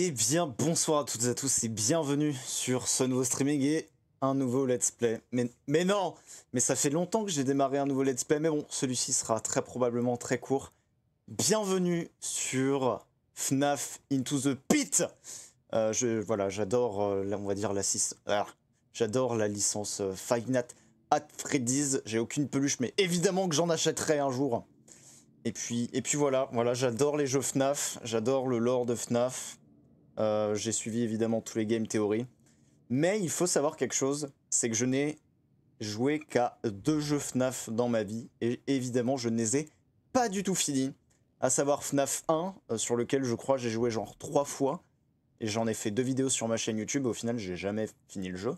Et eh bien bonsoir à toutes et à tous et bienvenue sur ce nouveau streaming et un nouveau let's play. Mais, non Mais ça fait longtemps que j'ai démarré un nouveau let's play, mais bon, celui-ci sera très probablement très court. Bienvenue sur FNAF Into the Pit euh, je, Voilà, j'adore, euh, on va dire, la, ah, j'adore la licence euh, Five Nights at Freddy's. J'ai aucune peluche, mais évidemment que j'en achèterai un jour. Et puis, et puis voilà, voilà j'adore les jeux FNAF, j'adore le lore de FNAF. Euh, j'ai suivi évidemment tous les game theory. Mais il faut savoir quelque chose, c'est que je n'ai joué qu'à deux jeux FNAF dans ma vie. Et évidemment, je ne les ai pas du tout finis. À savoir FNAF 1, euh, sur lequel je crois j'ai joué genre trois fois. Et j'en ai fait deux vidéos sur ma chaîne YouTube. Au final, j'ai jamais fini le jeu.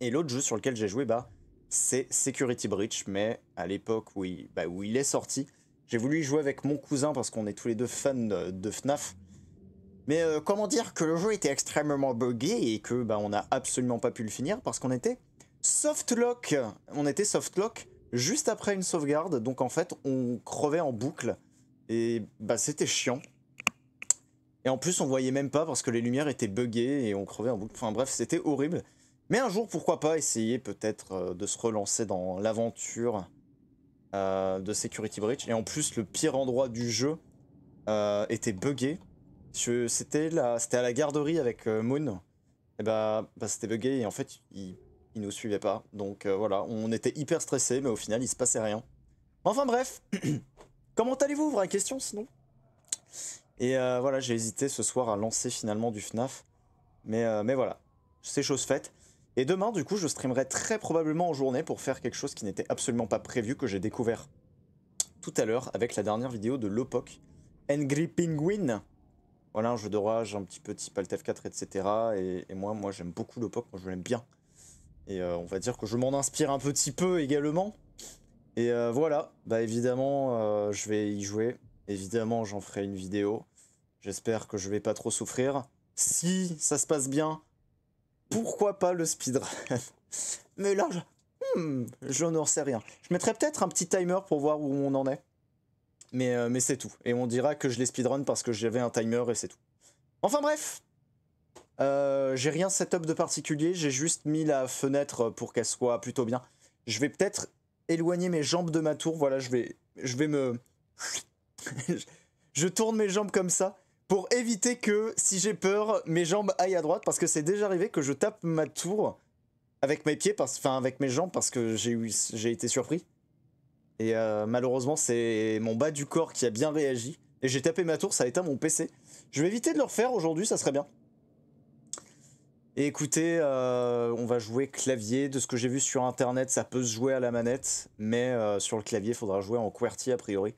Et l'autre jeu sur lequel j'ai joué, bah, c'est Security Breach. Mais à l'époque où, il, bah, est sorti, j'ai voulu y jouer avec mon cousin parce qu'on est tous les deux fans de FNAF. Mais euh, comment dire que le jeu était extrêmement buggé et que bah, on n'a absolument pas pu le finir parce qu'on était softlock. On était softlock juste après une sauvegarde, donc en fait on crevait en boucle et bah c'était chiant. Et en plus on voyait même pas parce que les lumières étaient buggées et on crevait en boucle. Enfin bref, c'était horrible. Mais un jour pourquoi pas essayer peut-être euh, de se relancer dans l'aventure euh, de Security Breach. Et en plus le pire endroit du jeu était buggé. C'était à la garderie avec euh, Moon. Et bah, bah, c'était bugué et en fait, il, il nous suivait pas. Donc euh, voilà, on était hyper stressé mais au final, il se passait rien. Enfin bref, comment allez-vous Vraie question sinon. Et euh, voilà, j'ai hésité ce soir à lancer finalement du FNAF. Mais, mais voilà, c'est chose faite. Et demain, du coup, je streamerai très probablement en journée pour faire quelque chose qui n'était absolument pas prévu, que j'ai découvert tout à l'heure avec la dernière vidéo de Lopoc. Angry Penguin, voilà, un jeu d'orage, un petit peu type Alt 4 etc. Et, moi, moi j'aime beaucoup le pop, moi je l'aime bien. Et euh, on va dire que je m'en inspire un petit peu également. Et euh, voilà, bah évidemment, euh, je vais y jouer. Évidemment, j'en ferai une vidéo. J'espère que je vais pas trop souffrir. Si ça se passe bien, pourquoi pas le speedrun Mais là, hmm, je... n'en sais rien. Je mettrai peut-être un petit timer pour voir où on en est. Euh, mais, c'est tout. Et on dira que je les speedrun parce que j'avais un timer et c'est tout. Enfin bref euh, J'ai rien setup de particulier, j'ai juste mis la fenêtre pour qu'elle soit plutôt bien. Je vais peut-être éloigner mes jambes de ma tour, voilà, je vais, je vais me... je tourne mes jambes comme ça pour éviter que, si j'ai peur, mes jambes aillent à droite, parce que c'est déjà arrivé que je tape ma tour avec mes pieds, enfin avec mes jambes, parce que j'ai été surpris. Et euh, malheureusement, c'est mon bas du corps qui a bien réagi. Et j'ai tapé ma tour, ça a éteint mon PC. Je vais éviter de le refaire aujourd'hui, ça serait bien. Et écoutez, euh, on va jouer clavier. De ce que j'ai vu sur internet, ça peut se jouer à la manette, mais euh, sur le clavier, il faudra jouer en QWERTY a priori.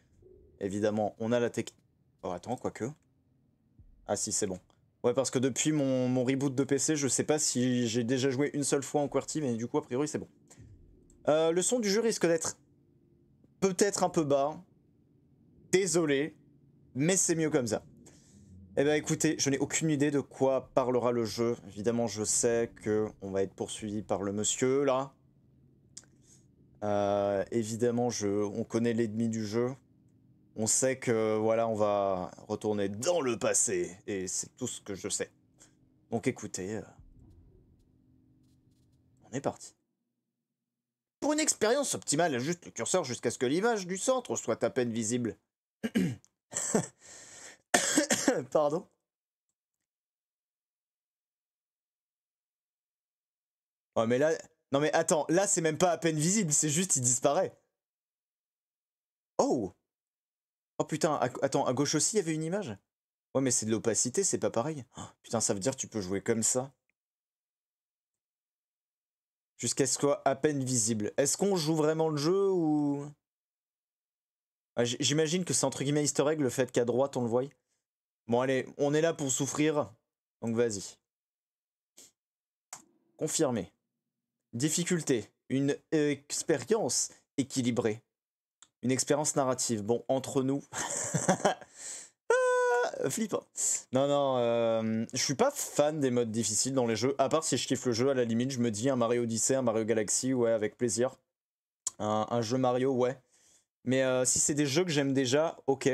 Évidemment, on a la technique. Oh, attends, quoique. Ah, si, c'est bon. Ouais, parce que depuis mon, reboot de PC, je sais pas si j'ai déjà joué une seule fois en QWERTY, mais du coup, a priori, c'est bon. le son du jeu risque d'être peut-être un peu bas. Désolé, mais c'est mieux comme ça. Eh bien écoutez, je n'ai aucune idée de quoi parlera le jeu. Évidemment, je sais que on va être poursuivi par le monsieur là. Euh, évidemment, je, on connaît l'ennemi du jeu. On sait que voilà, on va retourner dans le passé et c'est tout ce que je sais. Donc écoutez, euh, on est parti. Pour une expérience optimale, ajuste le curseur jusqu'à ce que l'image du centre soit à peine visible. Pardon. Oh mais là... Non mais attends, là c'est même pas à peine visible, c'est juste il disparaît. Oh Oh putain, attends, à gauche aussi il y avait une image Ouais mais c'est de l'opacité, c'est pas pareil. Oh, putain, ça veut dire que tu peux jouer comme ça jusqu'à ce soit à peine visible. Est-ce qu'on joue vraiment le jeu ou... Ah, j'imagine que c'est entre guillemets easter egg le fait qu'à droite on le voit. Bon allez, on est là pour souffrir, donc vas-y. Confirmé. Difficulté, une expérience équilibrée. Une expérience narrative. Bon, entre nous, Flip, euh, hein. Non, non, euh, je suis pas fan des modes difficiles dans les jeux, à part si je kiffe le jeu, à la limite, je me dis un Mario Odyssey, un Mario Galaxy, ouais, avec plaisir. Un, jeu Mario, ouais. Mais euh, si c'est des jeux que j'aime déjà, ok.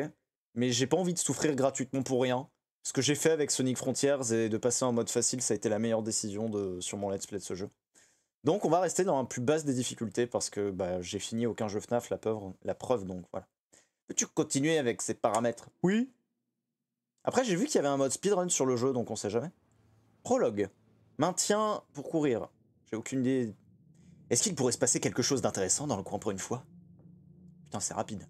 Mais j'ai pas envie de souffrir gratuitement pour rien. Ce que j'ai fait avec Sonic Frontiers et de passer en mode facile, ça a été la meilleure décision de, sur mon let's play de ce jeu. Donc on va rester dans la plus basse des difficultés parce que bah, j'ai fini aucun jeu FNAF, la, peur, la preuve, donc voilà. Peux-tu continuer avec ces paramètres Oui. Après, j'ai vu qu'il y avait un mode speedrun sur le jeu, donc on sait jamais. Prologue. Maintien pour courir. J'ai aucune idée. Est-ce qu'il pourrait se passer quelque chose d'intéressant dans le coin pour une fois Putain, c'est rapide.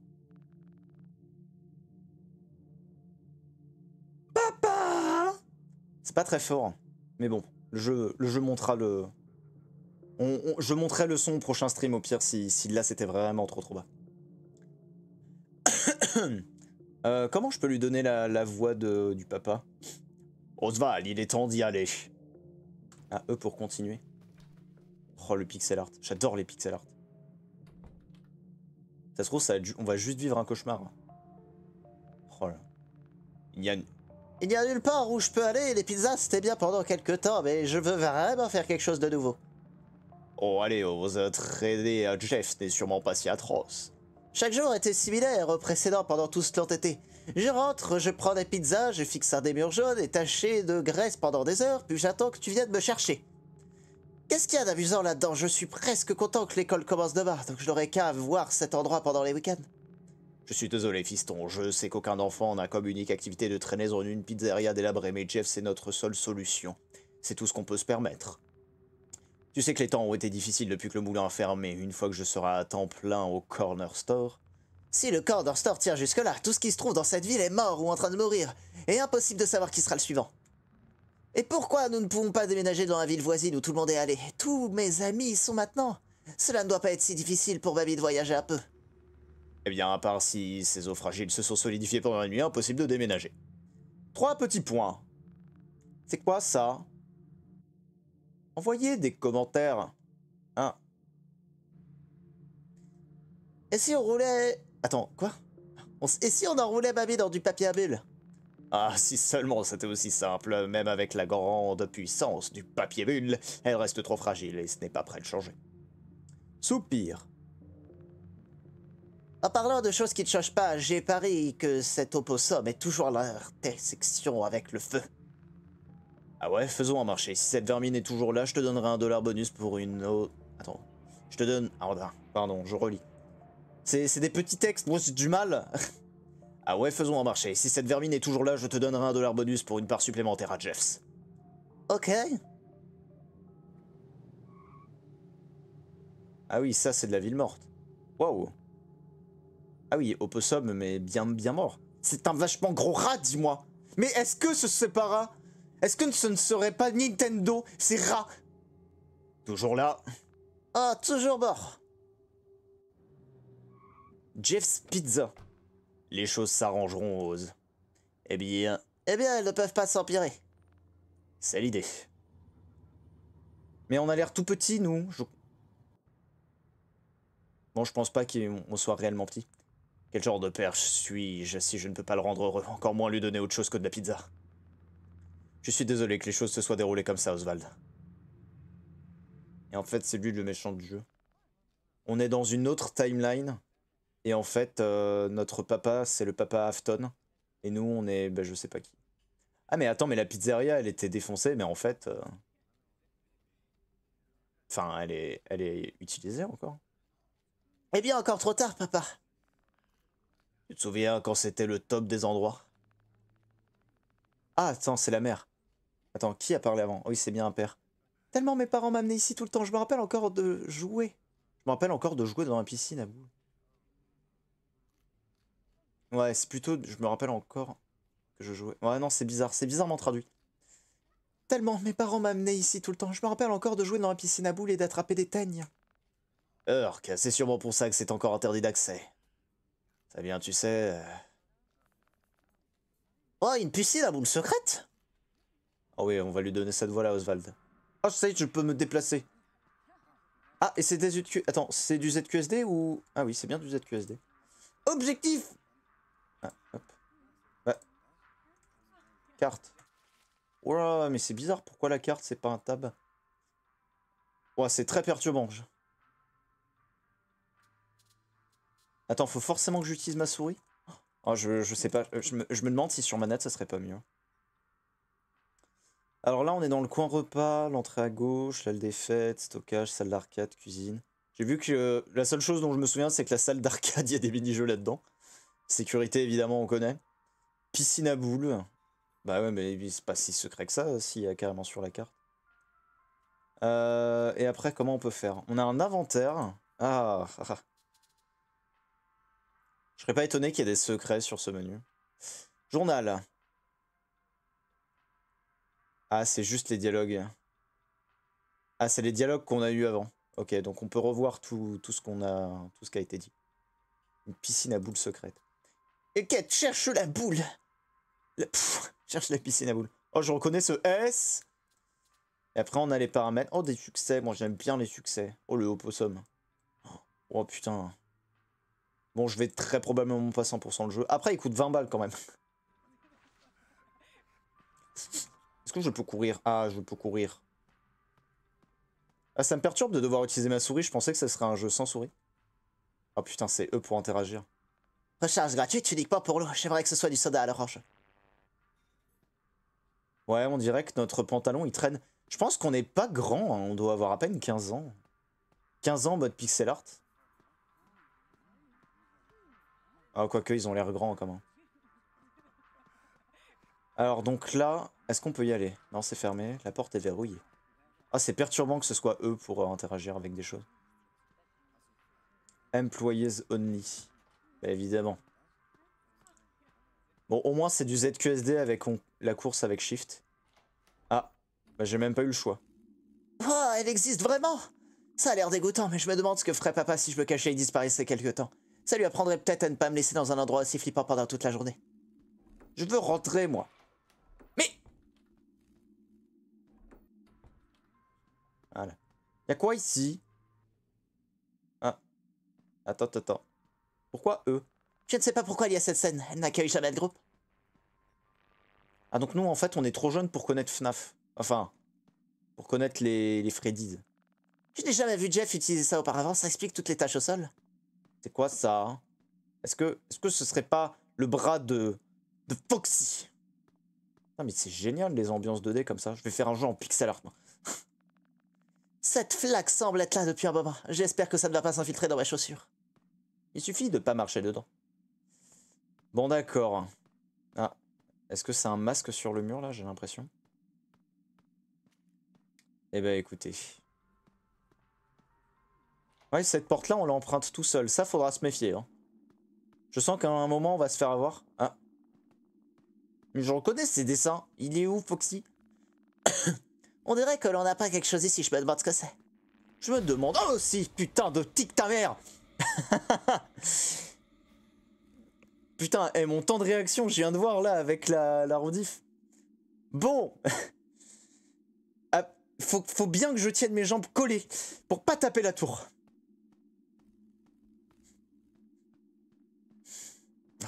Papa C'est pas très fort. Mais bon, le jeu, le jeu montrera le... je montrerai le son au prochain stream au pire si, si là c'était vraiment trop trop bas. Euh, comment je peux lui donner la, voix de, du papa Oswald, il est temps d'y aller. À eux pour continuer. Oh, le pixel art. J'adore les pixel art. Ça se trouve, ça, on va juste vivre un cauchemar. Oh Il n'y a... nulle part où je peux aller. Les pizzas, c'était bien pendant quelques temps, mais je veux vraiment faire quelque chose de nouveau. Oh, allez, vous êtes aidé à Jeff n'est sûrement pas si atroce. Chaque jour était similaire au précédent pendant tout ce été. Je rentre, je prends des pizzas, je fixe un des murs jaunes et taché de graisse pendant des heures, puis j'attends que tu viennes me chercher. Qu'est-ce qu'il y a d'amusant là-dedans Je suis presque content que l'école commence demain, donc je n'aurai qu'à voir cet endroit pendant les week-ends. Je suis désolé, fiston, je sais qu'aucun enfant n'a comme unique activité de traîner dans une pizzeria délabrée, mais Jeff, c'est notre seule solution. C'est tout ce qu'on peut se permettre. Tu sais que les temps ont été difficiles depuis que le moulin a fermé, une fois que je serai à temps plein au Corner Store. Si le Corner Store tient jusque-là, tout ce qui se trouve dans cette ville est mort ou en train de mourir, et impossible de savoir qui sera le suivant. Et pourquoi nous ne pouvons pas déménager dans la ville voisine où tout le monde est allé Tous mes amis sont maintenant. Cela ne doit pas être si difficile pour Baby de voyager un peu. Eh bien, à part si ces eaux fragiles se sont solidifiées pendant la nuit, impossible de déménager. Trois petits points. C'est quoi ça envoyez des commentaires. Hein Et si on roulait... Attends, quoi Et si on enroulait vie dans du papier à bulles ah, si seulement c'était aussi simple, même avec la grande puissance du papier bulle, elle reste trop fragile et ce n'est pas prêt de changer. Soupir. En parlant de choses qui ne changent pas, j'ai pari que cet opossum est toujours à l'intersection avec le feu. Ah ouais, faisons un marché. Si cette vermine est toujours là, je te donnerai un dollar bonus pour une Attends, je te donne... Ah, pardon, je relis. C'est des petits textes, moi c'est du mal Ah ouais, faisons un marché. Si cette vermine est toujours là, je te donnerai un dollar bonus pour une part supplémentaire à Jeffs. Ok. Ah oui, ça c'est de la ville morte. Waouh. Ah oui, opossum, mais bien, bien mort. C'est un vachement gros rat, dis-moi. Mais est-ce que ce sépara est-ce que ce ne serait pas Nintendo C'est rat Toujours là. Ah, toujours mort. Jeff's Pizza. Les choses s'arrangeront, aux... Eh bien, eh bien, elles ne peuvent pas s'empirer. C'est l'idée. Mais on a l'air tout petit, nous. Bon, je pense pas qu'on soit réellement petit. Quel genre de perche suis-je si je ne peux pas le rendre heureux, encore moins lui donner autre chose que de la pizza je suis désolé que les choses se soient déroulées comme ça, Oswald. Et en fait, c'est lui le méchant du jeu. On est dans une autre timeline. Et en fait, euh, notre papa, c'est le papa Afton. Et nous, on est, ben, je sais pas qui. Ah mais attends, mais la pizzeria, elle était défoncée, mais en fait... Euh, enfin, elle est, elle est utilisée encore. Eh bien, encore trop tard, papa. Tu te souviens quand c'était le top des endroits Ah, attends, c'est la mer. Attends, qui a parlé avant oui, c'est bien un père. Tellement mes parents m'amenaient ici tout le temps, je me rappelle encore de jouer. Je me rappelle encore de jouer dans la piscine à boule. Ouais, c'est plutôt... Je me rappelle encore que je jouais. Ouais, non, c'est bizarre. C'est bizarrement traduit. Tellement mes parents m'amenaient ici tout le temps. Je me rappelle encore de jouer dans la piscine à boules et d'attraper des teignes. Urk, c'est sûrement pour ça que c'est encore interdit d'accès. Ça vient, tu sais... Euh. Oh, une piscine à boules secrète Oh oui, on va lui donner cette voix là Oswald. oh, ça y je peux me déplacer. Ah, et c'est des ZQ... Attends, c'est du ZQSD ou... Ah oui, c'est bien du ZQSD. Objectif Ah, hop. Ouais. Carte. mais c'est bizarre, pourquoi la carte, c'est pas un tab Ouah, c'est très perturbant. Attends, faut forcément que j'utilise ma souris Oh, je, sais pas, je me, je me demande si sur manette ça serait pas mieux. Alors là, on est dans le coin repas, l'entrée à gauche, l'aile des fêtes, stockage, salle d'arcade, cuisine. J'ai vu que euh, la seule chose dont je me souviens, c'est que la salle d'arcade, il y a des mini-jeux là-dedans. Sécurité, évidemment, on connaît. Piscine à boules. Bah ouais, mais c'est pas si secret que ça, euh, s'il y a carrément sur la carte. Euh, et après, comment on peut faire On a un inventaire. Ah, ah, ah. Je serais pas étonné qu'il y ait des secrets sur ce menu. Journal. Ah, c'est juste les dialogues. Ah, c'est les dialogues qu'on a eu avant. Ok, donc on peut revoir tout, tout ce qu'on a, tout ce qui a été dit. Une piscine à boules secrète. Et cherche la boule. cherche la piscine à boules. Oh, je reconnais ce S. Et après, on a les paramètres. Oh, des succès. Moi, j'aime bien les succès. Oh, le opossum. Oh, putain. Bon, je vais très probablement pas 100% le jeu. Après, il coûte 20 balles quand même. Est-ce que je peux courir Ah, je peux courir. Ah, ça me perturbe de devoir utiliser ma souris. Je pensais que ce serait un jeu sans souris. oh, putain, c'est eux pour interagir. Recharge gratuite, tu dis pas pour l'eau. J'aimerais que ce soit du soda à l'orange. Ouais, on dirait que notre pantalon, il traîne. Je pense qu'on n'est pas grand. Hein. On doit avoir à peine 15 ans. 15 ans, mode pixel art. Ah, quoique, ils ont l'air grands, quand même. Alors, donc là, est-ce qu'on peut y aller Non, c'est fermé. La porte est verrouillée. Ah, c'est perturbant que ce soit eux pour euh, interagir avec des choses. Employees only. Bah, évidemment. Bon, au moins, c'est du ZQSD avec la course avec Shift. Ah, bah, j'ai même pas eu le choix. Oh, elle existe vraiment Ça a l'air dégoûtant, mais je me demande ce que ferait papa si je me cachais et disparaissais quelque temps. Ça lui apprendrait peut-être à ne pas me laisser dans un endroit si flippant pendant toute la journée. Je veux rentrer, moi. Voilà. Y'a quoi ici Ah. Attends, attends. Pourquoi eux Je ne sais pas pourquoi il y a cette scène. Elle n'accueille jamais le groupe. Ah donc nous en fait on est trop jeunes pour connaître FNAF. Enfin, pour connaître les, les Freddy's. Je n'ai jamais vu Jeff utiliser ça auparavant, ça explique toutes les tâches au sol. C'est quoi ça Est-ce que, -ce que ce serait pas le bras de, de Foxy Non mais c'est génial les ambiances 2D comme ça. Je vais faire un jeu en pixel art. Cette flaque semble être là depuis un moment. J'espère que ça ne va pas s'infiltrer dans mes chaussures. Il suffit de pas marcher dedans. Bon d'accord. Ah, est-ce que c'est un masque sur le mur là, j'ai l'impression Eh ben écoutez. Ouais, cette porte là, on l'emprunte tout seul. Ça, faudra se méfier. Hein. Je sens qu'à un moment, on va se faire avoir. Ah. Mais je reconnais ces dessins. Il est où, Foxy on dirait que l'on n'a pas quelque chose ici, je me demande ce que c'est. Je me demande aussi, putain de tic ta mère Putain, et eh, mon temps de réaction, je viens de voir là avec la, la Bon ah, faut, faut bien que je tienne mes jambes collées pour pas taper la tour.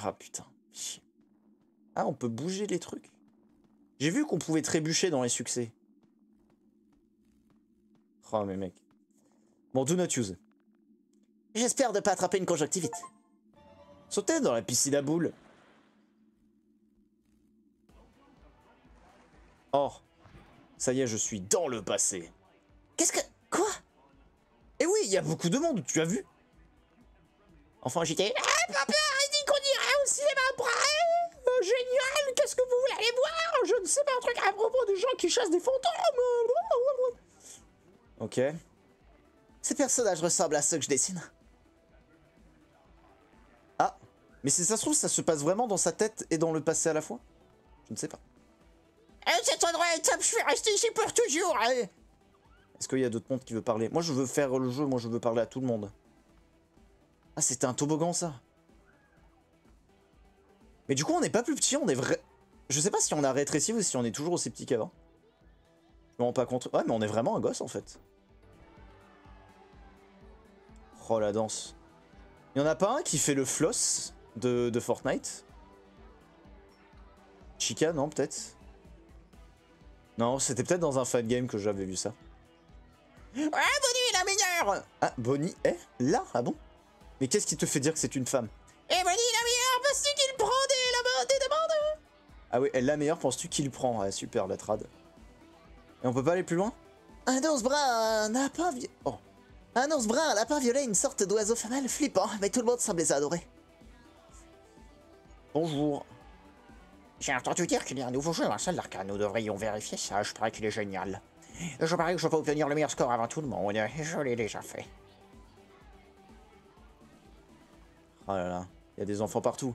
Ah putain. Ah, on peut bouger les trucs. J'ai vu qu'on pouvait trébucher dans les succès. Oh, mais mec. Bon, do not use. J'espère ne pas attraper une conjonctivite. Sautez dans la piscine à boules. Or, oh, ça y est, je suis dans le passé. Qu'est-ce que... Quoi Eh oui, il y a beaucoup de monde, tu as vu Enfin, j'étais... Ah, papa il dit qu'on irait au cinéma après euh, Génial, qu'est-ce que vous voulez aller voir Je ne sais pas, un truc à propos des gens qui chassent des fantômes Ok. Ces personnages ressemblent à ceux que je dessine. Ah, mais si ça se trouve, ça se passe vraiment dans sa tête et dans le passé à la fois Je ne sais pas. Eh, cet endroit est je suis resté ici pour toujours eh. Est-ce qu'il y a d'autres mondes qui veulent parler Moi, je veux faire le jeu, moi, je veux parler à tout le monde. Ah, c'était un toboggan, ça. Mais du coup, on n'est pas plus petit, on est vrai... Je sais pas si on a rétréci ou si on est toujours aussi petit qu'avant pas contre Ouais, mais on est vraiment un gosse en fait. Oh la danse. Il y en a pas un qui fait le floss de, Fortnite Chica, non, peut-être Non, c'était peut-être dans un fight game que j'avais vu ça. Ah, Bonnie est la meilleure Ah, Bonnie est là Ah bon Mais qu'est-ce qui te fait dire que c'est une femme Eh, Bonnie la meilleure Penses-tu qu'il prend des, demandes Ah oui, elle la meilleure, penses-tu qu'il prend Ah, super, la trad. Et on peut pas aller plus loin Un ours brun n'a pas... Oh. Un ours brun n'a pas violé une sorte d'oiseau femelle flippant, mais tout le monde les adorer. Bonjour. J'ai entendu dire qu'il y a un nouveau jeu dans la salle Nous devrions vérifier ça. Je parie qu'il est génial. Je parie que je peux obtenir le meilleur score avant tout le monde. Je l'ai déjà fait. Oh là là, il y a des enfants partout.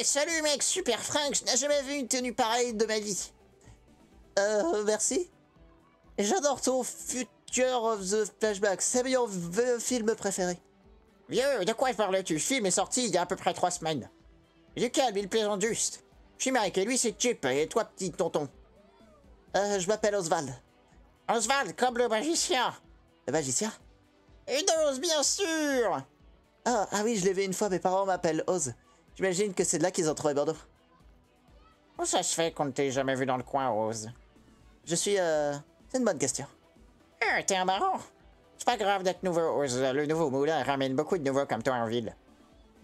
Eh salut mec, Super je n'ai jamais vu une tenue pareille de ma vie. Euh, merci. J'adore ton Future of the Flashback, c'est mon film préféré. Vieux, de quoi parles-tu Le film est sorti il y a à peu près trois semaines. Du calme, il plaisante juste. Je suis Mike et lui c'est Chip, et toi petit tonton Euh, je m'appelle Oswald. Oswald, comme le magicien Le magicien Une Oz, bien sûr ah, ah, oui, je l'ai vu une fois, mes parents m'appellent Oz. J'imagine que c'est de là qu'ils ont trouvé Bordeaux. Où ça se fait qu'on ne t'ait jamais vu dans le coin, Oz je suis... Euh... C'est une bonne question. Euh, t'es un baron C'est pas grave d'être nouveau. Euh, le nouveau moulin ramène beaucoup de nouveaux comme toi en ville.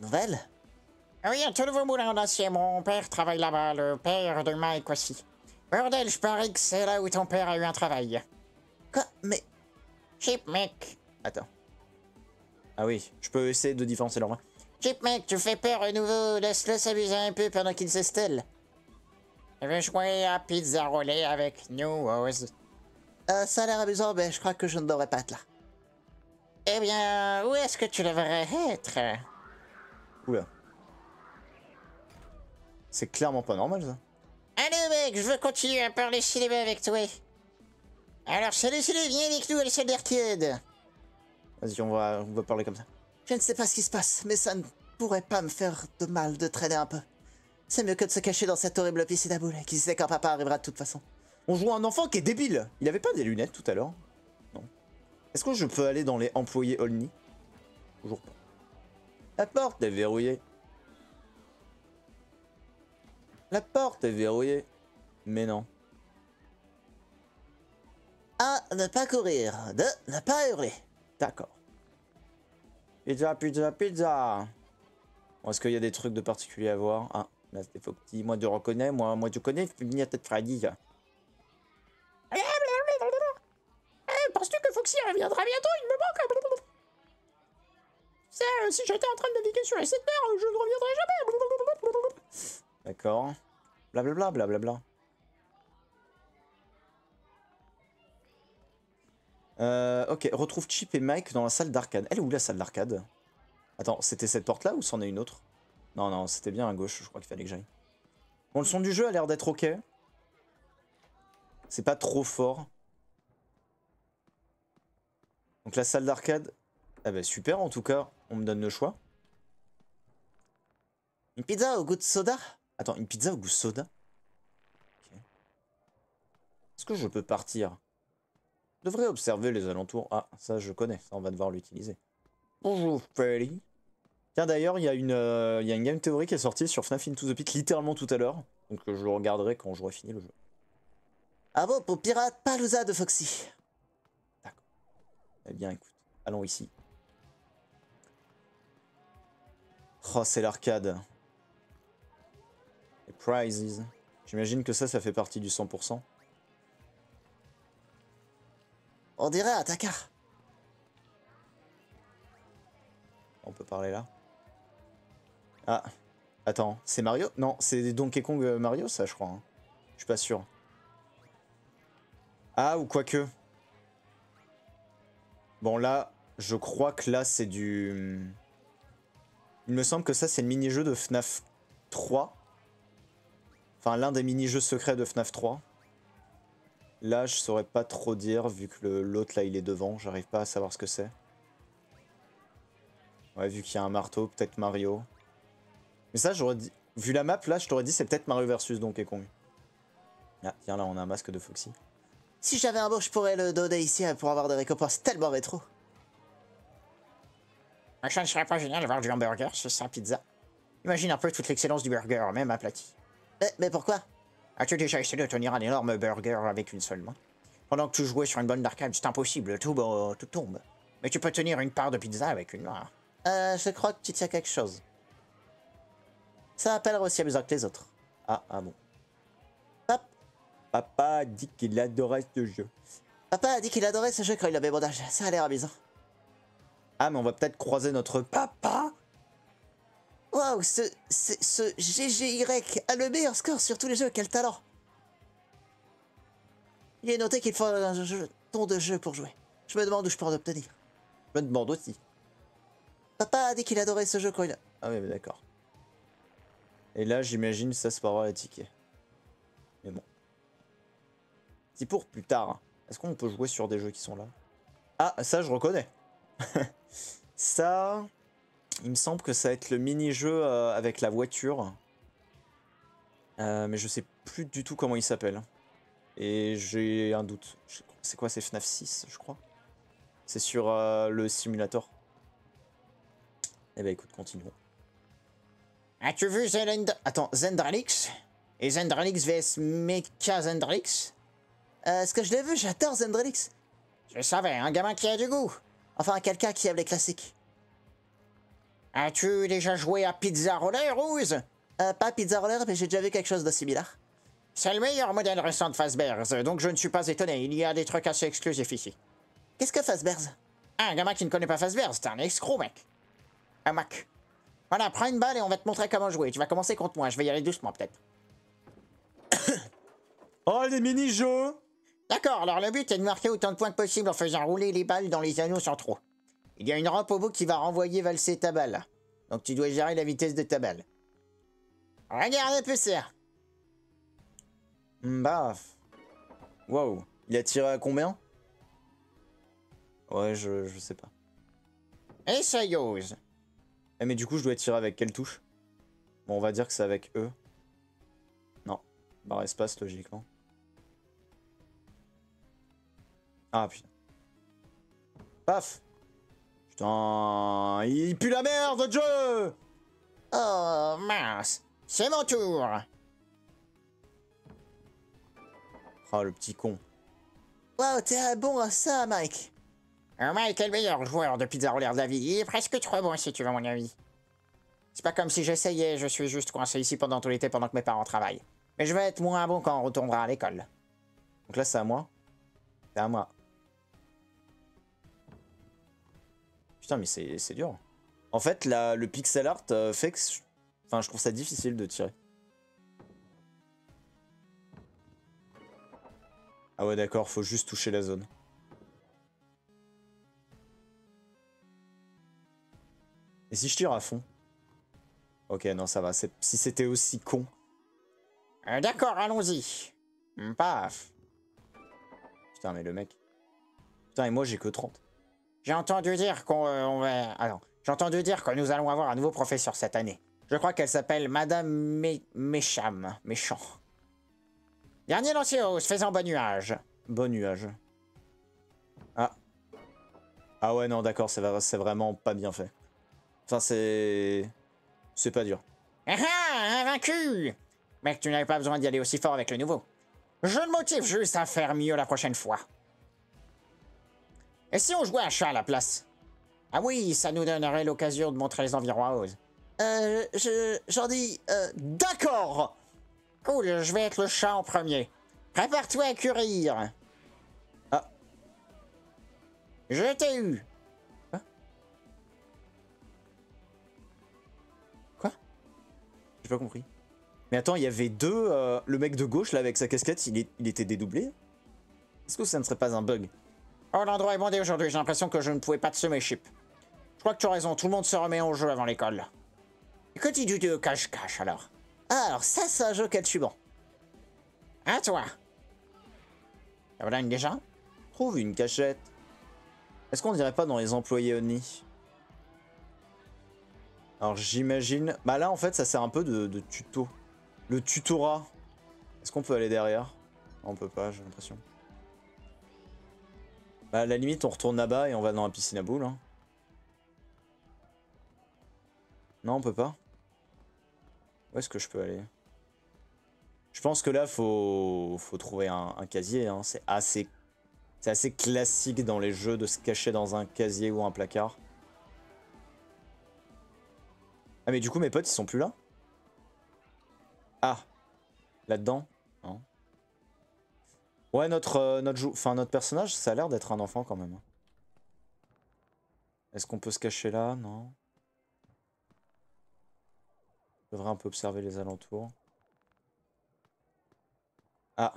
Nouvelle ah Oui, un tout nouveau moulin en Mon père travaille là-bas, le père de Mike aussi. Bordel, je parie que c'est là où ton père a eu un travail. Quoi Mais... Chip mec Attends. Ah oui, je peux essayer de différencier leur main. Chip mec, tu fais peur au nouveau, laisse-le s'amuser un peu pendant qu'il s'estelle. Je veux jouer à Pizza roulée avec nous, Rose. Euh, ça a l'air amusant, mais je crois que je ne devrais pas être là. Eh bien, où est-ce que tu devrais être Oula. C'est clairement pas normal, ça. Allez, mec, je veux continuer à parler cinéma avec toi. Alors, salut, salut, viens avec nous à la salle d'arcade. Vas-y, on va, on va parler comme ça. Je ne sais pas ce qui se passe, mais ça ne pourrait pas me faire de mal de traîner un peu. C'est mieux que de se cacher dans cette horrible piscine à qui sait quand papa arrivera de toute façon. On joue un enfant qui est débile Il avait pas des lunettes tout à l'heure Non. Est-ce que je peux aller dans les employés Olni Toujours pas. La porte est verrouillée. La porte est verrouillée. Mais non. 1. Ne pas courir. 2. Ne pas hurler. D'accord. Pizza, pizza, pizza. Est-ce qu'il y a des trucs de particulier à voir Là, c'est Foxy, moi je reconnais, moi, moi je connais, venir tête Freddy. Là. Eh, eh, penses-tu que Foxy reviendra bientôt Il me manque euh, Si j'étais en train de naviguer sur les heures, je ne reviendrai jamais D'accord. Blablabla, blablabla. Euh, ok, retrouve Chip et Mike dans la salle d'arcade. Elle est où la salle d'arcade Attends, c'était cette porte-là ou c'en est une autre non, non, c'était bien à gauche, je crois qu'il fallait que j'aille. Bon, le son du jeu a l'air d'être ok. C'est pas trop fort. Donc la salle d'arcade, ah bah super en tout cas, on me donne le choix. Une pizza au goût de soda Attends, une pizza au goût de soda Est-ce que je peux partir Je devrais observer les alentours. Ah, ça je connais, ça on va devoir l'utiliser. Bonjour Freddy. Tiens, d'ailleurs, il y, a une, euh, une game théorique qui est sortie sur FNAF Into the Pit littéralement tout à l'heure. Donc euh, je le regarderai quand j'aurai fini le jeu. Ah bon, pour Pirate Palooza de Foxy. D'accord. Eh bien, écoute, allons ici. Oh, c'est l'arcade. Les prizes. J'imagine que ça, ça fait partie du 100%. On dirait Attaka. On peut parler là. Ah, attends, c'est Mario Non, c'est Donkey Kong euh, Mario, ça, je crois. Hein. Je suis pas sûr. Ah, ou quoique. Bon, là, je crois que là, c'est du... Il me semble que ça, c'est le mini-jeu de FNAF 3. Enfin, l'un des mini-jeux secrets de FNAF 3. Là, je saurais pas trop dire, vu que l'autre, là, il est devant. J'arrive pas à savoir ce que c'est. Ouais, vu qu'il y a un marteau, peut-être Mario. Mais ça, j'aurais dit. Vu la map, là, je t'aurais dit, c'est peut-être Mario versus Donkey Kong. Ah, tiens, là, on a un masque de Foxy. Si j'avais un beau, je pourrais le donner ici hein, pour avoir des récompenses tellement rétro. ça ne serait pas génial d'avoir du hamburger, ce sa pizza. Imagine un peu toute l'excellence du burger, même aplati. Eh, mais, pourquoi As-tu déjà essayé de tenir un énorme burger avec une seule main Pendant que tu jouais sur une bonne d'arcade, c'est impossible, tout, tout tombe. Mais tu peux tenir une part de pizza avec une main. Euh, je crois que tu tiens quelque chose. Ça appelle aussi amusant que les autres. Ah, ah bon. Papa dit qu'il adorait ce jeu. Papa a dit qu'il adorait ce jeu quand il avait mon âge. Ça a l'air amusant. Ah, mais on va peut-être croiser notre papa Waouh, ce, ce, GGY a le meilleur score sur tous les jeux, quel talent Il est noté qu'il faut un ton de jeu pour jouer. Je me demande où je peux en obtenir. Je me demande aussi. Papa a dit qu'il adorait ce jeu quand il a... Ah oui, mais d'accord. Et là, j'imagine, ça, se pas tickets. Mais bon. C'est pour plus tard. Hein. Est-ce qu'on peut jouer sur des jeux qui sont là Ah, ça, je reconnais. ça, il me semble que ça va être le mini-jeu euh, avec la voiture. Euh, mais je sais plus du tout comment il s'appelle. Hein. Et j'ai un doute. C'est quoi, c'est FNAF 6, je crois C'est sur euh, le simulateur. Eh ben écoute, continuons. As-tu vu Attends, Zendralix Et Zendralix vs Mecha Zendralix euh, Est-ce que je l'ai vu J'adore Zendralix Je savais, un gamin qui a du goût Enfin, quelqu'un qui aime les classiques. As-tu déjà joué à Pizza Roller, Rose euh, Pas Pizza Roller, mais j'ai déjà vu quelque chose de similaire. C'est le meilleur modèle récent de Fazbear's, donc je ne suis pas étonné, il y a des trucs assez exclusifs ici. Qu'est-ce que Fazbear's Un gamin qui ne connaît pas Fazbear's, c'est un escroc, mec. Un mac. Voilà, prends une balle et on va te montrer comment jouer. Tu vas commencer contre moi, je vais y aller doucement peut-être. oh, les mini-jeux D'accord, alors le but est de marquer autant de points que possible en faisant rouler les balles dans les anneaux sans trop. Il y a une rampe au bout qui va renvoyer valser ta balle. Donc tu dois gérer la vitesse de ta balle. Regarde un peu hmm, Baf Wow, il a tiré à combien Ouais, je, sais pas. ose. Eh, mais du coup je dois tirer avec quelle touche Bon on va dire que c'est avec eux Non, barre espace logiquement. Ah putain. Paf Putain, il pue la merde jeu Oh mince, c'est mon tour ah, le petit con. Wow, t'es bon à ça, Mike. Hein, Mike est le meilleur joueur de pizza roller de la vie. Il est presque trop bon, si tu veux, mon avis. C'est pas comme si j'essayais, je suis juste coincé ici pendant tout l'été pendant que mes parents travaillent. Mais je vais être moins bon quand on retournera à l'école. Donc là, c'est à moi. C'est à moi. Putain, mais c'est dur. En fait, le pixel art euh, fait que... Enfin, je trouve ça difficile de tirer. Ah ouais, d'accord, faut juste toucher la zone. Et si je tire à fond Ok, non, ça va. Si c'était aussi con. Euh, d'accord, allons-y. Hmm, paf. Putain, mais le mec. Putain, et moi, j'ai que 30. J'ai entendu dire qu'on euh, va... Ah non. J'ai entendu dire que nous allons avoir un nouveau professeur cette année. Je crois qu'elle s'appelle Madame Méchame, Mécham. Méchant. Dernier lancier se oh, faisant bon nuage. Bon nuage. Ah. Ah ouais, non, d'accord, c'est vraiment pas bien fait. Enfin, c'est... C'est pas dur. Ah ah, invaincu Mec, tu n'avais pas besoin d'y aller aussi fort avec le nouveau. Je le motive juste à faire mieux la prochaine fois. Et si on jouait à chat à la place Ah oui, ça nous donnerait l'occasion de montrer les environs à Oz. Euh, je... j'en dis... Euh, d'accord Cool, je vais être le chat en premier. Prépare-toi à curir. Ah. Je t'ai eu. compris. Mais attends, il y avait deux... Euh, le mec de gauche, là, avec sa casquette, il, était dédoublé Est-ce que ça ne serait pas un bug Oh, l'endroit est bondé aujourd'hui, j'ai l'impression que je ne pouvais pas te semer, Chip. Je crois que tu as raison, tout le monde se remet en jeu avant l'école. que tu de cache-cache, alors alors ça, c'est un jeu qu'elle tu bon. À toi voilà déjà Trouve une cachette. Est-ce qu'on dirait pas dans les employés Oni alors j'imagine... Bah là en fait ça sert un peu de, tuto. Le tutorat. Est-ce qu'on peut aller derrière On peut pas j'ai l'impression. Bah à la limite on retourne là-bas et on va dans la piscine à boules. Hein. Non on peut pas. Où est-ce que je peux aller Je pense que là faut, trouver un, casier. Hein. C'est assez... assez classique dans les jeux de se cacher dans un casier ou un placard. Ah mais du coup mes potes ils sont plus là Ah Là-dedans hein. Ouais notre, euh, enfin, notre personnage ça a l'air d'être un enfant quand même. Hein. Est-ce qu'on peut se cacher là Non. Je devrais un peu observer les alentours. Ah.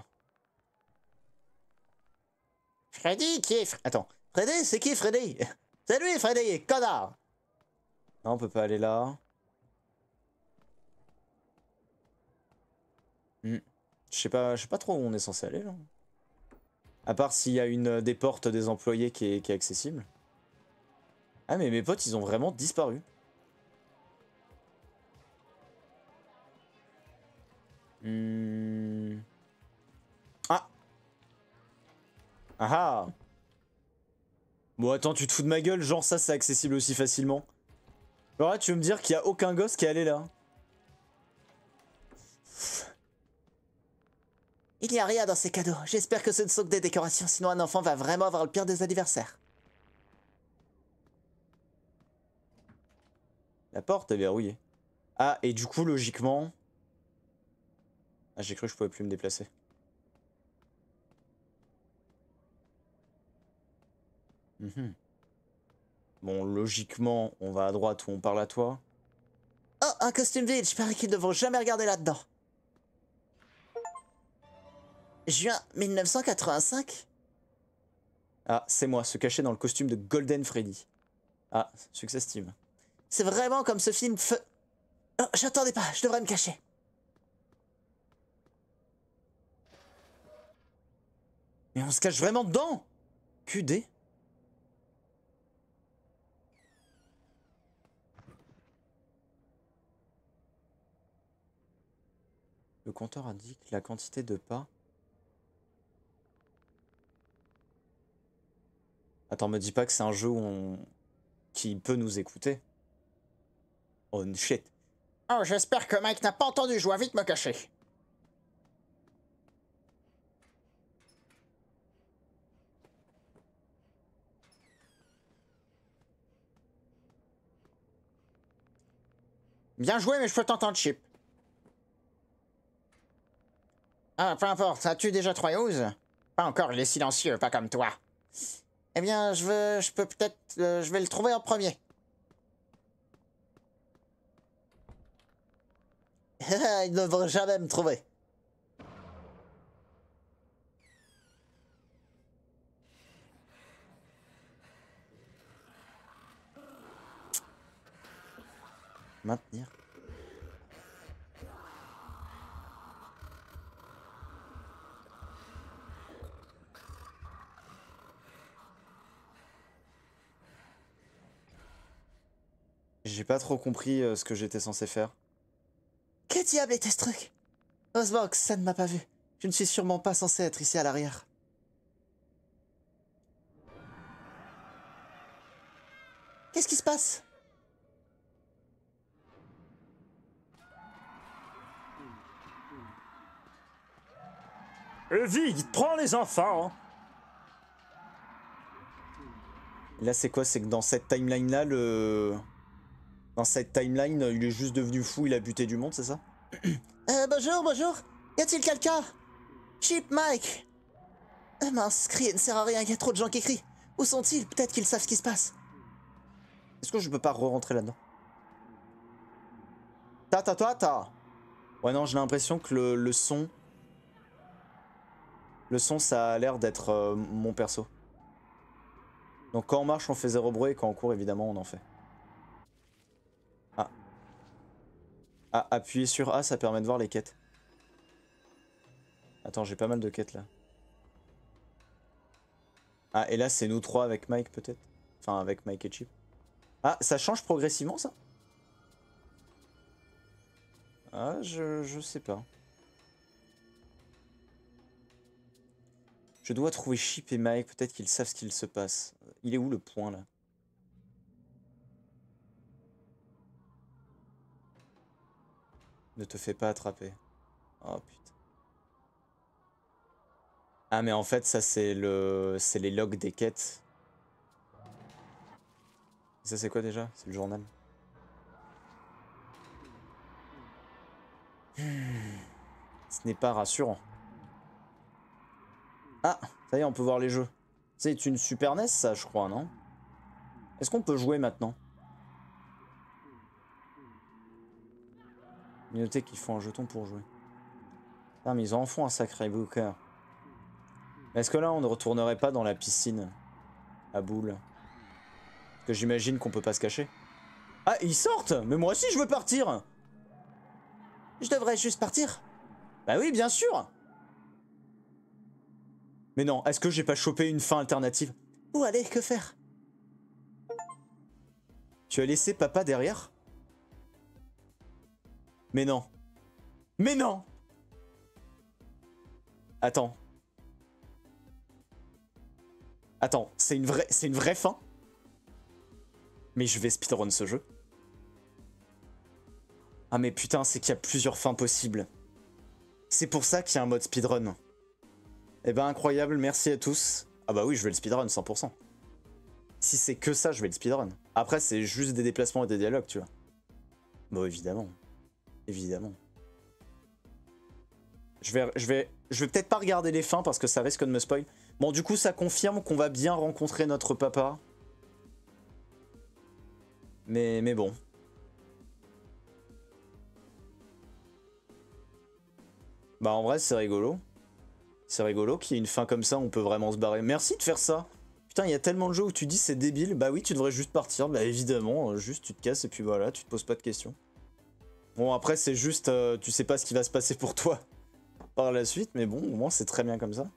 Freddy qui est... Attends. Freddy c'est qui Freddy C'est lui Freddy Connard Non on peut pas aller là. Je sais pas, sais pas trop où on est censé aller là. À part s'il y a une euh, des portes des employés qui est, accessible. Ah mais mes potes ils ont vraiment disparu. Hmm. Ah. ah Ah Bon attends tu te fous de ma gueule genre ça c'est accessible aussi facilement. Alors là tu veux me dire qu'il y a aucun gosse qui est allé là Il n'y a rien dans ces cadeaux. J'espère que ce ne sont que des décorations, sinon un enfant va vraiment avoir le pire des anniversaires. La porte est verrouillée. Ah, et du coup, logiquement... Ah, j'ai cru que je pouvais plus me déplacer. Mhm. Bon, logiquement, on va à droite ou on parle à toi. Oh, un costume vide, je parie qu'ils ne vont jamais regarder là-dedans. Juin 1985 Ah, c'est moi, se cacher dans le costume de Golden Freddy. Ah, succès Steve. C'est vraiment comme ce film feu... Oh, j'attendais pas, je devrais me cacher. Mais on se cache vraiment dedans QD Le compteur indique la quantité de pas Attends, me dis pas que c'est un jeu qui peut nous écouter. Oh shit. Oh, j'espère que Mike n'a pas entendu, je dois vite me cacher. Bien joué, mais je peux t'entendre, Chip. Ah, peu importe, as-tu déjà trois Pas encore, il est silencieux, pas comme toi. Eh bien, je veux, je peux peut-être, euh, je vais le trouver en premier. Il ne devrait jamais me trouver. Maintenir J'ai pas trop compris euh, ce que j'étais censé faire. Que diable était ce truc Osbox, ça ne m'a pas vu. Je ne suis sûrement pas censé être ici à l'arrière. Qu'est-ce qui se passe euh, te prends les enfants Là, c'est quoi C'est que dans cette timeline-là, le dans cette timeline, il est juste devenu fou, il a buté du monde, c'est ça euh, Bonjour, bonjour Y a-t-il quelqu'un Chip Mike euh, Mince, crier ne sert à rien, il y a trop de gens qui crient. Où sont-ils Peut-être qu'ils savent ce qui se passe. Est-ce que je peux pas re-rentrer là-dedans Ta ta ta ta Ouais non, j'ai l'impression que le, son... Le son, ça a l'air d'être euh, mon perso. Donc quand on marche, on fait zéro bruit, et quand on court, évidemment, on en fait. Ah, appuyer sur A, ça permet de voir les quêtes. Attends, j'ai pas mal de quêtes là. Ah, et là, c'est nous trois avec Mike peut-être. Enfin, avec Mike et Chip. Ah, ça change progressivement ça Ah, je, je sais pas. Je dois trouver Chip et Mike, peut-être qu'ils savent ce qu'il se passe. Il est où le point là Ne te fais pas attraper. Oh putain. Ah mais en fait ça c'est le c'est les logs des quêtes. Ça c'est quoi déjà C'est le journal. Hmm. Ce n'est pas rassurant. Ah, ça y est, on peut voir les jeux. C'est une Super NES ça, je crois, non Est-ce qu'on peut jouer maintenant Notez qu'il font un jeton pour jouer. mais ils en font un sacré booker. Est-ce que là on ne retournerait pas dans la piscine à boule Parce que j'imagine qu'on peut pas se cacher. Ah ils sortent Mais moi aussi je veux partir Je devrais juste partir Bah oui bien sûr Mais non, est-ce que j'ai pas chopé une fin alternative Où aller Que faire Tu as laissé papa derrière mais non. Mais non Attends. Attends, c'est une vraie, c'est une vraie fin Mais je vais speedrun ce jeu. Ah mais putain, c'est qu'il y a plusieurs fins possibles. C'est pour ça qu'il y a un mode speedrun. Eh ben incroyable, merci à tous. Ah bah oui, je vais le speedrun 100%. Si c'est que ça, je vais le speedrun. Après, c'est juste des déplacements et des dialogues, tu vois. Bon, évidemment. Évidemment. Je vais, je vais, je vais peut-être pas regarder les fins parce que ça risque de me spoil. Bon, du coup, ça confirme qu'on va bien rencontrer notre papa. Mais, mais bon. Bah, en vrai, c'est rigolo. C'est rigolo qu'il y ait une fin comme ça, on peut vraiment se barrer. Merci de faire ça. Putain, il y a tellement de jeux où tu dis c'est débile. Bah oui, tu devrais juste partir. Bah évidemment, euh, juste tu te casses et puis voilà, tu te poses pas de questions. Bon, après, c'est juste, euh, tu sais pas ce qui va se passer pour toi par la suite, mais bon, au moins, c'est très bien comme ça.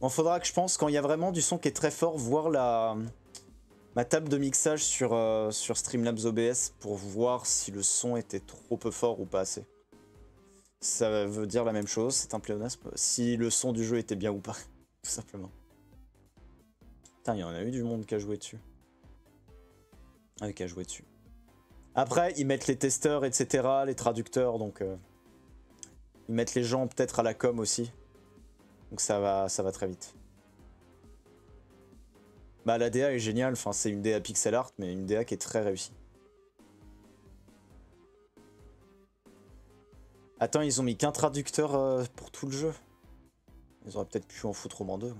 en faudra que je pense, quand il y a vraiment du son qui est très fort, voir la... ma table de mixage sur, euh, sur Streamlabs OBS pour voir si le son était trop peu fort ou pas assez. Ça veut dire la même chose, c'est un pléonasme. Si le son du jeu était bien ou pas, tout simplement. Putain, il y en a eu du monde qui a joué dessus. Ah, qui a joué dessus. Après, ils mettent les testeurs, etc., les traducteurs, donc euh, ils mettent les gens peut-être à la com aussi. Donc ça va, ça va très vite. Bah la DA est géniale, enfin c'est une DA pixel art, mais une DA qui est très réussie. Attends, ils ont mis qu'un traducteur euh, pour tout le jeu. Ils auraient peut-être pu en foutre au moins deux.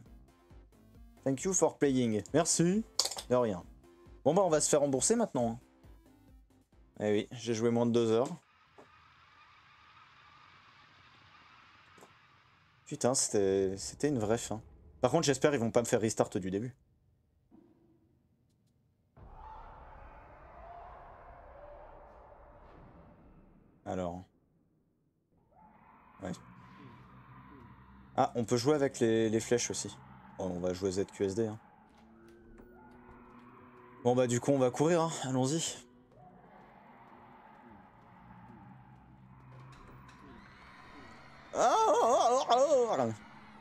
Thank you for playing. Merci. De rien. Bon bah on va se faire rembourser maintenant. Hein. Eh oui, j'ai joué moins de deux heures. Putain, c'était une vraie fin. Par contre, j'espère ils vont pas me faire restart du début. Alors. Ouais. Ah, on peut jouer avec les, flèches aussi. Oh, on va jouer ZQSD. Hein. Bon bah du coup on va courir, hein. allons-y.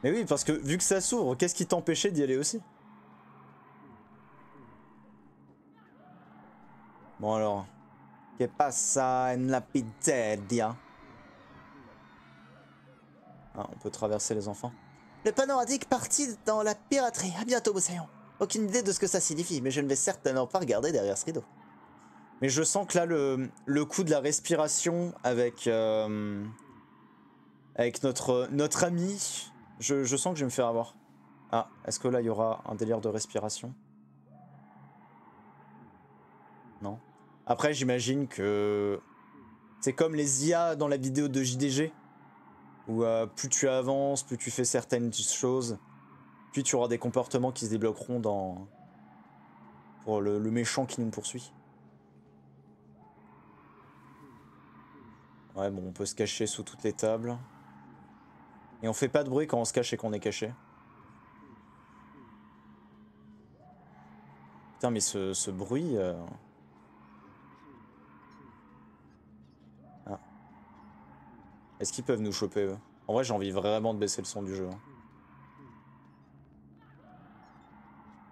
Mais oui, parce que vu que ça s'ouvre, qu'est-ce qui t'empêchait d'y aller aussi Bon alors, que passa en la pizzeria Ah, on peut traverser les enfants. Le panoradique parti dans la piraterie. À bientôt, Bossaillon. Aucune idée de ce que ça signifie, mais je ne vais certainement pas regarder derrière ce rideau. Mais je sens que là, le, le coup de la respiration avec... Euh, avec notre, euh, notre ami. Je, sens que je vais me faire avoir. Ah, est-ce que là, il y aura un délire de respiration Non. Après, j'imagine que... C'est comme les IA dans la vidéo de JDG, où euh, plus tu avances, plus tu fais certaines choses, puis tu auras des comportements qui se débloqueront dans... pour le, le méchant qui nous poursuit. Ouais, bon, on peut se cacher sous toutes les tables. Et on fait pas de bruit quand on se cache et qu'on est caché. Putain, mais ce, bruit... Euh. Ah. Est-ce qu'ils peuvent nous choper, eux En vrai, j'ai envie vraiment de baisser le son du jeu. Hein.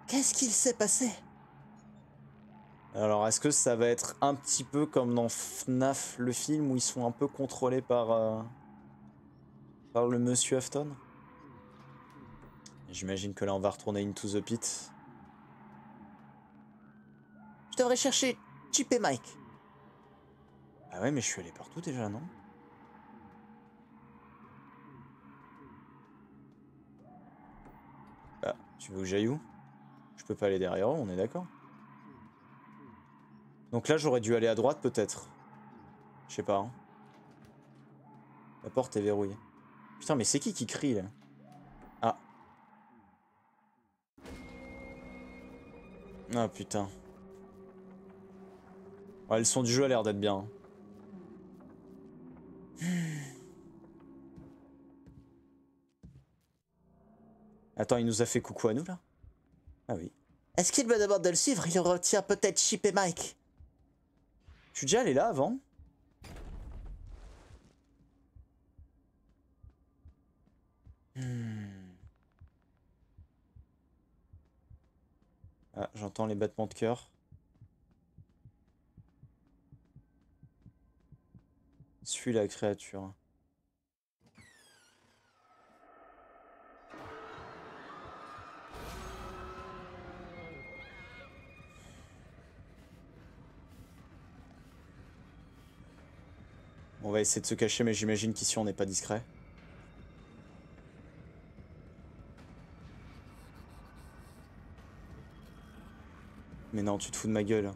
Qu'est-ce qu'il s'est passé Alors, est-ce que ça va être un petit peu comme dans FNAF, le film, où ils sont un peu contrôlés par... Euh, le monsieur Afton. J'imagine que là on va retourner into the pit. Je devrais chercher Chip et Mike. Ah ouais mais je suis allé partout déjà non Ah tu veux que j'aille où Je peux pas aller derrière on est d'accord. Donc là j'aurais dû aller à droite peut-être. Je sais pas. Hein. La porte est verrouillée. Putain, mais c'est qui qui crie, là Ah. Ah, putain. Ouais, le son du jeu a l'air d'être bien. Hein. Attends, il nous a fait coucou à nous, là Ah oui. Est-ce qu'il me demande de le suivre Il retient peut-être Chip et Mike. Je suis déjà allé là avant Hmm. Ah, j'entends les battements de cœur. Suis la créature. On va essayer de se cacher, mais j'imagine qu'ici on n'est pas discret. tu te fous de ma gueule.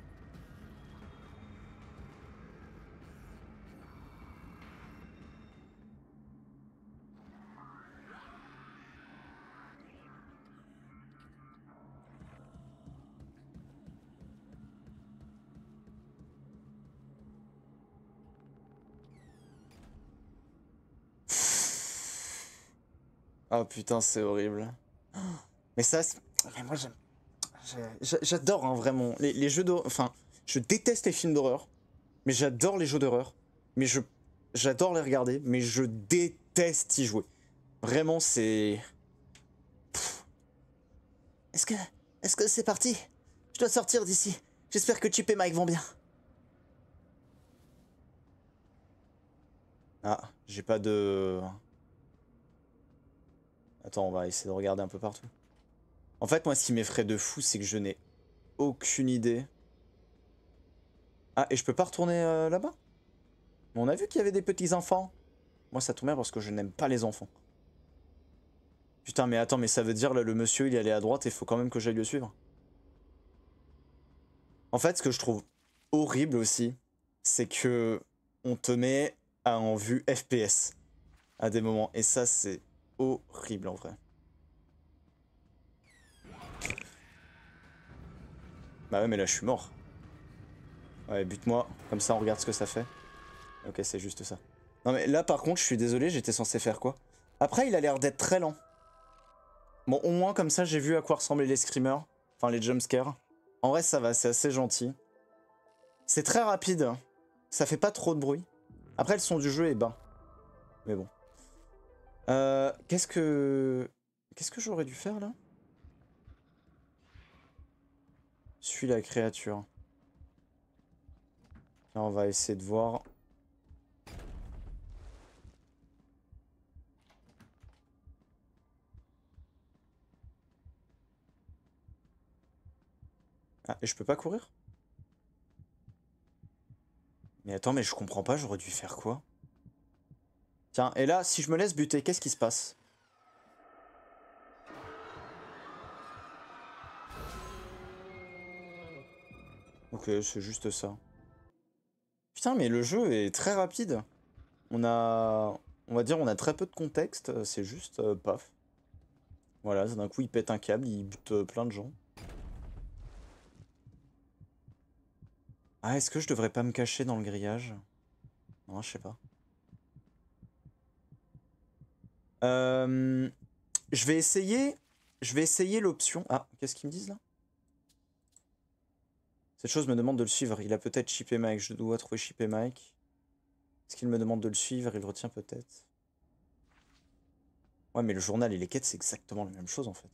Oh putain, c'est horrible. Mais ça, mais moi j'aime j'adore hein, vraiment les, jeux d'horreur. Enfin, je déteste les films d'horreur, mais j'adore les jeux d'horreur. Mais je j'adore les regarder, mais je déteste y jouer. Vraiment, c'est. Est-ce que est-ce que c'est parti Je dois sortir d'ici. J'espère que tu et Mike vont bien. Ah, j'ai pas de. Attends, on va essayer de regarder un peu partout. En fait, moi, ce qui m'effraie de fou, c'est que je n'ai aucune idée. Ah, et je peux pas retourner euh, là-bas On a vu qu'il y avait des petits enfants. Moi, ça tombe bien parce que je n'aime pas les enfants. Putain, mais attends, mais ça veut dire, le monsieur, il est allé à droite et il faut quand même que j'aille le suivre. En fait, ce que je trouve horrible aussi, c'est que on te met à en vue FPS à des moments. Et ça, c'est horrible en vrai. Bah ouais, mais là, je suis mort. Ouais, bute-moi. Comme ça, on regarde ce que ça fait. Ok, c'est juste ça. Non mais là, par contre, je suis désolé, j'étais censé faire quoi Après, il a l'air d'être très lent. Bon, au moins, comme ça, j'ai vu à quoi ressemblaient les screamers. Enfin, les jumpscares. En vrai, ça va, c'est assez gentil. C'est très rapide. Ça fait pas trop de bruit. Après, le son du jeu est bas. Mais bon. Euh, Qu'est-ce que... Qu'est-ce que j'aurais dû faire, là Suis la créature. Là, on va essayer de voir. Ah, et je peux pas courir Mais attends, mais je comprends pas, j'aurais dû faire quoi Tiens, et là, si je me laisse buter, qu'est-ce qui se passe Ok, c'est juste ça. Putain, mais le jeu est très rapide. On a... On va dire on a très peu de contexte, c'est juste euh, paf. Voilà, d'un coup il pète un câble, il bute euh, plein de gens. Ah, est-ce que je devrais pas me cacher dans le grillage Non, je sais pas. Euh, je vais essayer... Je vais essayer l'option... Ah, qu'est-ce qu'ils me disent là cette chose me demande de le suivre. Il a peut-être chippé Mike. Je dois trouver chippé Mike. Est-ce qu'il me demande de le suivre Il retient peut-être. Ouais, mais le journal et les quêtes, c'est exactement la même chose en fait.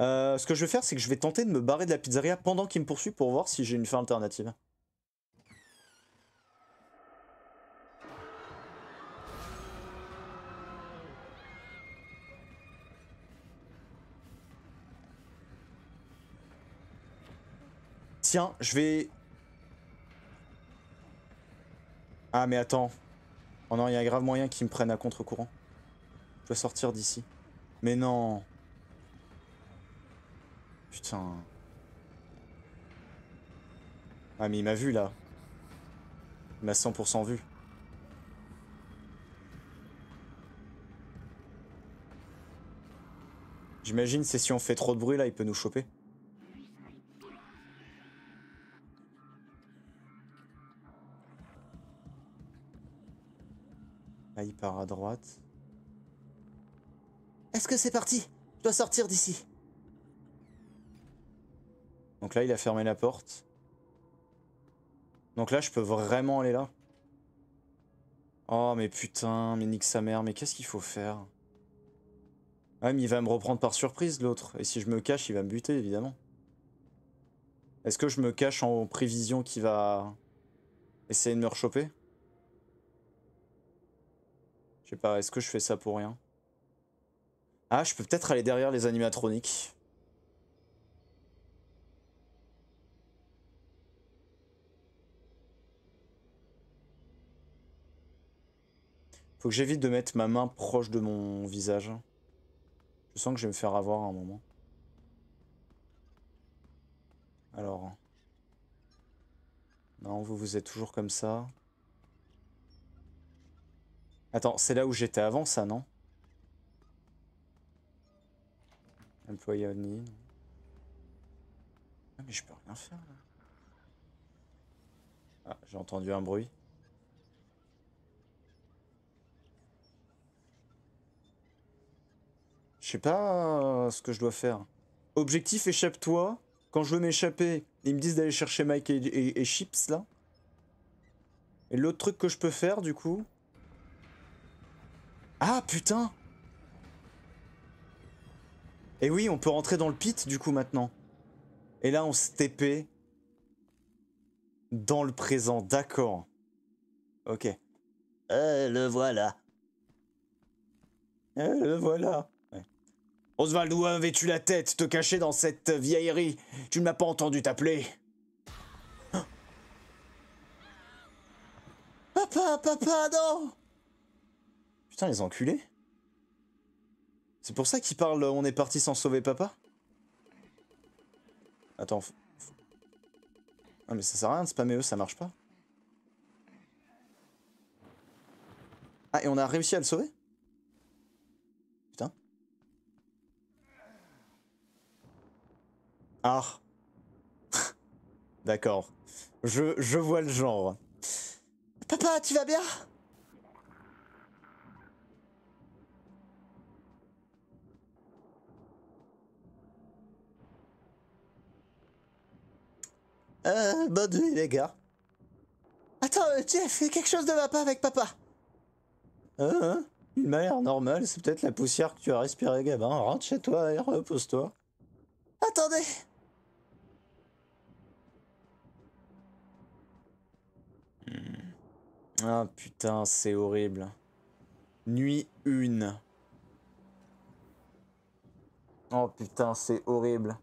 Euh, ce que je vais faire, c'est que je vais tenter de me barrer de la pizzeria pendant qu'il me poursuit pour voir si j'ai une fin alternative. Tiens, je vais... Ah mais attends. Oh non, il y a grave moyen qu'ils me prennent à contre-courant. Je dois sortir d'ici. Mais non. Putain. Ah mais il m'a vu là. Il m'a 100% vu. J'imagine c'est si on fait trop de bruit là, il peut nous choper. il part à droite. Est-ce que c'est parti Je dois sortir d'ici. Donc là, il a fermé la porte. Donc là, je peux vraiment aller là. Oh, mais putain, mais nique sa mère, mais qu'est-ce qu'il faut faire ah mais il va me reprendre par surprise, l'autre. Et si je me cache, il va me buter, évidemment. Est-ce que je me cache en prévision qu'il va essayer de me rechoper je sais pas, est-ce que je fais ça pour rien Ah, je peux peut-être aller derrière les animatroniques. Faut que j'évite de mettre ma main proche de mon visage. Je sens que je vais me faire avoir à un moment. Alors. Non, vous, vous êtes toujours comme ça. Attends, c'est là où j'étais avant ça, non Employee only. Ah, mais je peux rien faire là. Ah, j'ai entendu un bruit. Je sais pas euh, ce que je dois faire. Objectif, échappe-toi. Quand je veux m'échapper, ils me disent d'aller chercher Mike et, et Chips là. Et l'autre truc que je peux faire du coup, ah putain Et eh oui, on peut rentrer dans le pit du coup maintenant. Et là, on se TP dans le présent, d'accord. Ok. Euh, le voilà. Euh, le voilà. Oswald, où avais-tu la tête te cacher dans cette vieillerie Tu ne m'as pas entendu t'appeler. Papa, papa, non Putain, les enculés. C'est pour ça qu'ils parlent on est parti sans sauver papa Attends. Ah, mais ça sert à rien de spammer eux, ça marche pas. Ah et on a réussi à le sauver Putain. Ah. D'accord. Je, je vois le genre. Papa, tu vas bien Euh, bonne nuit les gars. Attends, Jeff, euh, fait quelque chose de va pas avec papa. Hein, Il hein. m'a l'air normal, c'est peut-être la poussière que tu as respirée, gamin. Rentre chez toi et repose-toi. Attendez hmm. Ah putain, c'est horrible. Nuit 1. Oh putain, c'est horrible.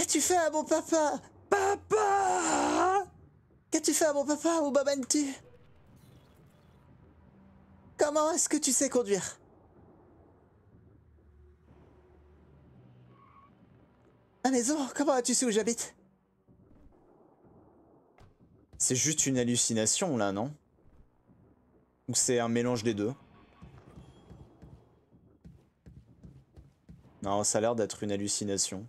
Qu'as-tu fait à mon papa Papa Qu'as-tu fait à mon papa, m'amènes-tu Comment est-ce que tu sais conduire Ma maison, comment as-tu su où j'habite C'est juste une hallucination là, non Ou c'est un mélange des deux Non, ça a l'air d'être une hallucination.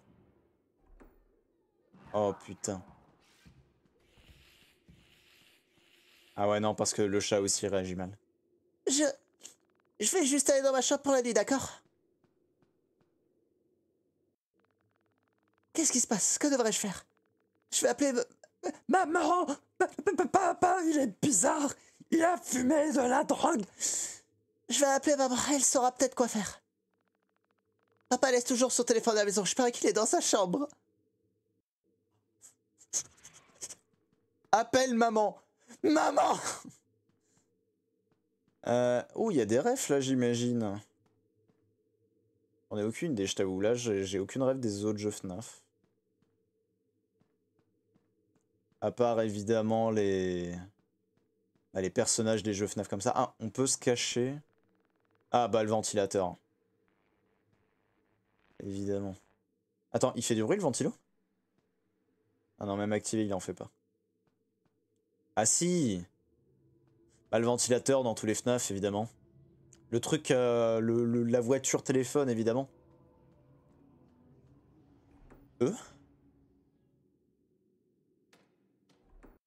Oh putain. Ah ouais, non, parce que le chat aussi réagit mal. Je... Je vais juste aller dans ma chambre pour la nuit, d'accord Qu'est-ce qui se passe Que devrais-je faire Je vais appeler... maman Papa, il est bizarre Il a fumé de la drogue Je vais appeler maman, elle saura peut-être quoi faire. Papa laisse toujours son téléphone à la maison, je parie qu'il est dans sa chambre. Appelle maman Maman euh, Oh, il y a des rêves là, j'imagine. On ai aucune des... je t'avoue. Là, j'ai aucune rêve des autres jeux FNAF. À part évidemment les... Bah, les personnages des jeux FNAF comme ça. Ah, on peut se cacher. Ah bah le ventilateur. Évidemment. Attends, il fait du bruit le ventilo Ah non, même activé, il en fait pas. Ah si Pas Le ventilateur dans tous les FNAF, évidemment. Le truc, euh, le, la voiture téléphone, évidemment. Euh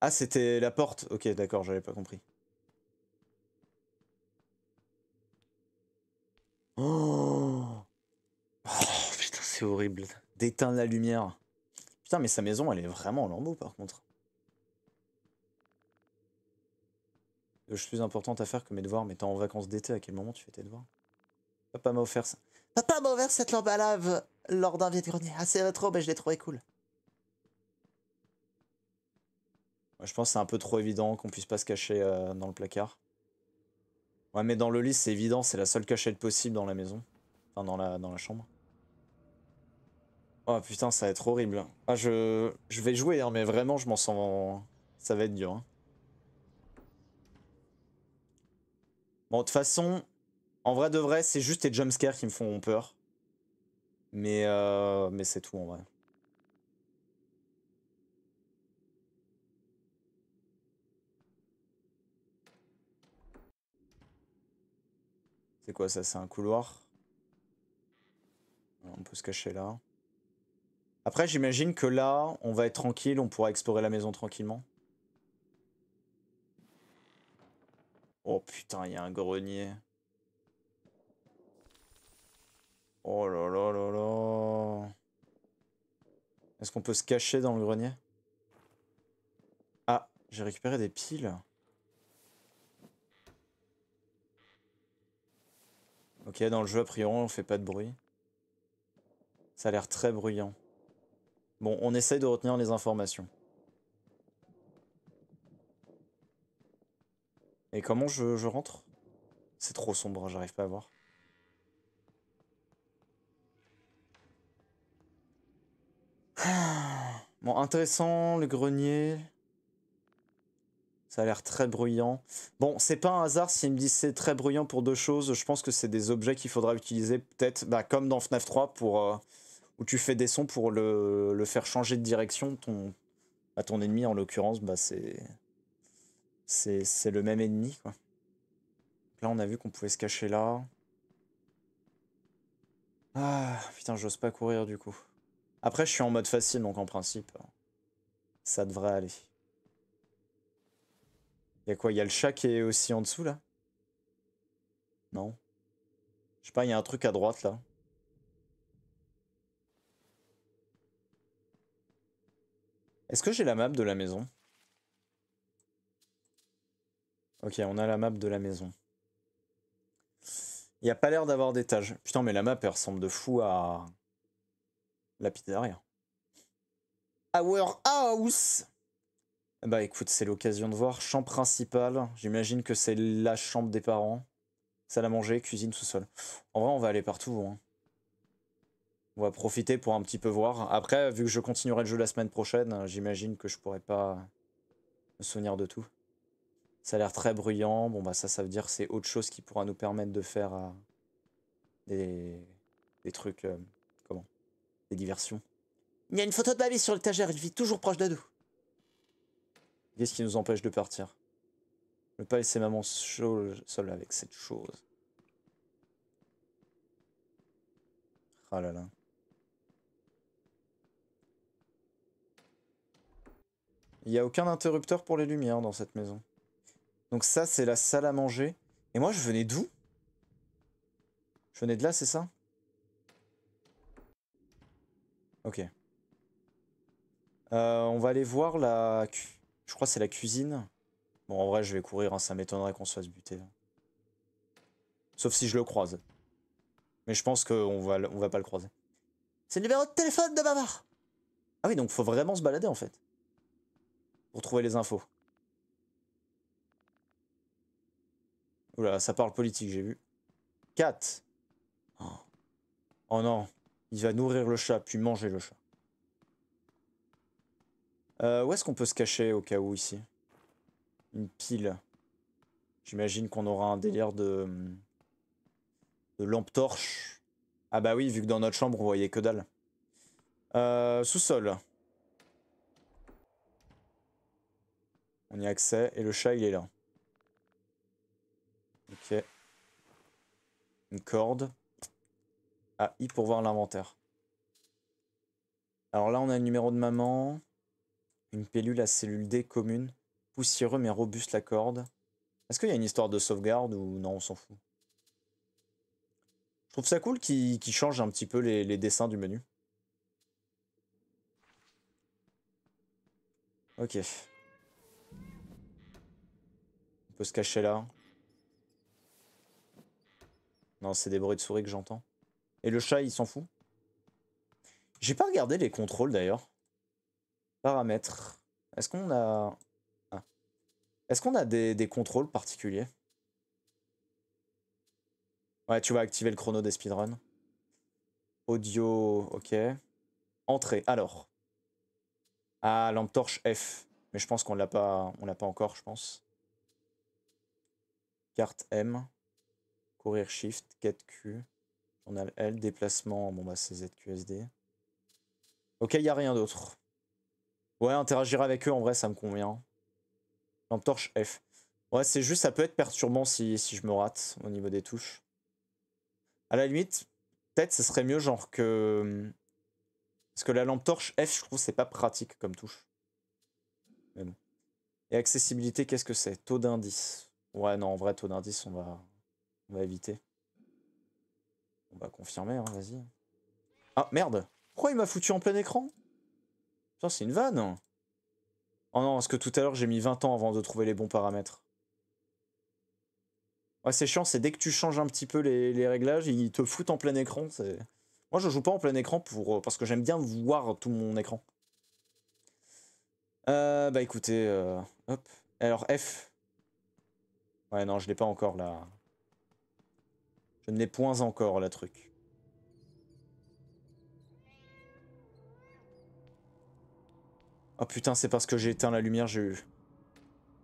Ah, c'était la porte. Ok, d'accord, j'avais pas compris. Oh, oh putain, c'est horrible. D'éteindre la lumière. Putain, mais sa maison, elle est vraiment en lambeau, par contre. Je suis plus importante à faire que mes devoirs, mais t'es en vacances d'été, à quel moment tu fais tes devoirs Papa m'a offert ça. Papa m'a offert cette lampe à lave lors d'un vide-grenier. C'est rétro, mais je l'ai trouvé cool. je pense que c'est un peu trop évident qu'on puisse pas se cacher euh, dans le placard. Ouais, mais dans le lit, c'est évident, c'est la seule cachette possible dans la maison. Enfin, dans la, dans la chambre. Oh putain, ça va être horrible. Ah, je, je vais jouer, hein, mais vraiment, je m'en sens... Ça va être dur. Hein. Bon, de toute façon, en vrai de vrai, c'est juste les jumpscares qui me font peur. Mais, euh, mais c'est tout en vrai. C'est quoi ça C'est un couloir On peut se cacher là. Après, j'imagine que là, on va être tranquille, on pourra explorer la maison tranquillement. Oh putain, il y a un grenier. Oh là là là là. Est-ce qu'on peut se cacher dans le grenier Ah, j'ai récupéré des piles. Ok, dans le jeu, a priori, on fait pas de bruit. Ça a l'air très bruyant. Bon, on essaye de retenir les informations. Et comment je, rentre C'est trop sombre, hein, j'arrive pas à voir. Bon, intéressant, le grenier. Ça a l'air très bruyant. Bon, c'est pas un hasard s'il me dit c'est très bruyant pour deux choses. Je pense que c'est des objets qu'il faudra utiliser peut-être, bah, comme dans FNAF 3, pour, euh, où tu fais des sons pour le, le faire changer de direction. Ton, à bah, ton ennemi, en l'occurrence, bah, c'est c'est le même ennemi. Quoi. Là, on a vu qu'on pouvait se cacher là. Ah, putain, j'ose pas courir du coup. Après, je suis en mode facile, donc en principe, euh, ça devrait aller. Y'a quoi Y'a le chat qui est aussi en dessous, là Non. Je sais pas, y'a un truc à droite, là. Est-ce que j'ai la map de la maison Ok, on a la map de la maison. Il n'y a pas l'air d'avoir d'étage. Putain, mais la map, elle ressemble de fou à la pizzeria. Our house Bah écoute, c'est l'occasion de voir. Chambre principale, j'imagine que c'est la chambre des parents. Salle à manger, cuisine, sous-sol. En vrai, on va aller partout. Hein. On va profiter pour un petit peu voir. Après, vu que je continuerai le jeu la semaine prochaine, j'imagine que je pourrai pas me souvenir de tout. Ça a l'air très bruyant. Bon, bah ça, ça veut dire c'est autre chose qui pourra nous permettre de faire euh, des, trucs. Euh, comment Des diversions. Il y a une photo de Babi sur l'étagère, il vit toujours proche de Qu'est-ce qui nous empêche de partir Je ne pas laisser maman seule avec cette chose. Ah là là. Il n'y a aucun interrupteur pour les lumières dans cette maison. Donc ça, c'est la salle à manger. Et moi, je venais d'où Je venais de là, c'est ça Ok. Euh, on va aller voir la... Je crois c'est la cuisine. Bon, en vrai, je vais courir, hein, ça m'étonnerait qu'on se fasse buter. Hein. Sauf si je le croise. Mais je pense qu'on va, on va pas le croiser. C'est le numéro de téléphone de Bavard Ah oui, donc faut vraiment se balader, en fait. Pour trouver les infos. Oula, ça parle politique, j'ai vu. 4. Oh. non. Il va nourrir le chat, puis manger le chat. Euh, où est-ce qu'on peut se cacher au cas où, ici Une pile. J'imagine qu'on aura un délire de... De lampe torche. Ah bah oui, vu que dans notre chambre, on voyait que dalle. Euh, sous-sol. On y a accès, et le chat, il est là. Ok. Une corde. Ah, I pour voir l'inventaire. Alors là, on a le numéro de maman. Une pellule à cellule D commune. Poussiéreux mais robuste la corde. Est-ce qu'il y a une histoire de sauvegarde ou non, on s'en fout Je trouve ça cool qu'il change un petit peu les, les dessins du menu. Ok. On peut se cacher là c'est des bruits de souris que j'entends. Et le chat, il s'en fout J'ai pas regardé les contrôles d'ailleurs. Paramètres. Est-ce qu'on a... Ah. Est-ce qu'on a des, contrôles particuliers Ouais, tu vas activer le chrono des speedruns. Audio, ok. Entrée, alors. Ah, lampe torche F. Mais je pense qu'on l'a pas, on l'a pas encore, je pense. Carte M. Courir Shift, 4Q. On a L, déplacement. Bon, bah, c'est ZQSD. Ok, il n'y a rien d'autre. Ouais, interagir avec eux, en vrai, ça me convient. Lampe torche F. Ouais, c'est juste, ça peut être perturbant si, si je me rate au niveau des touches. À la limite, peut-être ce serait mieux genre que... Hum, parce que la lampe torche F, je trouve c'est pas pratique comme touche. Et accessibilité, qu'est-ce que c'est Taux d'indice. Ouais, non, en vrai, taux d'indice, on va, on va éviter. On va confirmer, hein, vas-y. Ah, merde Pourquoi il m'a foutu en plein écran Ça, c'est une vanne Oh non, parce que tout à l'heure, j'ai mis 20 ans avant de trouver les bons paramètres. Ouais, c'est chiant, c'est dès que tu changes un petit peu les, réglages, ils te foutent en plein écran. Moi, je joue pas en plein écran pour, euh, parce que j'aime bien voir tout mon écran. Euh, bah écoutez, euh, hop. Alors F. Ouais, non, je l'ai pas encore là. Je ne l'ai point encore, la truc. Oh putain, c'est parce que j'ai éteint la lumière, j'ai eu...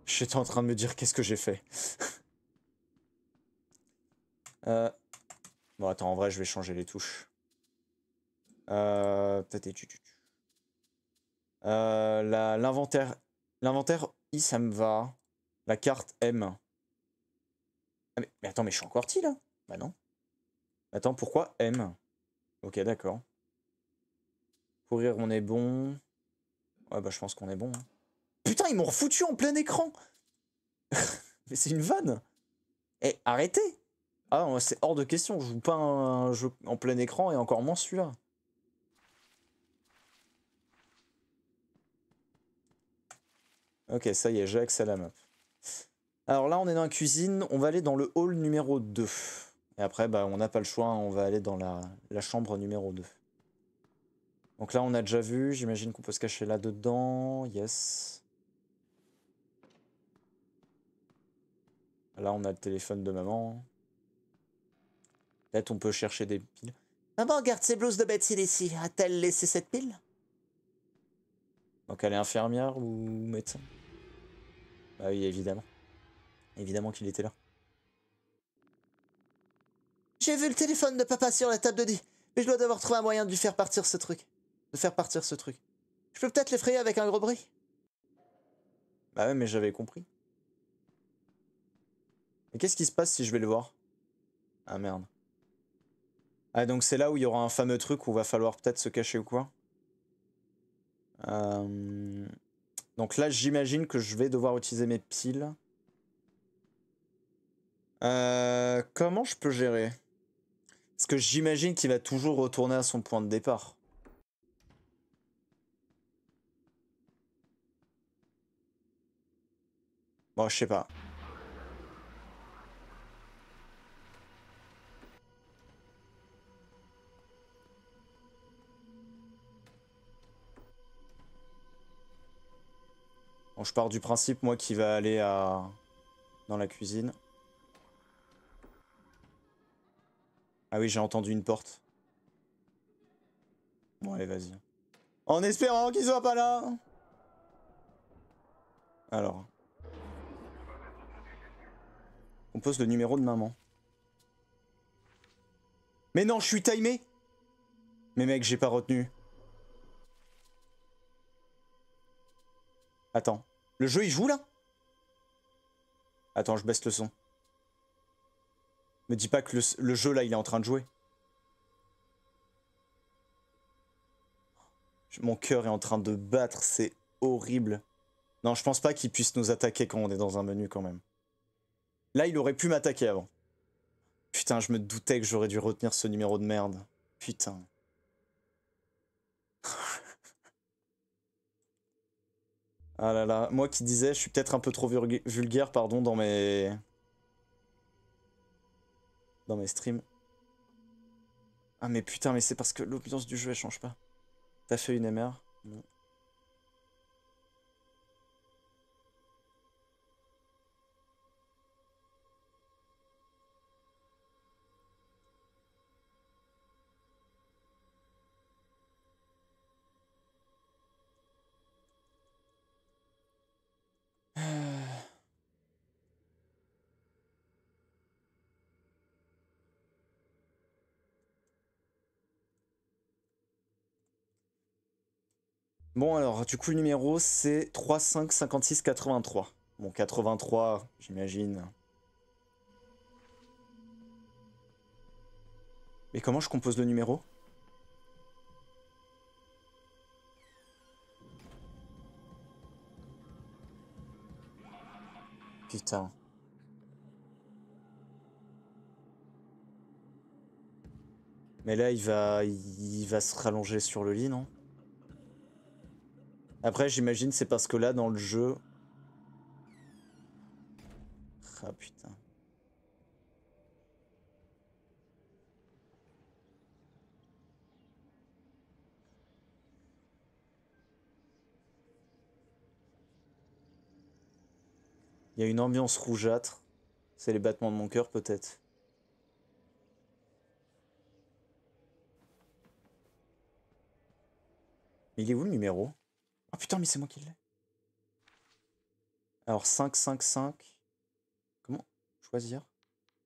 J'étais en train de me dire qu'est-ce que j'ai fait. Euh, bon, attends, en vrai, je vais changer les touches. Euh... Euh, L'inventaire... L'inventaire I, ça me va. La carte M. Ah, mais... attends, mais je suis encore QWERTY, là bah, non. Attends, pourquoi M Ok, d'accord. Pour rire, on est bon. Ouais, bah je pense qu'on est bon. Hein. Putain, ils m'ont refoutu en plein écran Mais c'est une vanne Eh, arrêtez Ah, c'est hors de question, je joue pas un jeu en plein écran et encore moins celui-là. Ok, ça y est, jacques accès la map. Alors là, on est dans la cuisine, on va aller dans le hall numéro 2. Et après, bah, on n'a pas le choix, hein, on va aller dans la, chambre numéro 2. Donc là, on a déjà vu, j'imagine qu'on peut se cacher là-dedans. Yes. Là, on a le téléphone de maman. Peut-être on peut chercher des piles. Maman, garde ses blouses de bêtises ici. A-t-elle laissé cette pile Donc elle est infirmière ou médecin Bah oui, évidemment. Évidemment qu'il était là. J'ai vu le téléphone de papa sur la table de nuit, mais je dois devoir trouver un moyen de lui faire partir ce truc. De faire partir ce truc. Je peux peut-être l'effrayer avec un gros bruit. Bah ouais, mais j'avais compris. Mais qu'est-ce qui se passe si je vais le voir Ah merde. Ah donc c'est là où il y aura un fameux truc où va falloir peut-être se cacher ou quoi euh, Donc là j'imagine que je vais devoir utiliser mes piles. Euh, comment je peux gérer parce que j'imagine qu'il va toujours retourner à son point de départ. Bon, je sais pas. Bon, je pars du principe, moi, qui va aller à... dans la cuisine. Ah oui, j'ai entendu une porte. Bon, allez, vas-y. En espérant qu'il soit pas là Alors. On pose le numéro de maman. Mais non, je suis timé Mais mec, j'ai pas retenu. Attends. Le jeu, il joue, là Attends, je baisse le son. Me dis pas que le, le jeu là, il est en train de jouer. Mon cœur est en train de battre, c'est horrible. Non, je pense pas qu'il puisse nous attaquer quand on est dans un menu quand même. Là, il aurait pu m'attaquer avant. Putain, je me doutais que j'aurais dû retenir ce numéro de merde. Putain. ah là là, moi qui disais, je suis peut-être un peu trop vulgaire, pardon, dans mes mes streams. Ah mais putain, mais c'est parce que l'ambiance du jeu elle change pas. T'as fait une MR Bon alors, du coup le numéro c'est 355683. Bon, 83, j'imagine. Mais comment je compose le numéro Putain. Mais là, il va, il va se rallonger sur le lit, non après, j'imagine c'est parce que là, dans le jeu... Ah putain. Il y a une ambiance rougeâtre. C'est les battements de mon cœur peut-être. Il est où le numéro Oh putain, mais c'est moi qui l'ai. Alors 5, 5, 5. Comment choisir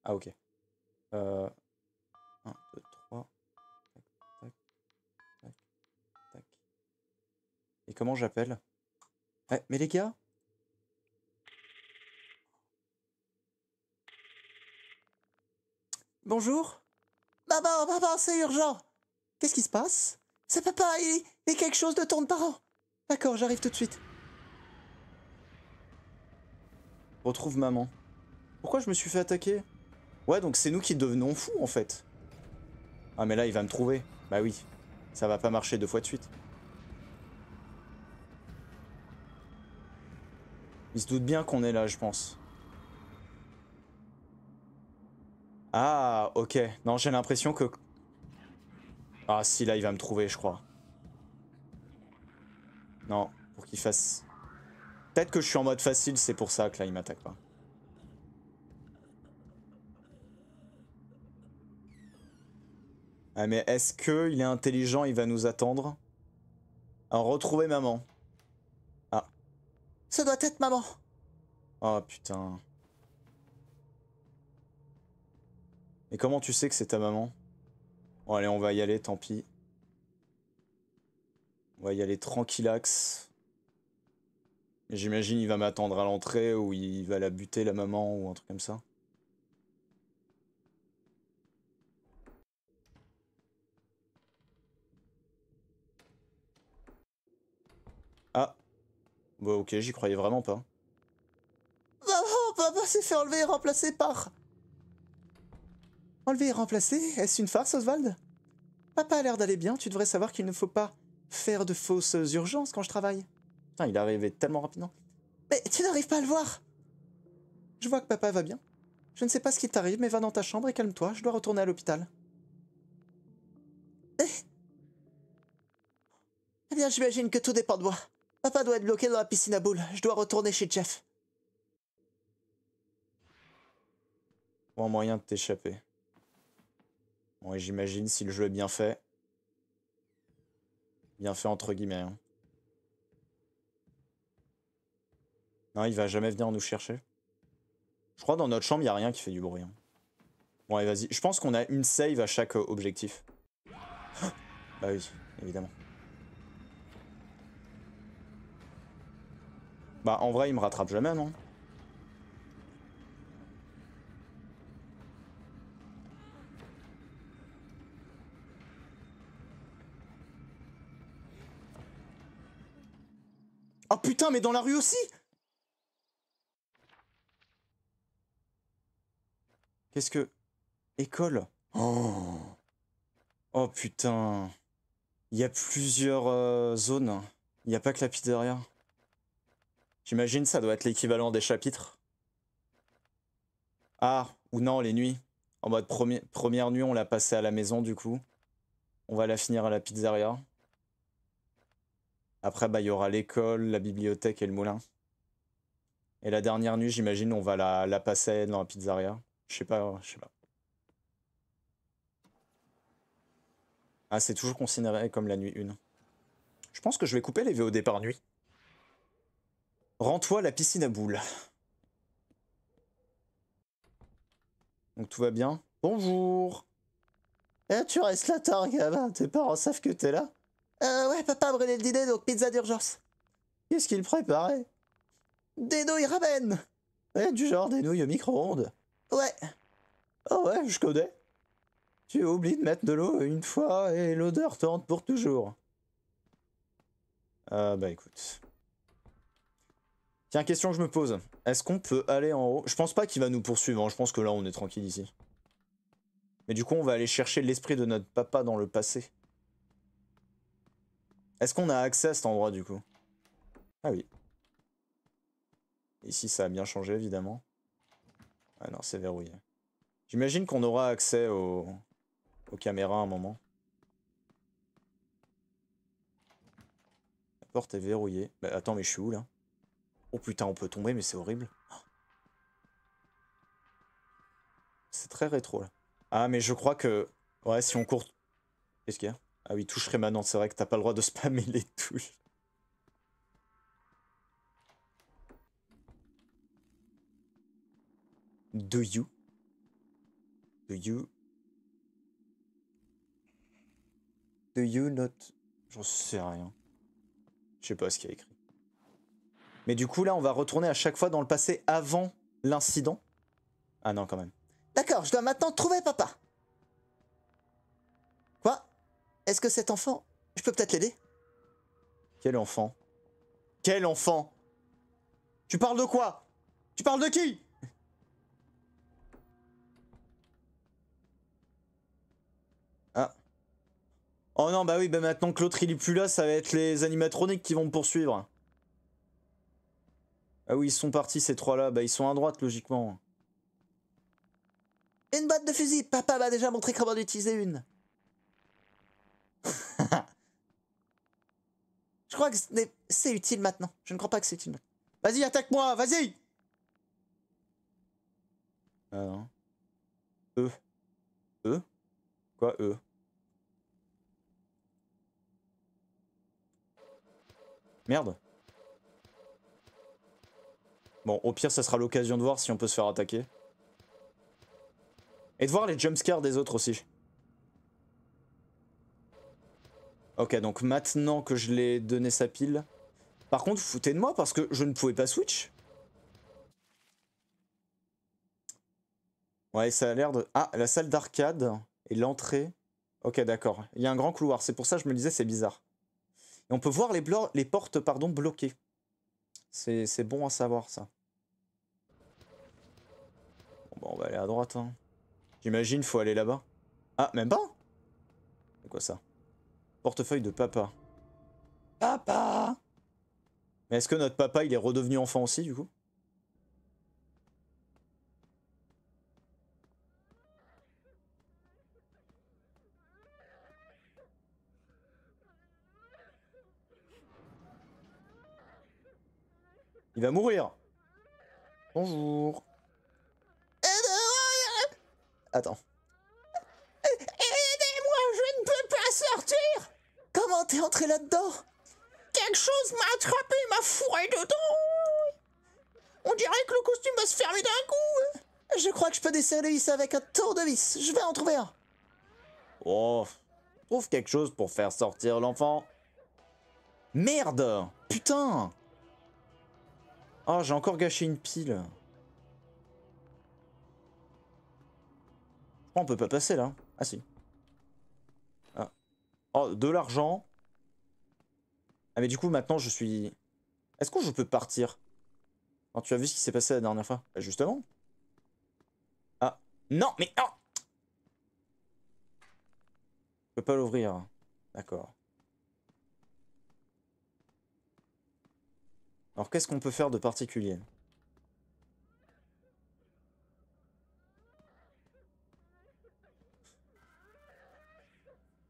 Ah ok. 1, 2, 3. Tac, tac, tac, Et comment j'appelle ouais, eh, Mais les gars Bonjour Maman, papa, c'est urgent Qu'est-ce qui se passe C'est papa, il, quelque chose de ton parent D'accord, j'arrive tout de suite. Retrouve maman. Pourquoi je me suis fait attaquer Ouais, donc c'est nous qui devenons fous en fait. Ah mais là, il va me trouver. Bah oui, ça va pas marcher deux fois de suite. Il se doute bien qu'on est là, je pense. Ah, ok. Non, j'ai l'impression que... Ah si, là, il va me trouver, je crois. Non, pour qu'il fasse... Peut-être que je suis en mode facile, c'est pour ça que là, il m'attaque pas. Ah, mais est-ce que il est intelligent, il va nous attendre à ah, retrouver maman. Ah. Ça doit être maman Oh putain. Mais comment tu sais que c'est ta maman Bon allez, on va y aller, tant pis. On va y aller tranquillax. J'imagine il va m'attendre à l'entrée ou il va la buter la maman ou un truc comme ça. Ah. Bah ok, j'y croyais vraiment pas. Maman, papa s'est fait enlever et remplacer par... Enlever et remplacer Est-ce une farce, Oswald Papa a l'air d'aller bien, tu devrais savoir qu'il ne faut pas faire de fausses urgences quand je travaille. Putain, il arrivé tellement rapidement. Mais tu n'arrives pas à le voir Je vois que papa va bien. Je ne sais pas ce qui t'arrive, mais va dans ta chambre et calme-toi, je dois retourner à l'hôpital. Eh, eh bien, j'imagine que tout dépend de moi. Papa doit être bloqué dans la piscine à boules, je dois retourner chez Jeff. Bon, un moyen de t'échapper. Bon, et j'imagine si le jeu est bien fait, Bien fait entre guillemets. Hein. Non, il va jamais venir nous chercher. Je crois que dans notre chambre, il n'y a rien qui fait du bruit. Hein. Bon, allez, vas-y. Je pense qu'on a une save à chaque euh, objectif. bah oui, évidemment. Bah, en vrai, il me rattrape jamais, non Ah putain, mais dans la rue aussi Qu'est-ce que... École oh, oh, putain. Il y a plusieurs euh, zones. Il n'y a pas que la pizzeria. J'imagine ça doit être l'équivalent des chapitres. Ah, ou non, les nuits. En mode première nuit, on l'a passée à la maison du coup. On va la finir à la pizzeria. Après, bah, il y aura l'école, la bibliothèque et le moulin. Et la dernière nuit, j'imagine, on va la, passer dans la pizzeria. Je sais pas, je sais pas. Ah, c'est toujours considéré comme la nuit 1. Je pense que je vais couper les VOD par nuit. Rends-toi la piscine à boules. Donc tout va bien. Bonjour Eh, tu restes là, Targala hein. Tes parents savent que t'es là euh, ouais, papa a le dîner, donc pizza d'urgence. Qu'est-ce qu'il préparait Des nouilles ramen ouais, Du genre des nouilles au micro-ondes. Ouais. Oh ouais, je connais. Tu oublies de mettre de l'eau une fois et l'odeur tente pour toujours. Ah, bah écoute. Tiens, question que je me pose. Est-ce qu'on peut aller en haut Je pense pas qu'il va nous poursuivre, hein. je pense que là on est tranquille ici. Mais du coup on va aller chercher l'esprit de notre papa dans le passé. Est-ce qu'on a accès à cet endroit du coup Ah oui. Ici ça a bien changé évidemment. Ah non, c'est verrouillé. J'imagine qu'on aura accès aux caméras à un moment. La porte est verrouillée. Mais bah, attends, mais je suis où là Oh putain, on peut tomber, mais c'est horrible. C'est très rétro là. Ah, mais je crois que... Ouais, si on court... Qu'est-ce qu'il y a ah oui, touche maintenant, c'est vrai que t'as pas le droit de spammer les touches. Do you? Do you? Do you not? J'en sais rien. Je sais pas ce qu'il y a écrit. Mais du coup, là, on va retourner à chaque fois dans le passé avant l'incident. Ah non, quand même. D'accord, je dois maintenant trouver papa. Est-ce que cet enfant, je peux peut-être l'aider Quel enfant Quel enfant Tu parles de quoi Tu parles de qui Ah. Oh non, bah oui, bah maintenant que l'autre il est plus là, ça va être les animatroniques qui vont me poursuivre. Ah oui, ils sont partis ces trois-là. Bah ils sont à droite, logiquement. Une boîte de fusil Papa m'a déjà montré comment utiliser une je crois que c'est utile maintenant. Je ne crois pas que c'est utile Vas-y, attaque-moi, vas-y non E. E Quoi, E Merde. Bon, au pire, ça sera l'occasion de voir si on peut se faire attaquer. Et de voir les jumpscares des autres aussi. Ok, donc maintenant que je l'ai donné sa pile. Par contre, foutez de moi parce que je ne pouvais pas switch. Ouais, ça a l'air de... Ah, la salle d'arcade et l'entrée. Ok, d'accord. Il y a un grand couloir. C'est pour ça que je me disais, c'est bizarre. Et on peut voir les, les portes pardon, bloquées. C'est bon à savoir, ça. Bon, bah, on va aller à droite. Hein. J'imagine, faut aller là-bas. Ah, même pas C'est quoi ça Portefeuille de papa. Papa est-ce que notre papa, il est redevenu enfant aussi, du coup Il va mourir Bonjour Attends. Aidez-moi, je ne peux pas sortir Comment t'es entré là-dedans Quelque chose m'a attrapé, m'a fourré dedans. On dirait que le costume va se fermer d'un coup. Hein. Je crois que je peux desserrer les vis avec un tour de vis. Je vais en trouver un. Oh, trouve quelque chose pour faire sortir l'enfant. Merde Putain Oh, j'ai encore gâché une pile. Oh, on peut pas passer là. Ah si. Oh, de l'argent. Ah mais du coup maintenant je suis... Est-ce que je peux partir Quand Tu as vu ce qui s'est passé la dernière fois bah, Justement. Ah. Non mais non oh Je peux pas l'ouvrir. D'accord. Alors qu'est-ce qu'on peut faire de particulier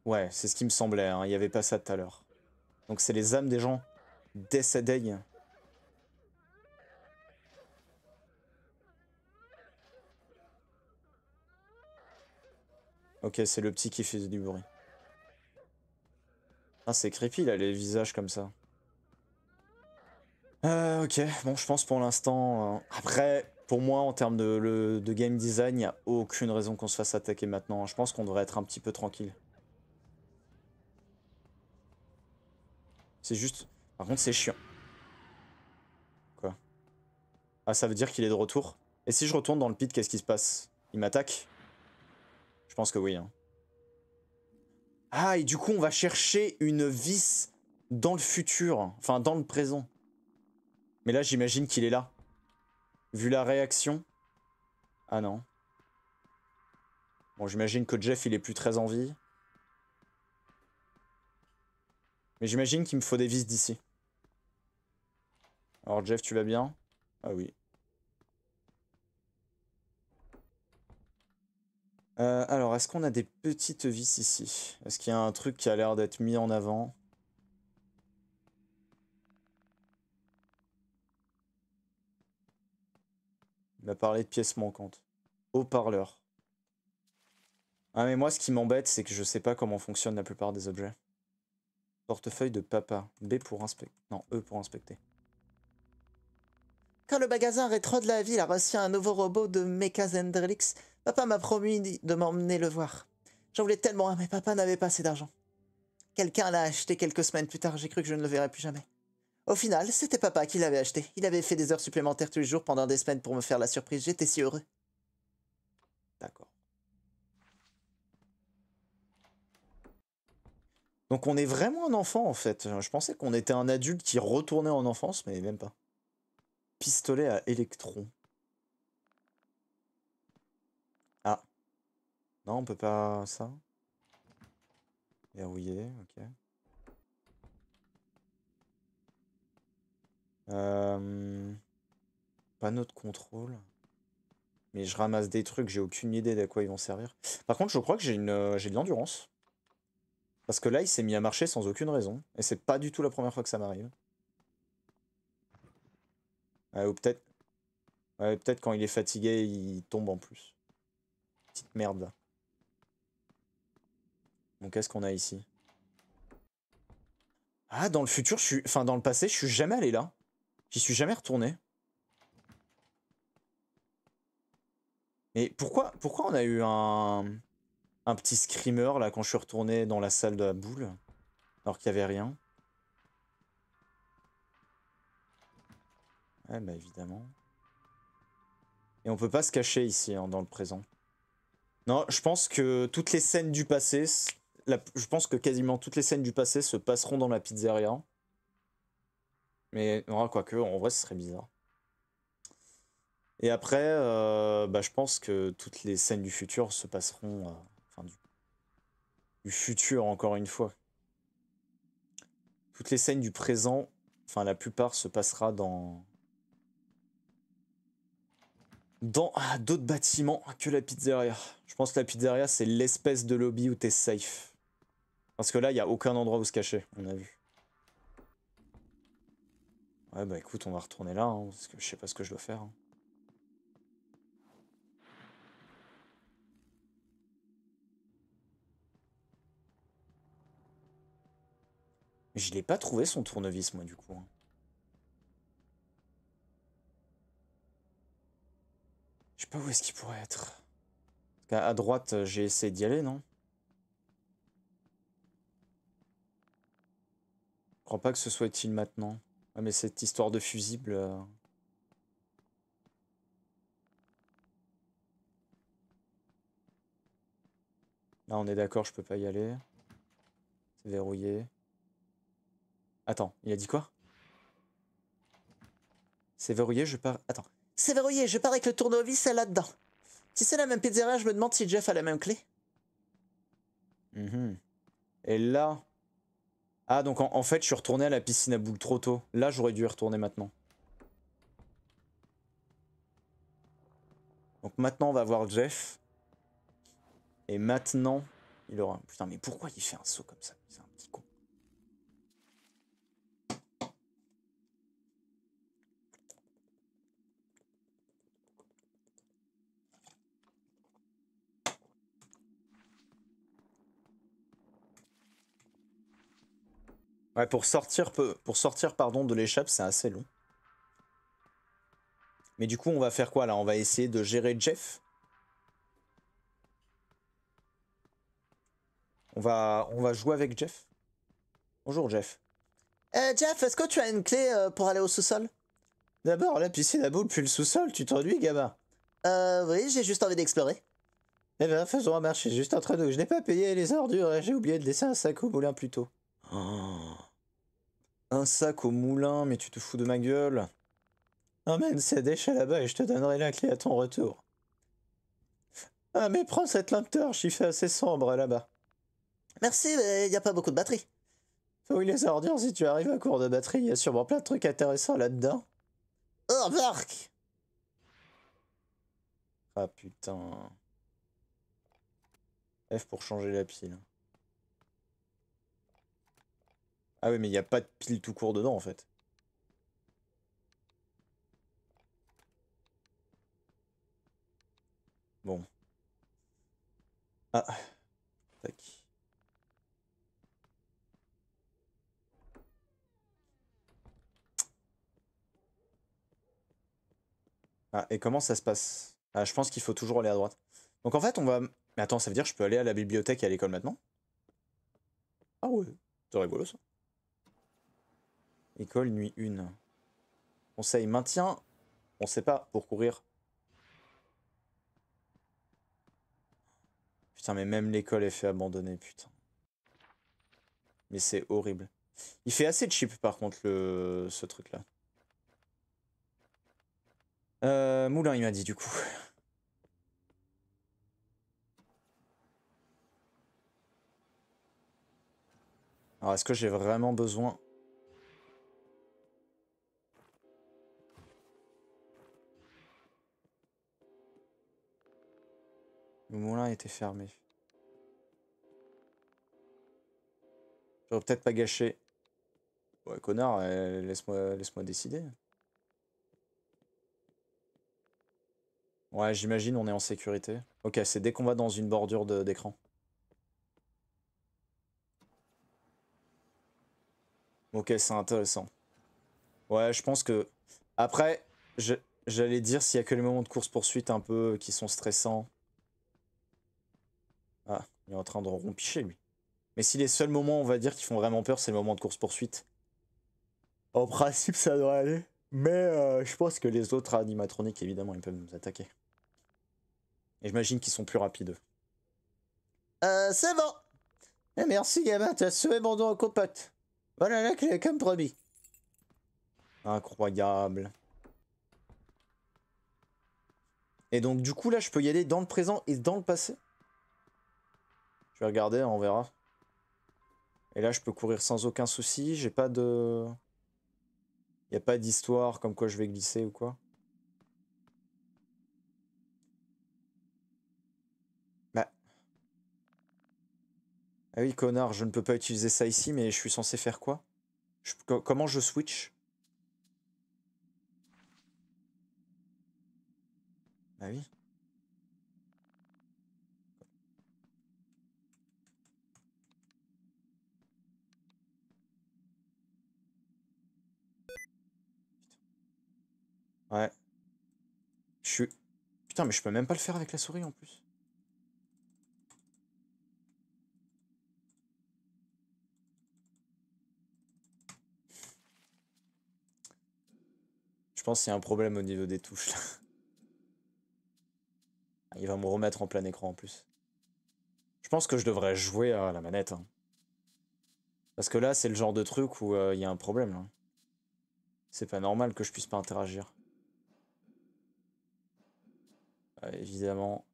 Ouais, c'est ce qui me semblait, hein. il n'y avait pas ça tout à l'heure. Donc c'est les âmes des gens décédés. Ok, c'est le petit qui fait du bruit. Ah, c'est creepy, là, les visages comme ça. Euh, ok, bon, je pense pour l'instant... Hein. Après, pour moi, en termes de, de game design, il n'y a aucune raison qu'on se fasse attaquer maintenant. Hein. Je pense qu'on devrait être un petit peu tranquille. C'est juste... Par contre, c'est chiant. Quoi Ah, ça veut dire qu'il est de retour Et si je retourne dans le pit, qu'est-ce qui se passe Il m'attaque Je pense que oui. Hein. Ah, et du coup, on va chercher une vis dans le futur. Enfin, dans le présent. Mais là, j'imagine qu'il est là. Vu la réaction. Ah non. Bon, j'imagine que Jeff, il est plus très en vie. Mais j'imagine qu'il me faut des vis d'ici. Alors Jeff, tu vas bien Ah oui. Euh, alors, est-ce qu'on a des petites vis ici Est-ce qu'il y a un truc qui a l'air d'être mis en avant Il m'a parlé de pièces manquantes. Haut-parleur. Ah mais moi ce qui m'embête c'est que je sais pas comment fonctionne la plupart des objets. Portefeuille de papa. B pour inspecter. Non, E pour inspecter. Quand le magasin rétro de la ville a reçu un nouveau robot de Zendrelix, papa m'a promis de m'emmener le voir. J'en voulais tellement, mais papa n'avait pas assez d'argent. Quelqu'un l'a acheté quelques semaines plus tard, j'ai cru que je ne le verrais plus jamais. Au final, c'était papa qui l'avait acheté. Il avait fait des heures supplémentaires tous les jours pendant des semaines pour me faire la surprise, j'étais si heureux. D'accord. Donc on est vraiment un enfant en fait. Je pensais qu'on était un adulte qui retournait en enfance, mais même pas. Pistolet à électrons. Ah. Non, on peut pas ça. Verrouiller, ok. Euh... Panneau de contrôle. Mais je ramasse des trucs, j'ai aucune idée de quoi ils vont servir. Par contre, je crois que j'ai une... Euh, de l'endurance. Parce que là, il s'est mis à marcher sans aucune raison. Et c'est pas du tout la première fois que ça m'arrive. ou peut-être... Ouais, peut-être quand il est fatigué, il tombe en plus. Petite merde, là. Donc, qu'est-ce qu'on a ici Ah, dans le futur, je suis... Enfin, dans le passé, je suis jamais allé là. J'y suis jamais retourné. Mais pourquoi, pourquoi on a eu un un petit screamer là quand je suis retourné dans la salle de la boule, alors qu'il n'y avait rien. Ouais, bah évidemment. Et on peut pas se cacher ici, hein, dans le présent. Non, je pense que toutes les scènes du passé, je pense que quasiment toutes les scènes du passé se passeront dans la pizzeria. Mais quoi quoique, en vrai, ce serait bizarre. Et après, euh, bah, je pense que toutes les scènes du futur se passeront... Euh, du futur, encore une fois. Toutes les scènes du présent, enfin la plupart, se passera dans dans ah, d'autres bâtiments que la pizzeria. Je pense que la pizzeria, c'est l'espèce de lobby où t'es safe. Parce que là, il n'y a aucun endroit où se cacher, on a vu. Ouais, bah écoute, on va retourner là, hein, parce que je sais pas ce que je dois faire. Hein. Je l'ai pas trouvé son tournevis, moi, du coup. Hein. Je sais pas où est-ce qu'il pourrait être. à, droite, euh, j'ai essayé d'y aller, non Je crois pas que ce soit il maintenant. Ah, mais cette histoire de fusible... Euh. Là, on est d'accord, je peux pas y aller. C'est verrouillé. Attends, il a dit quoi C'est verrouillé, je pars... Attends. C'est verrouillé, je pars avec le tournevis, c'est là-dedans. Si c'est la même pizzeria, je me demande si Jeff a la même clé. Mhm. Et là... Ah, donc en, fait, je suis retourné à la piscine à boules trop tôt. Là, j'aurais dû y retourner maintenant. Donc maintenant, on va voir Jeff. Et maintenant, il aura... Putain, mais pourquoi il fait un saut comme ça Ouais, pour sortir, pour sortir pardon, de l'échappe, c'est assez long. Mais du coup, on va faire quoi là On va essayer de gérer Jeff. On va, on va jouer avec Jeff. Bonjour Jeff. Euh, Jeff, est-ce que tu as une clé euh, pour aller au sous-sol D'abord la piscine la boule, puis le sous-sol, tu t'ennuies, gamin Euh, oui, j'ai juste envie d'explorer. Eh ben, faisons un marché juste entre nous. Je n'ai pas payé les ordures hein. j'ai oublié de laisser un sac au moulin plus tôt. Oh sac au moulin, mais tu te fous de ma gueule. amène ah, ces déchets là-bas et je te donnerai la clé à ton retour. Ah, mais prends cette lampe torche, il fait assez sombre là-bas. Merci, mais il n'y a pas beaucoup de batterie. oui les ordures si tu arrives à court de batterie, il y a sûrement plein de trucs intéressants là-dedans. Oh merde Ah putain. F pour changer la pile. Ah oui, mais il n'y a pas de pile tout court dedans en fait. Bon. Ah. Tac. Ah, et comment ça se passe Ah, je pense qu'il faut toujours aller à droite. Donc en fait, on va... Mais attends, ça veut dire que je peux aller à la bibliothèque et à l'école maintenant Ah ouais, c'est rigolo ça. École nuit 1. Conseil maintien. On sait pas pour courir. Putain, mais même l'école est fait abandonner, putain. Mais c'est horrible. Il fait assez cheap par contre le ce truc là. Euh, Moulin il m'a dit du coup. Alors est-ce que j'ai vraiment besoin Le moulin était fermé. J'aurais peut-être pas gâché. Ouais, connard, euh, laisse-moi laisse décider. Ouais, j'imagine on est en sécurité. Ok, c'est dès qu'on va dans une bordure d'écran. Ok, c'est intéressant. Ouais, je pense que... Après, j'allais dire s'il y a que les moments de course-poursuite un peu qui sont stressants. Il est en train de rompicher, lui. Mais si les seuls moments, on va dire, qui font vraiment peur, c'est le moment de course-poursuite. En principe, ça doit aller. Mais euh, je pense que les autres animatroniques, évidemment, ils peuvent nous attaquer. Et j'imagine qu'ils sont plus rapides. Euh, c'est bon eh, Merci, gamin, t'as sauvé mon dos en copotes. Voilà la clé, comme promis. Incroyable. Et donc, du coup, là, je peux y aller dans le présent et dans le passé je vais regarder, on verra. Et là, je peux courir sans aucun souci. J'ai pas de... Il n'y a pas d'histoire comme quoi je vais glisser ou quoi. Bah. Ah oui, connard, je ne peux pas utiliser ça ici, mais je suis censé faire quoi Comment je switch Bah oui. Ouais. Je suis... Putain, mais je peux même pas le faire avec la souris en plus. Je pense qu'il y a un problème au niveau des touches là. Ah, il va me remettre en plein écran en plus. Je pense que je devrais jouer à la manette. Hein. Parce que là, c'est le genre de truc où euh, il y a un problème. C'est pas normal que je puisse pas interagir. évidemment.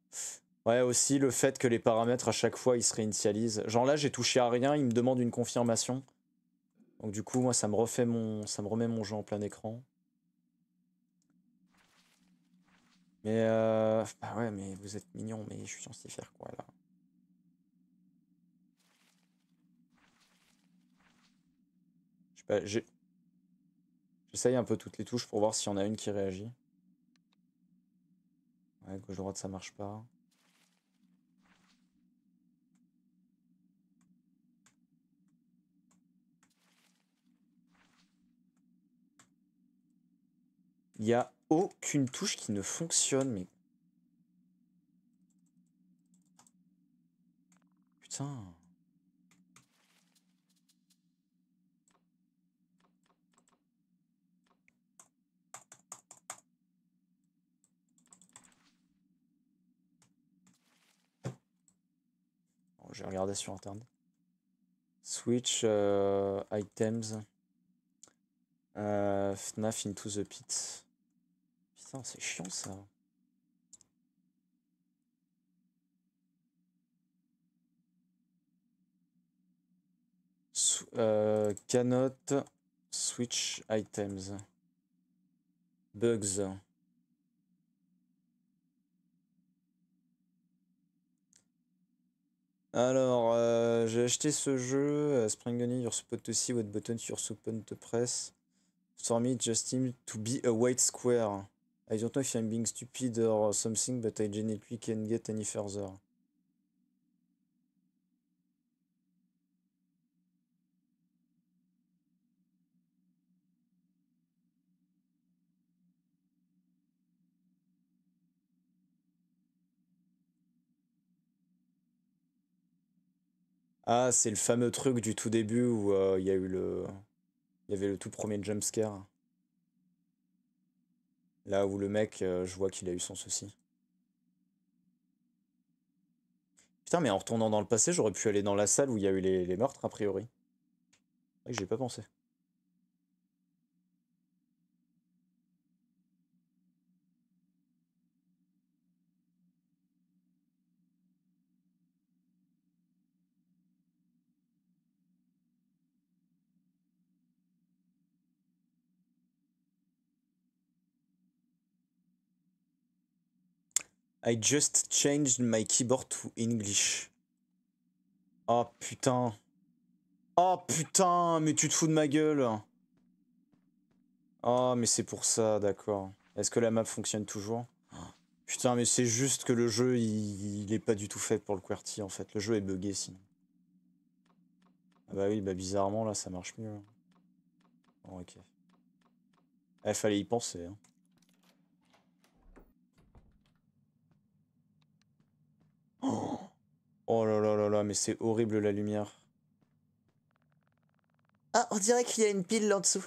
Ouais, aussi le fait que les paramètres à chaque fois ils se réinitialisent. Genre là, j'ai touché à rien, il me demande une confirmation. Donc du coup, moi ça me refait mon ça me remet mon jeu en plein écran. Mais euh, bah ouais, mais vous êtes mignon, mais je suis censé faire quoi là Je j'essaye un peu toutes les touches pour voir s'il y en a une qui réagit. Ouais, gauche-droite, ça marche pas. Il n'y a aucune touche qui ne fonctionne, mais... Putain... j'ai regardé sur internet. Switch euh, items. Euh, FNAF into the pit. Putain, c'est chiant ça. Euh, cannot switch items. Bugs. Alors, euh, j'ai acheté ce jeu, euh, Spring Gunny, you're supposed to See, What Button, you're supposed to Press. For me, it just seemed to be a white square. I don't know if I'm being stupid or something, but I genuinely can't get any further. Ah, c'est le fameux truc du tout début où euh, il y a eu le. Il y avait le tout premier jumpscare. Là où le mec, euh, je vois qu'il a eu son souci. Putain, mais en retournant dans le passé, j'aurais pu aller dans la salle où il y a eu les, meurtres, a priori. C'est vrai que j'ai pas pensé. I just changed my keyboard to English. Oh putain. Oh putain, mais tu te fous de ma gueule. Oh, mais c'est pour ça, d'accord. Est-ce que la map fonctionne toujours Putain, mais c'est juste que le jeu, il, est pas du tout fait pour le QWERTY, en fait. Le jeu est buggé, sinon. Ah bah oui, bah bizarrement, là, ça marche mieux. Hein. ok. elle eh, fallait y penser, hein. Oh, là là là là, mais c'est horrible la lumière. Ah, on dirait qu'il y a une pile là en dessous.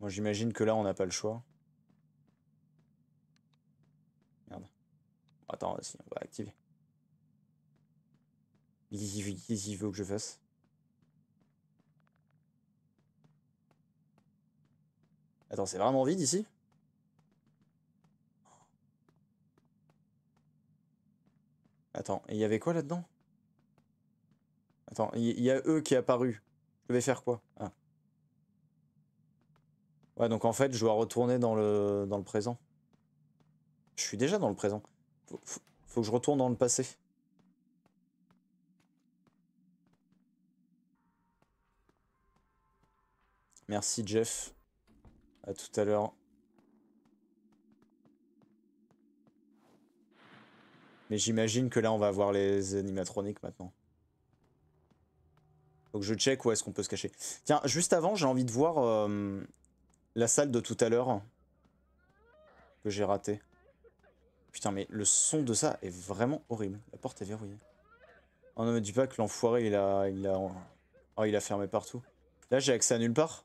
Moi, j'imagine que là, on n'a pas le choix. Merde. Attends, si, on va activer. Qu'est-ce qu'il veut que je fasse Attends, c'est vraiment vide ici Attends, il y avait quoi là-dedans Attends, il y, a eux qui est apparu. Je vais faire quoi ah. Ouais, donc en fait, je dois retourner dans le, dans le présent. Je suis déjà dans le présent. Faut, faut que je retourne dans le passé. Merci Jeff. À tout à l'heure. Mais j'imagine que là, on va avoir les animatroniques maintenant. Donc je check où est-ce qu'on peut se cacher. Tiens, juste avant, j'ai envie de voir euh, la salle de tout à l'heure. Que j'ai ratée. Putain, mais le son de ça est vraiment horrible. La porte est verrouillée. Oh non, me dis pas que l'enfoiré, il a, il a... Oh, il a fermé partout. Là, j'ai accès à nulle part.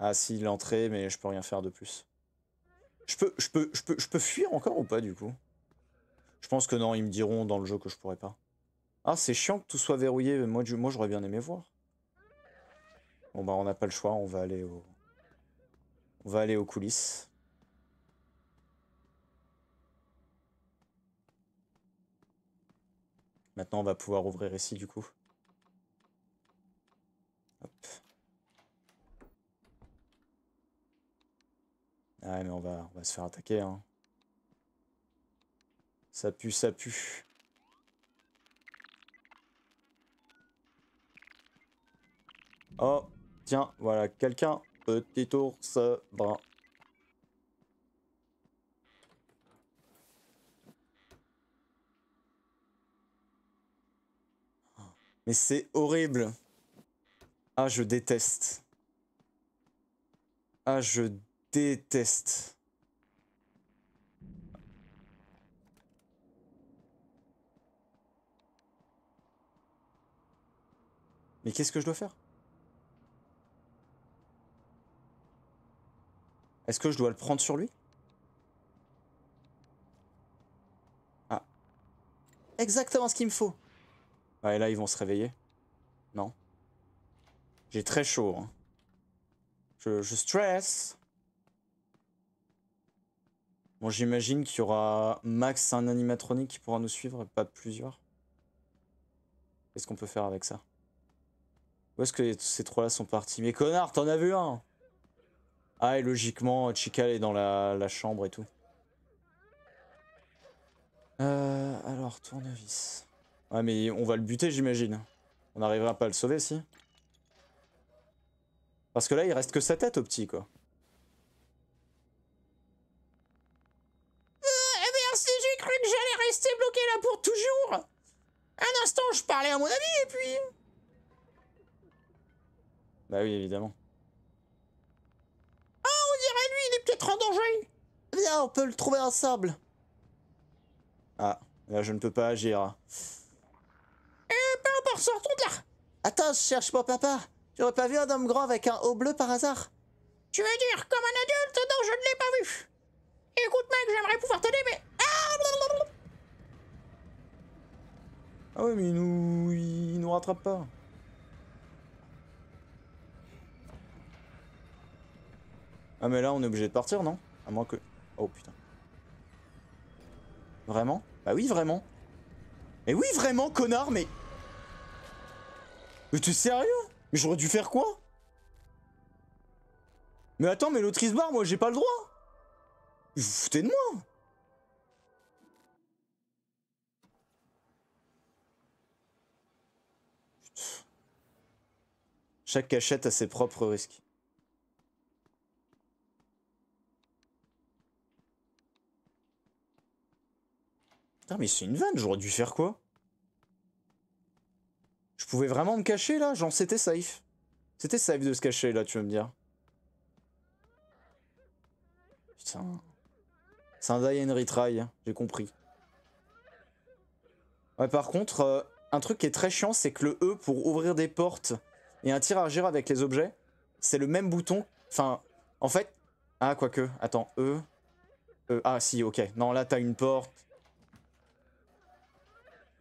Ah si, l'entrée, mais je peux rien faire de plus. Je peux, je peux, peux, fuir encore ou pas du coup Je pense que non, ils me diront dans le jeu que je pourrais pas. Ah, c'est chiant que tout soit verrouillé, mais moi, moi j'aurais bien aimé voir. Bon bah on n'a pas le choix, on va aller au... On va aller aux coulisses. Maintenant on va pouvoir ouvrir ici du coup. Hop. Ah mais on va, se faire attaquer. Hein. Ça pue, ça pue. Oh, tiens, voilà, quelqu'un. Petit ours brun. Mais c'est horrible. Ah, je déteste. Ah, je déteste. Mais qu'est-ce que je dois faire Est-ce que je dois le prendre sur lui Ah. Exactement ce qu'il me faut. et là, ils vont se réveiller. Non. J'ai très chaud. Hein. Je, je stress. Bon, j'imagine qu'il y aura max un animatronique qui pourra nous suivre pas plusieurs. Qu'est-ce qu'on peut faire avec ça Où est-ce que ces trois-là sont partis Mais connard, t'en as vu un Ah, et logiquement, Chica est dans la, chambre et tout. Euh, alors, tournevis. Ouais, mais on va le buter, j'imagine. On n'arrivera pas à le sauver, si Parce que là, il reste que sa tête au petit, quoi. est là pour toujours Un instant, je parlais à mon ami, et puis... Bah oui, évidemment. oh, on dirait lui, il est peut-être en danger Viens, eh on peut le trouver ensemble. Ah, là je ne peux pas agir. Eh ben, on sortons de là Attends, je cherche mon papa. J'aurais pas vu un homme grand avec un haut bleu par hasard Tu veux dire comme un adulte Non, je ne l'ai pas vu. Écoute mec, j'aimerais pouvoir t'aider, mais Ah ouais, mais il nous, il nous rattrape pas. Ah mais là, on est obligé de partir, non À moins que... Oh putain. Vraiment Bah oui, vraiment. Mais oui, vraiment, connard, mais... Mais t'es sérieux Mais j'aurais dû faire quoi Mais attends, mais l'autrice barre, moi, j'ai pas le droit Vous foutez de moi Chaque cachette a ses propres risques. Putain, mais c'est une vanne, j'aurais dû faire quoi Je pouvais vraiment me cacher là Genre, c'était safe. C'était safe de se cacher là, tu veux me dire Putain. C'est un die and retry, hein, j'ai compris. Ouais, par contre, euh, un truc qui est très chiant, c'est que le E pour ouvrir des portes et un tir à agir avec les objets, c'est le même bouton. Enfin, en fait... Ah, quoique. Attends, E. E. Ah, si, ok. Non, là, t'as une porte.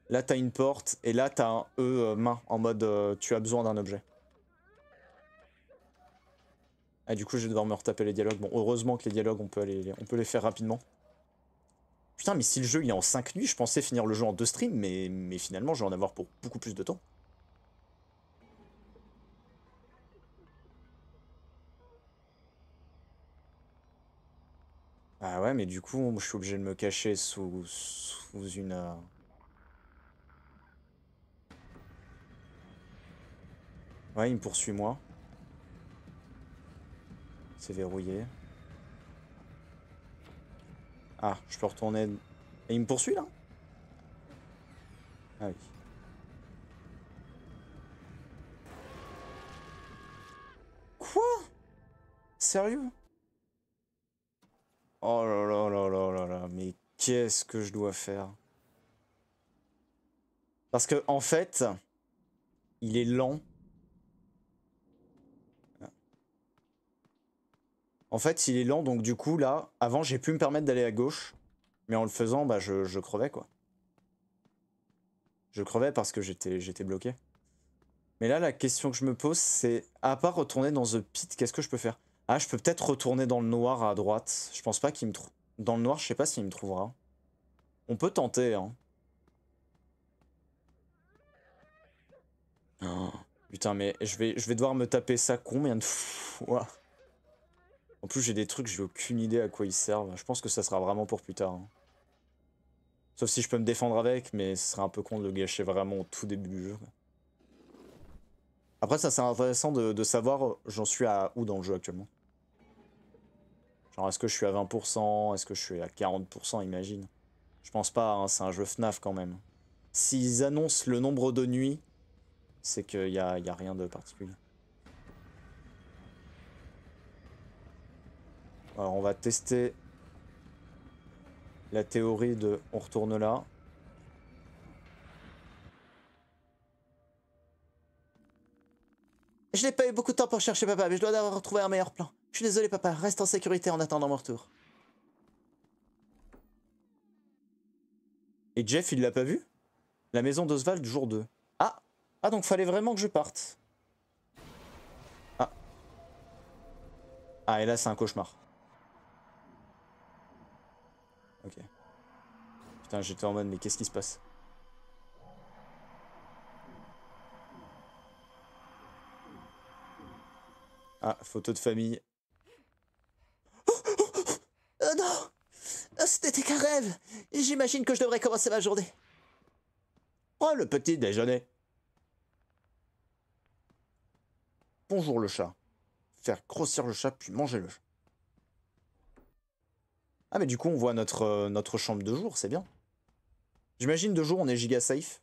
Là, t'as une porte. Et là, t'as un E euh, main, en mode euh, tu as besoin d'un objet. Ah, du coup, je vais devoir me retaper les dialogues. Bon, heureusement que les dialogues, on peut, aller, on peut les faire rapidement. Putain, mais si le jeu il est en 5 nuits, je pensais finir le jeu en 2 streams, mais, mais finalement, je vais en avoir pour beaucoup plus de temps. Ah ouais, mais du coup, je suis obligé de me cacher sous, une... Euh, ouais, il me poursuit, moi. C'est verrouillé. Ah, je peux retourner... Et il me poursuit, là Ah oui. Quoi Sérieux Oh là là là là là là, mais qu'est-ce que je dois faire Parce que en fait, il est lent. En fait, il est lent, donc du coup, là, avant, j'ai pu me permettre d'aller à gauche. Mais en le faisant, bah, je, je crevais, quoi. Je crevais parce que j'étais bloqué. Mais là, la question que je me pose, c'est, à part retourner dans The Pit, qu'est-ce que je peux faire ah, je peux peut-être retourner dans le noir à droite. Je pense pas qu'il me trouve. Dans le noir, je sais pas s'il me trouvera. On peut tenter, hein. Ah, putain, mais je vais, je vais devoir me taper ça combien de fois En plus, j'ai des trucs, j'ai aucune idée à quoi ils servent. Je pense que ça sera vraiment pour plus tard. Hein. Sauf si je peux me défendre avec, mais ce serait un peu con de le gâcher vraiment au tout début du jeu. Après, ça, c'est intéressant de, savoir, euh, j'en suis à où dans le jeu actuellement Genre, est-ce que je suis à 20% Est-ce que je suis à 40% Imagine. Je pense pas, hein, c'est un jeu FNAF quand même. S'ils annoncent le nombre de nuits, c'est qu'il n'y a, y a rien de particulier. Alors, on va tester la théorie de on retourne là. Je n'ai pas eu beaucoup de temps pour chercher papa, mais je dois d'avoir trouvé un meilleur plan. Je suis désolé papa, reste en sécurité en attendant mon retour. Et Jeff, il l'a pas vu La maison d'Oswald, jour 2. Ah Ah donc fallait vraiment que je parte. Ah. Ah et là c'est un cauchemar. Ok. Putain j'étais en mode mais qu'est-ce qui se passe Ah, photo de famille. Oh, non oh, C'était qu'un rêve J'imagine que je devrais commencer ma journée. Oh, le petit déjeuner. Bonjour le chat. Faire grossir le chat, puis manger le chat. Ah, mais du coup, on voit notre, euh, notre chambre de jour, c'est bien. J'imagine de jour, on est giga safe.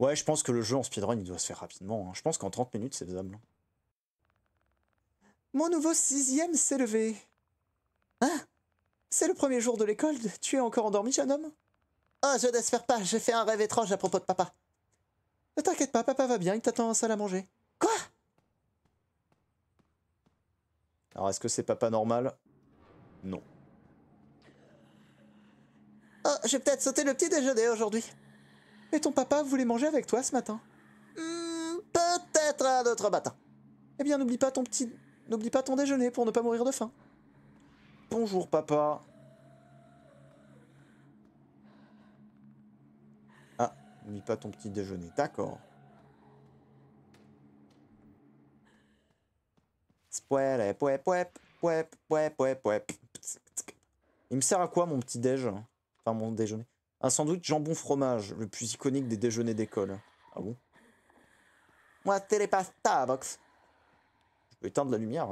Ouais, je pense que le jeu en speedrun, il doit se faire rapidement. Hein. Je pense qu'en 30 minutes, c'est faisable. Hein. Mon nouveau sixième s'est levé. Hein C'est le premier jour de l'école. Tu es encore endormi, jeune homme Oh, je n'espère pas. J'ai fait un rêve étrange à propos de papa. Ne t'inquiète pas, papa va bien. Il t'attend en salle à manger. Quoi Alors, est-ce que c'est papa normal Non. Oh, j'ai peut-être sauté le petit déjeuner aujourd'hui. Mais ton papa voulait manger avec toi ce matin. Hmm, peut-être un autre matin. Eh bien, n'oublie pas ton petit N'oublie pas ton déjeuner pour ne pas mourir de faim. Bonjour papa. Ah, n'oublie pas ton petit déjeuner, d'accord. Il me sert à quoi mon petit déj hein Enfin mon déjeuner. Un sandwich jambon fromage, le plus iconique des déjeuners d'école. Ah bon Moi, pasta, box éteindre la lumière.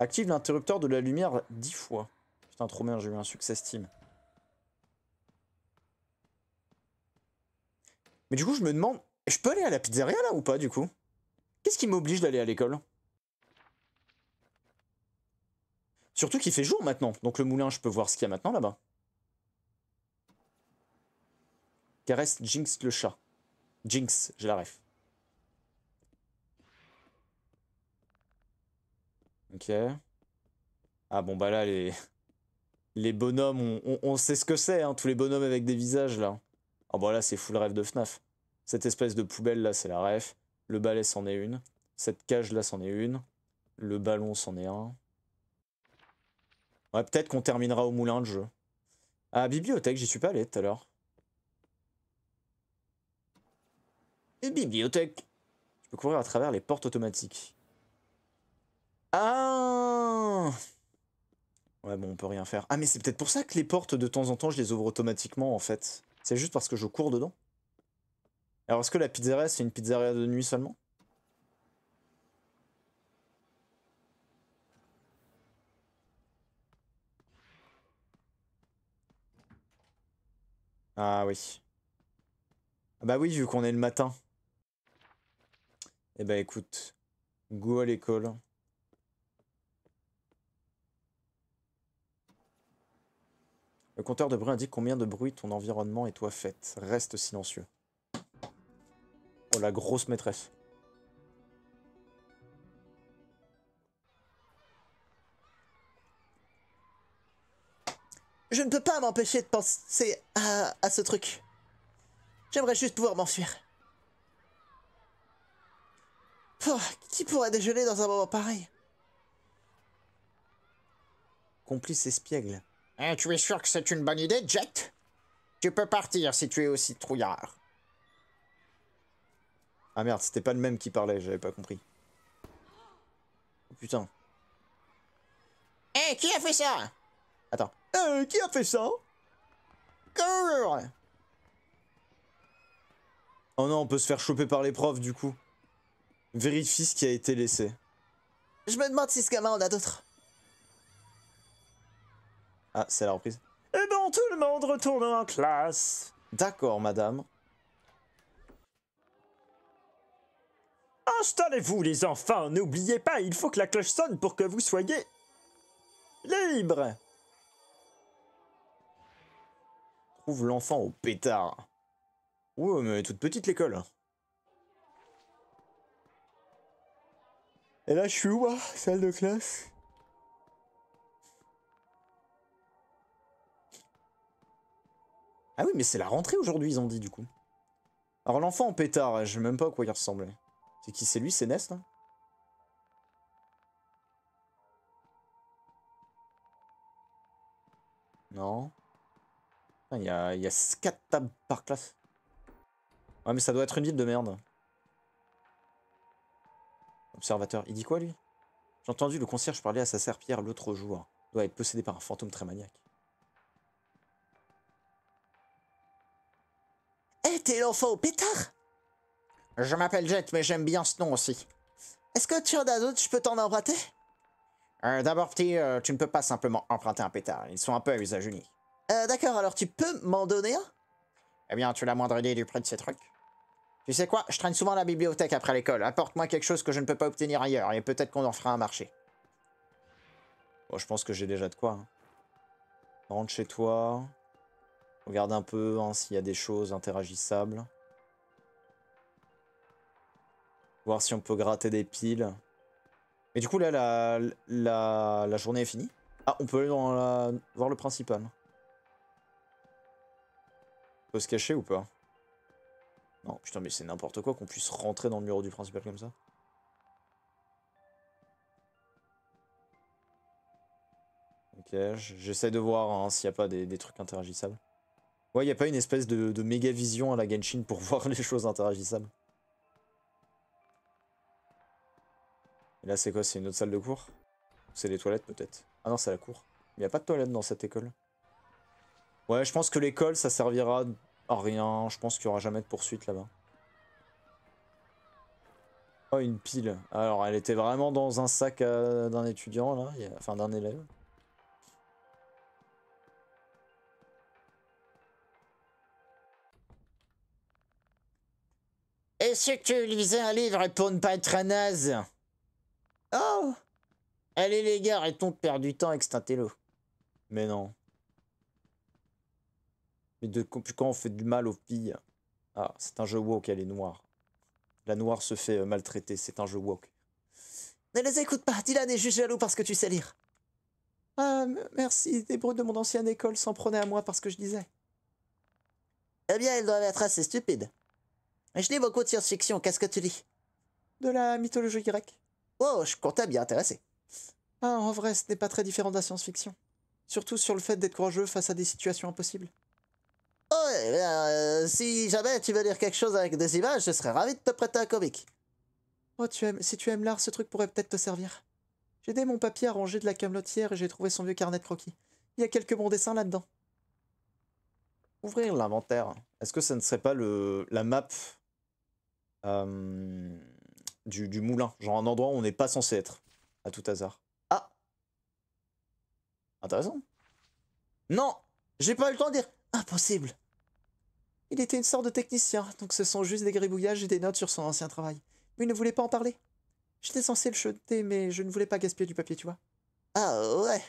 Active l'interrupteur de la lumière 10 fois. Putain, trop bien, j'ai eu un succès Steam. Mais du coup, je me demande, je peux aller à la pizzeria là ou pas du coup Qu'est-ce qui m'oblige d'aller à l'école Surtout qu'il fait jour maintenant, donc le moulin, je peux voir ce qu'il y a maintenant là-bas. Caresse Jinx le chat. Jinx, j'ai la ref. Ok. Ah bon, bah là, les, les bonhommes, on, on, sait ce que c'est, hein, tous les bonhommes avec des visages, là. Ah bah là, c'est full rêve de FNAF. Cette espèce de poubelle, là, c'est la ref. Le balai, c'en est une. Cette cage, là, c'en est une. Le ballon, c'en est un. Ouais, peut-être qu'on terminera au moulin de jeu. Ah bibliothèque, j'y suis pas allé tout à l'heure. Et bibliothèque je peux courir à travers les portes automatiques. Ah Ouais, bon, on peut rien faire. Ah, mais c'est peut-être pour ça que les portes, de temps en temps, je les ouvre automatiquement, en fait. C'est juste parce que je cours dedans. Alors, est-ce que la pizzeria, c'est une pizzeria de nuit seulement Ah oui. Ah Bah oui, vu qu'on est le matin. Eh bah écoute, go à l'école. Le compteur de bruit indique combien de bruit ton environnement et toi faites. Reste silencieux. Oh la grosse maîtresse. Je ne peux pas m'empêcher de penser à, à ce truc. J'aimerais juste pouvoir m'enfuir. qui pourrait déjeuner dans un moment pareil Complice espiègle. Hein, tu es sûr que c'est une bonne idée, Jet Tu peux partir si tu es aussi trouillard. Ah merde, c'était pas le même qui parlait, j'avais pas compris. Oh putain. Eh, qui a fait ça Attends. Eh, qui a fait ça Oh non, on peut se faire choper par les profs du coup. Vérifie ce qui a été laissé. Je me demande si ce gamin en a d'autres. Ah, c'est la reprise. Eh bon, tout le monde retourne en classe. D'accord, madame. Installez-vous, les enfants. N'oubliez pas, il faut que la cloche sonne pour que vous soyez libres. Trouve l'enfant au pétard. Ouh, mais toute petite l'école. Et là, je suis où, Salle de classe Ah oui, mais c'est la rentrée aujourd'hui, ils ont dit, du coup. Alors l'enfant en pétard, je sais même pas à quoi il ressemblait. C'est qui C'est lui, c'est Nest, hein? Non. Il y a, y a 4 tables par classe. Ouais, mais ça doit être une ville de merde. Observateur, il dit quoi, lui J'ai entendu le concierge parler à sa serpillère l'autre jour. Il doit être possédé par un fantôme très maniaque. T'es l'enfant au pétard Je m'appelle Jet, mais j'aime bien ce nom aussi. Est-ce que tu as d'autres, je peux t'en emprunter euh, D'abord, petit, euh, tu ne peux pas simplement emprunter un pétard, ils sont un peu à usage unique. Euh, d'accord, alors tu peux m'en donner un Eh bien, tu as la moindre idée du prix de ces trucs. Tu sais quoi, je traîne souvent à la bibliothèque après l'école, apporte-moi quelque chose que je ne peux pas obtenir ailleurs, et peut-être qu'on en fera un marché. Bon, je pense que j'ai déjà de quoi. Hein. Rentre chez toi, Regarde un peu hein, s'il y a des choses interagissables. Voir si on peut gratter des piles. Et du coup, là, la, journée est finie. Ah, on peut aller dans voir le principal. On peut se cacher ou pas Non, putain, mais c'est n'importe quoi qu'on puisse rentrer dans le mur du principal comme ça. Ok, j'essaie de voir hein, s'il n'y a pas des trucs interagissables. Ouais, y a pas une espèce de, méga vision à la Genshin pour voir les choses interagissables. Et là, c'est quoi C'est une autre salle de cours C'est les toilettes, peut-être Ah non, c'est la cour. Il n'y a pas de toilettes dans cette école. Ouais, je pense que l'école, ça servira à rien. Je pense qu'il y aura jamais de poursuite là-bas. Oh, une pile. Alors, elle était vraiment dans un sac euh, d'un étudiant, là. Enfin, d'un élève. est que tu lisais un livre pour ne pas être un naze Oh Allez les gars, arrêtons de perdre du temps avec Stintello. Mais non. Mais de quand on fait du mal aux filles. Ah, c'est un jeu woke, elle est noire. La noire se fait euh, maltraiter, c'est un jeu woke. Ne les écoute pas, Dylan est juste jaloux parce que tu sais lire. Ah, merci, des brutes de mon ancienne école s'en prenaient à moi parce que je disais. Eh bien, ils doivent être assez stupides. Je lis beaucoup de science-fiction, qu'est-ce que tu lis De la mythologie grecque. Oh, je comptais bien intéresser. Ah, en vrai, ce n'est pas très différent de la science-fiction. Surtout sur le fait d'être courageux face à des situations impossibles. Oh, eh euh, si jamais tu veux lire quelque chose avec des images, je serais ravi de te prêter un comic. Oh, tu aimes, si tu aimes l'art, ce truc pourrait peut-être te servir. J'ai aidé mon papier à ranger de la camelotière et j'ai trouvé son vieux carnet de croquis. Il y a quelques bons dessins là-dedans. Ouvrir l'inventaire. Est-ce que ça ne serait pas le, la map euh, du, du, moulin, genre un endroit où on n'est pas censé être, à tout hasard. Ah Intéressant. Non J'ai pas eu le temps de dire Impossible Il était une sorte de technicien, donc ce sont juste des gribouillages et des notes sur son ancien travail. Mais il ne voulait pas en parler. J'étais censé le jeter, mais je ne voulais pas gaspiller du papier, tu vois. Ah ouais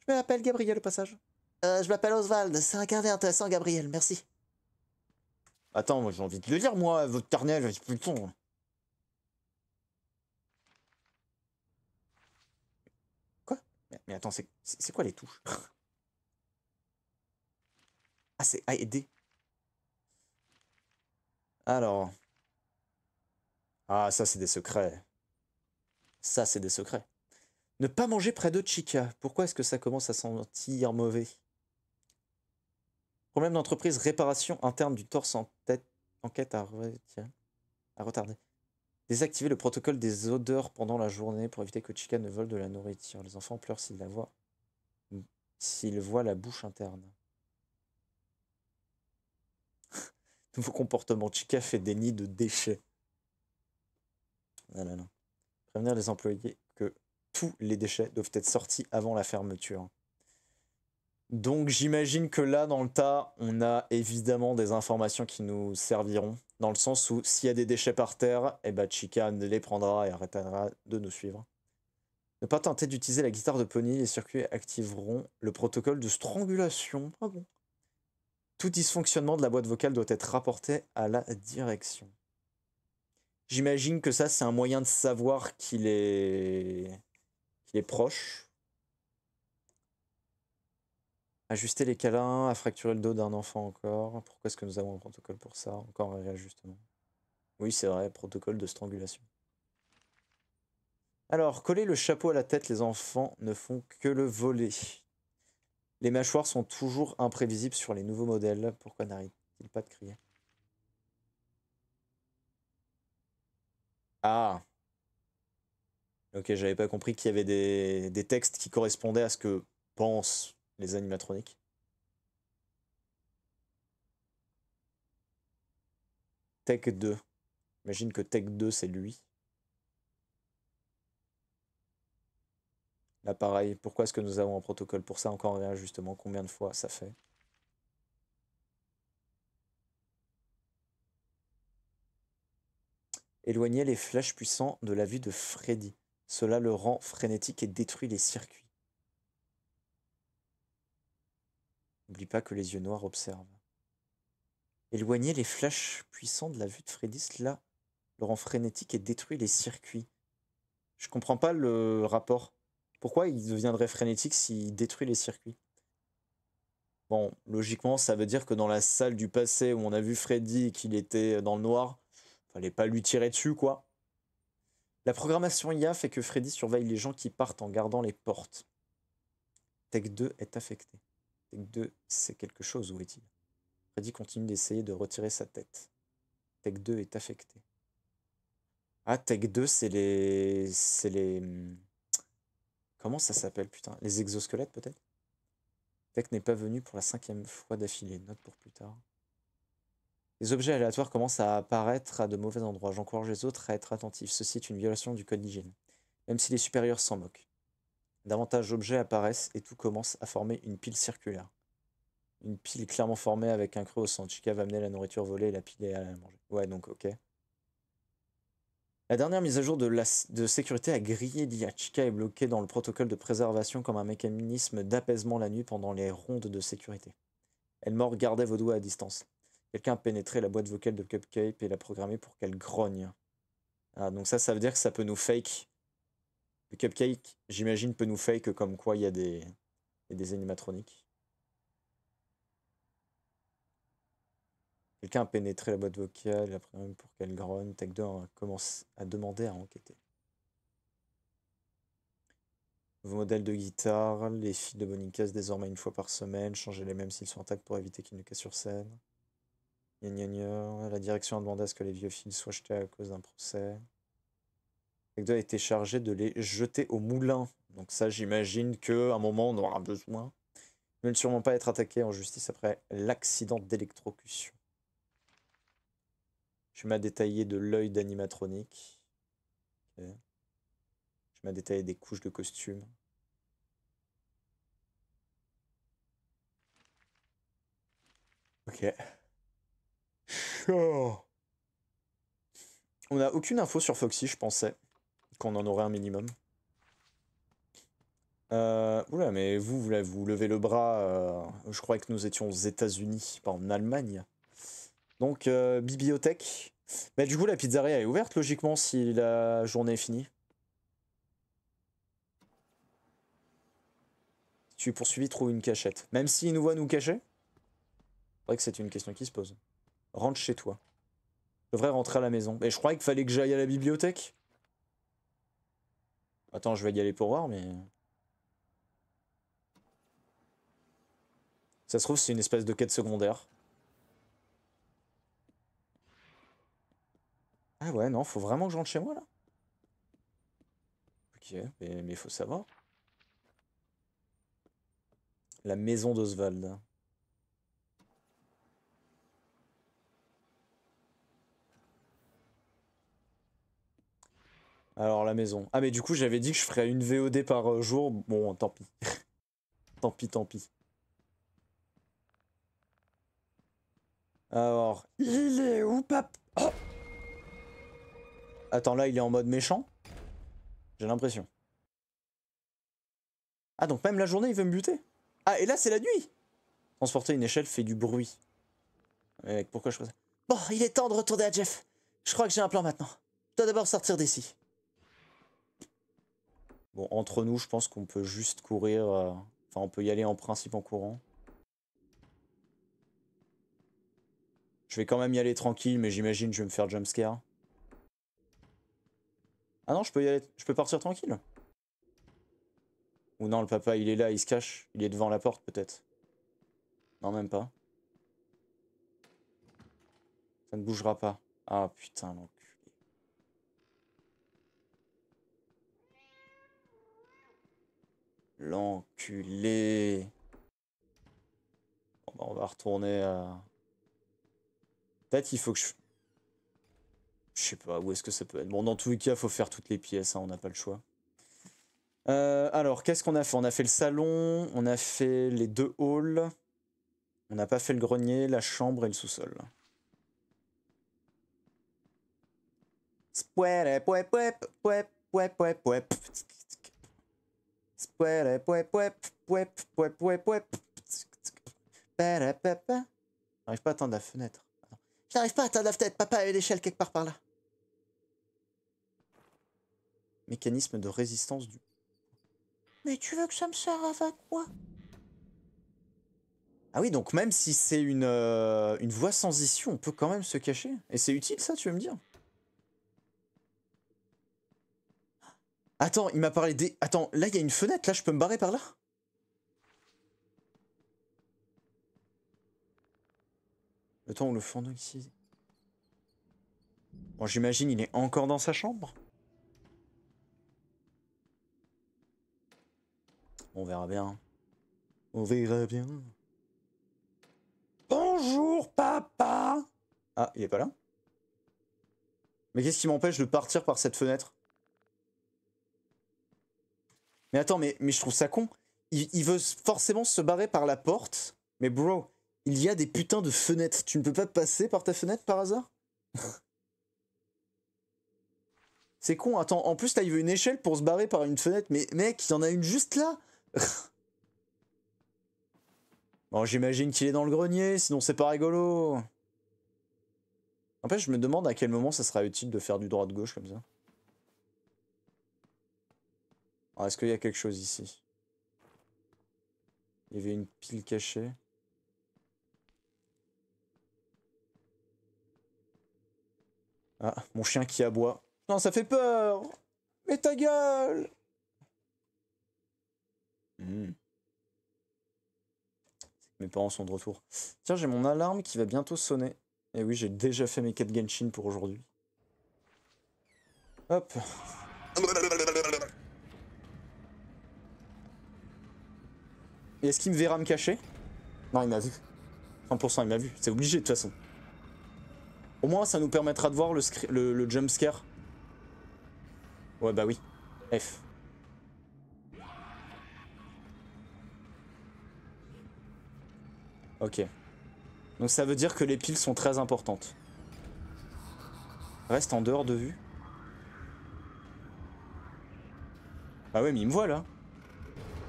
Je m'appelle Gabriel au passage. Euh, je m'appelle Oswald, c'est un cadet intéressant, Gabriel, merci. Attends, moi j'ai envie de le dire, moi, votre carnet, j'ai plus putain. Quoi Mais attends, c'est quoi les touches Ah, c'est A et D. Alors. Ah, ça, c'est des secrets. Ça, c'est des secrets. Ne pas manger près de Chica. Pourquoi est-ce que ça commence à sentir mauvais Problème d'entreprise, réparation interne du torse en tête, enquête à, retarder. Désactiver le protocole des odeurs pendant la journée pour éviter que Chica ne vole de la nourriture. Les enfants pleurent s'ils la voient. S'ils voient la bouche interne. Nouveau comportement. Chica fait des nids de déchets. Ah Prévenir les employés que tous les déchets doivent être sortis avant la fermeture. Donc j'imagine que là, dans le tas, on a évidemment des informations qui nous serviront, dans le sens où s'il y a des déchets par terre, eh ben Chica les prendra et arrêtera de nous suivre. Ne pas tenter d'utiliser la guitare de Pony, les circuits activeront le protocole de strangulation. Ah Tout dysfonctionnement de la boîte vocale doit être rapporté à la direction. J'imagine que ça, c'est un moyen de savoir qu'il est... est proche, Ajuster les câlins, à fracturer le dos d'un enfant encore. Pourquoi est-ce que nous avons un protocole pour ça Encore un réajustement. Oui, c'est vrai, protocole de strangulation. Alors, coller le chapeau à la tête, les enfants ne font que le voler. Les mâchoires sont toujours imprévisibles sur les nouveaux modèles. Pourquoi narrive t il pas de crier Ah Ok, j'avais pas compris qu'il y avait des, des textes qui correspondaient à ce que pense les animatroniques Tech 2. Imagine que Tech 2, c'est lui. L'appareil. pourquoi est-ce que nous avons un protocole pour ça Encore rien, justement, combien de fois ça fait Éloigner les flashs puissants de la vue de Freddy. Cela le rend frénétique et détruit les circuits. N'oublie pas que les yeux noirs observent. Éloigner les flashs puissants de la vue de Freddy, cela le rend frénétique et détruit les circuits. Je comprends pas le rapport. Pourquoi il deviendrait frénétique s'il détruit les circuits Bon, logiquement, ça veut dire que dans la salle du passé où on a vu Freddy qu'il était dans le noir, fallait pas lui tirer dessus, quoi. La programmation IA fait que Freddy surveille les gens qui partent en gardant les portes. Tech 2 est affecté. Tech 2, c'est quelque chose, où est-il Freddy continue d'essayer de retirer sa tête. Tech 2 est affecté. Ah, Tech 2, c'est les. C'est les. Hmm, comment ça s'appelle, putain Les exosquelettes, peut-être Tech n'est pas venu pour la cinquième fois d'affilée. Note pour plus tard. Les objets aléatoires commencent à apparaître à de mauvais endroits. J'encourage les autres à être attentifs. Ceci est une violation du code d'hygiène. Même si les supérieurs s'en moquent. Davantage d'objets apparaissent et tout commence à former une pile circulaire. Une pile clairement formée avec un creux au centre. Chica va amener la nourriture volée et la pile est à manger. Ouais, donc ok. La dernière mise à jour de, la, de sécurité a grillé l'IA. Chica est bloquée dans le protocole de préservation comme un mécanisme d'apaisement la nuit pendant les rondes de sécurité. Elle mord, gardait vos doigts à distance. Quelqu'un a pénétré la boîte vocale de Cupcake et l'a programmée pour qu'elle grogne. Ah, donc ça, ça veut dire que ça peut nous fake le cupcake, j'imagine, peut nous fake comme quoi il y a des, des animatroniques. Quelqu'un a pénétré la boîte vocale, après même pour qu'elle grogne. Tech 2 commence à demander à enquêter. Vos modèles de guitare, les fils de Cass désormais une fois par semaine, changer les mêmes s'ils sont intacts pour éviter qu'ils ne cassent sur scène. La direction a demandé à ce que les vieux fils soient jetés à cause d'un procès. McDo a été chargé de les jeter au moulin. Donc ça, j'imagine qu'à un moment, on aura besoin. Ils ne sûrement pas être attaqué en justice après l'accident d'électrocution. Je m'ai détaillé de l'œil d'animatronique. Je m'ai détaillé des couches de costume. Ok. Oh. On n'a aucune info sur Foxy, je pensais qu'on en aurait un minimum. Euh, oula, mais vous, vous, vous levez le bras. Euh, je croyais que nous étions aux États-Unis, pas en Allemagne. Donc, euh, bibliothèque. Mais bah, du coup, la pizzeria est ouverte, logiquement, si la journée est finie. tu es poursuivi, trouve une cachette. Même s'il nous voit nous cacher C'est vrai que c'est une question qui se pose. Rentre chez toi. Je devrais rentrer à la maison. Mais je croyais qu'il fallait que j'aille à la bibliothèque. Attends, je vais y aller pour voir, mais... Ça se trouve, c'est une espèce de quête secondaire. Ah ouais, non, faut vraiment que je chez moi, là Ok, mais il faut savoir. La maison d'Oswald. Alors, la maison. Ah, mais du coup, j'avais dit que je ferais une VOD par euh, jour. Bon, tant pis. tant pis, tant pis. Alors, il est où, pap... Oh Attends, là, il est en mode méchant J'ai l'impression. Ah, donc même la journée, il veut me buter Ah, et là, c'est la nuit Transporter une échelle fait du bruit. Et pourquoi je fais ça Bon, il est temps de retourner à Jeff. Je crois que j'ai un plan maintenant. Je dois d'abord sortir d'ici. Bon, entre nous, je pense qu'on peut juste courir. Euh, enfin, on peut y aller en principe en courant. Je vais quand même y aller tranquille, mais j'imagine je vais me faire jumpscare. Ah non, je peux y aller. Je peux partir tranquille. Ou non, le papa, il est là, il se cache. Il est devant la porte, peut-être. Non, même pas. Ça ne bougera pas. Ah putain, non L'enculé. Bah, on va retourner à... Peut-être il faut que je... Je sais pas, où est-ce que ça peut être Bon, dans tous les cas, faut faire toutes les pièces, hein, on n'a pas le choix. Euh, alors, qu'est-ce qu'on a fait On a fait le salon, on a fait les deux halls, on n'a pas fait le grenier, la chambre et le sous-sol. J'arrive pas à atteindre la fenêtre. J'arrive pas à atteindre la fenêtre. Papa a une échelle quelque part par là. Mécanisme de résistance du... Mais tu veux que ça me serve à quoi Ah oui, donc même si c'est une, une voie sans issue, on peut quand même se cacher. Et c'est utile ça, tu veux me dire Attends, il m'a parlé des... Attends, là, il y a une fenêtre, là, je peux me barrer par là Le temps où le fond ici... Bon, j'imagine, il est encore dans sa chambre On verra bien. On verra bien. Bonjour, papa Ah, il est pas là Mais qu'est-ce qui m'empêche de partir par cette fenêtre mais attends, mais, je trouve ça con. Il, veut forcément se barrer par la porte. Mais bro, il y a des putains de fenêtres. Tu ne peux pas passer par ta fenêtre par hasard C'est con. Attends, en plus, là, il veut une échelle pour se barrer par une fenêtre. Mais mec, il y en a une juste là Bon, j'imagine qu'il est dans le grenier, sinon c'est pas rigolo. En fait, je me demande à quel moment ça sera utile de faire du droit-gauche de comme ça. Alors, est-ce qu'il y a quelque chose ici Il y avait une pile cachée. Ah, mon chien qui aboie. Non, ça fait peur Mais ta gueule hmm. Mes parents sont de retour. Tiens, j'ai mon alarme qui va bientôt sonner. Et eh oui, j'ai déjà fait mes 4 Genshin pour aujourd'hui. Hop est-ce qu'il me verra me cacher Non, il m'a vu. 100%, il m'a vu. C'est obligé de toute façon. Au moins, ça nous permettra de voir le, le, jump scare. Ouais, bah oui. F. Ok. Donc ça veut dire que les piles sont très importantes. Reste en dehors de vue. Bah oui, mais il me voit là.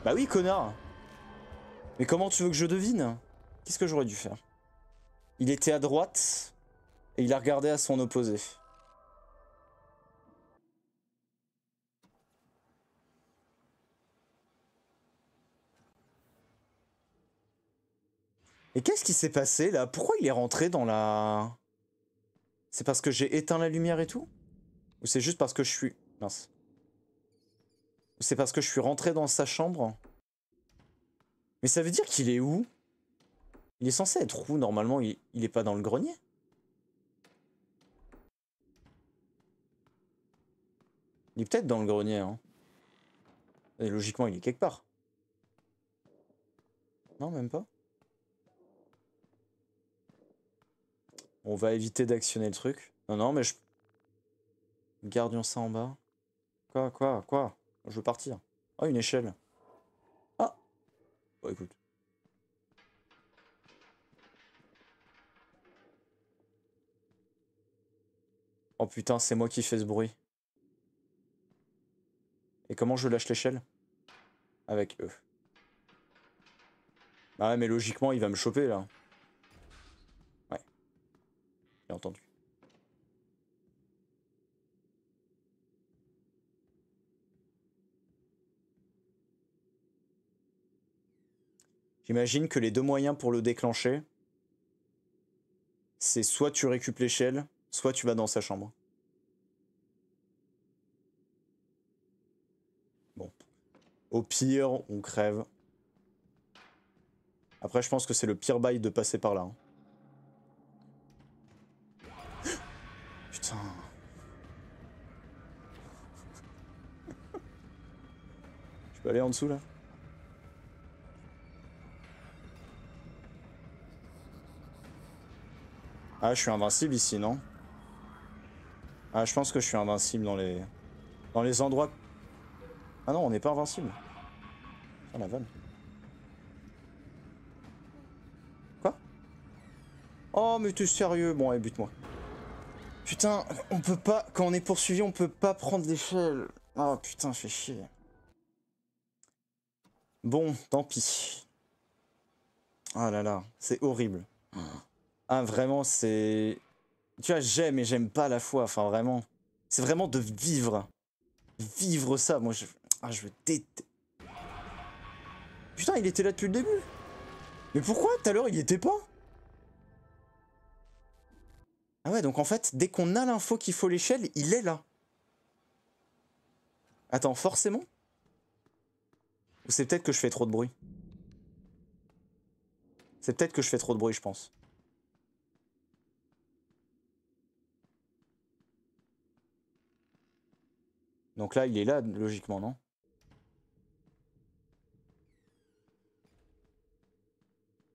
Bah oui, connard mais comment tu veux que je devine Qu'est-ce que j'aurais dû faire Il était à droite et il a regardé à son opposé. Et qu'est-ce qui s'est passé là Pourquoi il est rentré dans la... C'est parce que j'ai éteint la lumière et tout Ou c'est juste parce que je suis... Mince. Ou c'est parce que je suis rentré dans sa chambre mais ça veut dire qu'il est où Il est censé être où normalement il, est pas dans le grenier Il est peut-être dans le grenier. Hein. Et logiquement, il est quelque part. Non, même pas. On va éviter d'actionner le truc. Non, non, mais je... Gardions ça en bas. Quoi, quoi, quoi Je veux partir. Oh, une échelle. Bah, oh putain, c'est moi qui fais ce bruit. Et comment je lâche l'échelle Avec eux. Ah ouais, mais logiquement, il va me choper, là. Ouais. J'ai entendu. J'imagine que les deux moyens pour le déclencher, c'est soit tu récupères l'échelle, soit tu vas dans sa chambre. Bon. Au pire, on crève. Après, je pense que c'est le pire bail de passer par là. Hein. Putain. je peux aller en dessous là Ah, je suis invincible ici, non Ah, je pense que je suis invincible dans les... Dans les endroits... Ah non, on n'est pas invincible. Ah, la vanne. Quoi Oh, mais t'es sérieux Bon, allez, bute-moi. Putain, on peut pas... Quand on est poursuivi, on peut pas prendre l'échelle. Oh, putain, fais chier. Bon, tant pis. Ah là là, c'est horrible. Ah, vraiment, c'est. Tu vois, j'aime et j'aime pas à la fois. Enfin, vraiment. C'est vraiment de vivre. Vivre ça. Moi, je. Ah, je déteste. Putain, il était là depuis le début. Mais pourquoi tout à l'heure il était pas Ah ouais, donc en fait, dès qu'on a l'info qu'il faut l'échelle, il est là. Attends, forcément Ou c'est peut-être que je fais trop de bruit C'est peut-être que je fais trop de bruit, je pense. Donc là, il est là, logiquement, non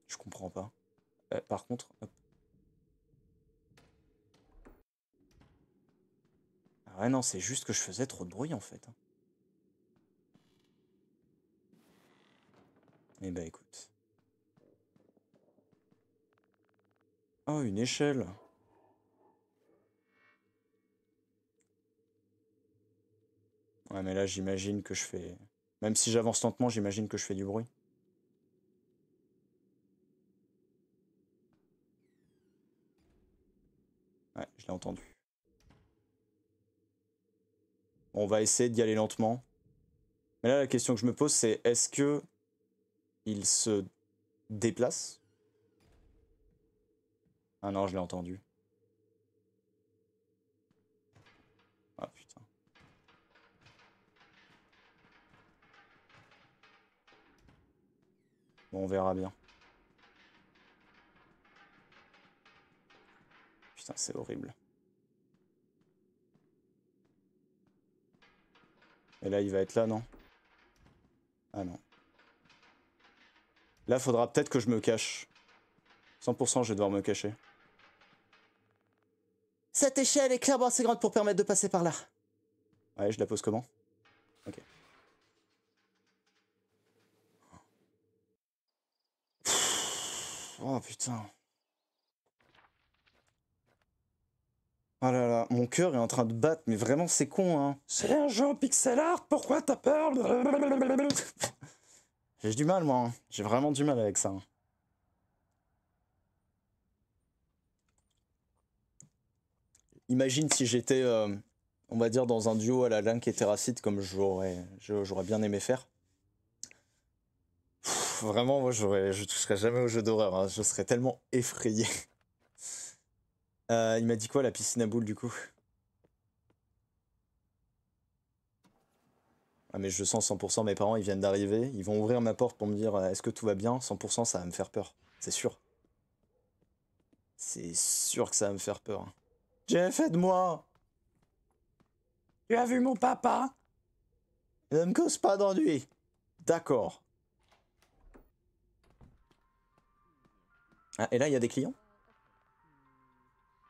Je comprends pas. Euh, par contre, ah ouais, non, c'est juste que je faisais trop de bruit, en fait. Hein. Eh ben, écoute. Oh, une échelle Ouais, mais là, j'imagine que je fais... Même si j'avance lentement, j'imagine que je fais du bruit. Ouais, je l'ai entendu. On va essayer d'y aller lentement. Mais là, la question que je me pose, c'est est-ce que il se déplace Ah non, je l'ai entendu. Bon, on verra bien. Putain, c'est horrible. Et là, il va être là, non Ah non. Là, faudra peut-être que je me cache. 100%, je vais devoir me cacher. Cette échelle est clairement assez grande pour permettre de passer par là. Ouais, je la pose comment Oh putain. Oh là là, mon cœur est en train de battre, mais vraiment c'est con hein. C'est un jeu pixel art, pourquoi t'as peur J'ai du mal moi, hein. j'ai vraiment du mal avec ça. Hein. Imagine si j'étais, euh, on va dire, dans un duo à la Link et Terracite comme j'aurais bien aimé faire vraiment, moi, je toucherai jamais au jeu d'horreur. Hein. Je serais tellement effrayé. Euh, il m'a dit quoi, la piscine à boules, du coup Ah, mais je sens 100%, mes parents, ils viennent d'arriver. Ils vont ouvrir ma porte pour me dire euh, est-ce que tout va bien 100%, ça va me faire peur. C'est sûr. C'est sûr que ça va me faire peur. Hein. J'ai fait de moi Tu as vu mon papa Ne me cause pas d'ennui D'accord. Ah, et là, il y a des clients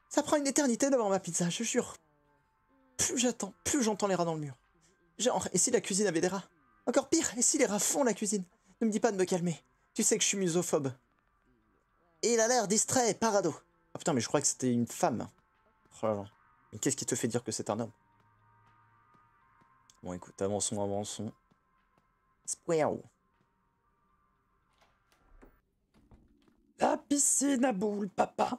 Ça prend une éternité d'avoir ma pizza, je jure. Plus j'attends, plus j'entends les rats dans le mur. Genre, et si la cuisine avait des rats Encore pire, et si les rats font la cuisine Ne me dis pas de me calmer. Tu sais que je suis musophobe. Et il a l'air distrait, parado. Ah putain, mais je crois que c'était une femme. Oh Mais qu'est-ce qui te fait dire que c'est un homme Bon, écoute, avançons, avançons. Square. La piscine à boules, papa.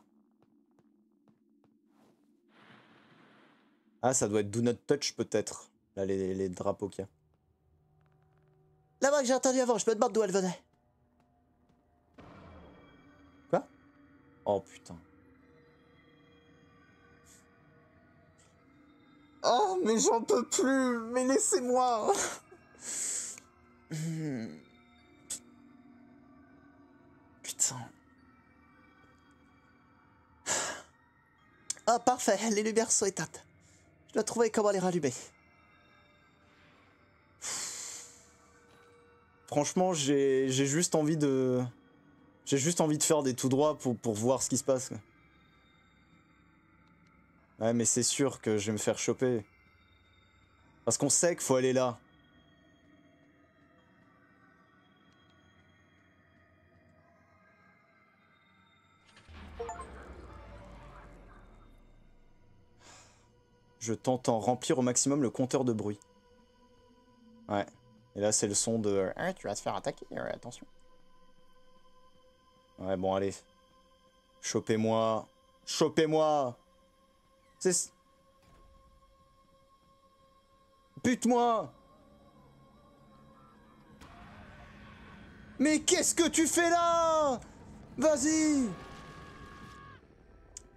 Ah, ça doit être Do Not Touch, peut-être. Là, les, les drapeaux qu'il y a. La voix que j'ai entendue avant, je me demande d'où elle venait. Quoi Oh putain. Oh, mais j'en peux plus Mais laissez-moi hmm. Putain. Ah, parfait, les lumières sont éteintes. Je dois trouver comment les rallumer. Franchement, j'ai juste envie de... J'ai juste envie de faire des tout droits pour, voir ce qui se passe. Ouais, mais c'est sûr que je vais me faire choper. Parce qu'on sait qu'il faut aller là. je t'entends remplir au maximum le compteur de bruit. Ouais. Et là, c'est le son de ah, tu vas te faire attaquer, attention. Ouais, bon, allez. Chopez-moi. Chopez-moi. C'est... Bute-moi Mais qu'est-ce que tu fais là Vas-y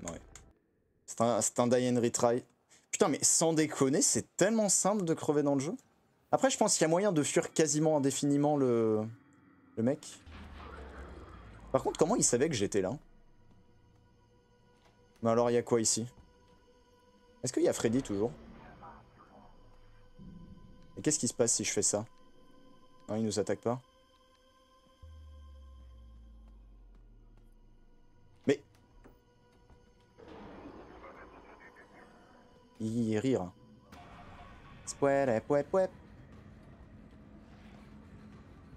Ouais. C'est un, un die and retry. Putain, mais sans déconner, c'est tellement simple de crever dans le jeu. Après, je pense qu'il y a moyen de fuir quasiment indéfiniment le, le mec. Par contre, comment il savait que j'étais là Mais alors, il y a quoi ici Est-ce qu'il y a Freddy toujours Et qu'est-ce qui se passe si je fais ça Non, il nous attaque pas. Il rire. Spoil, pouet, pouet.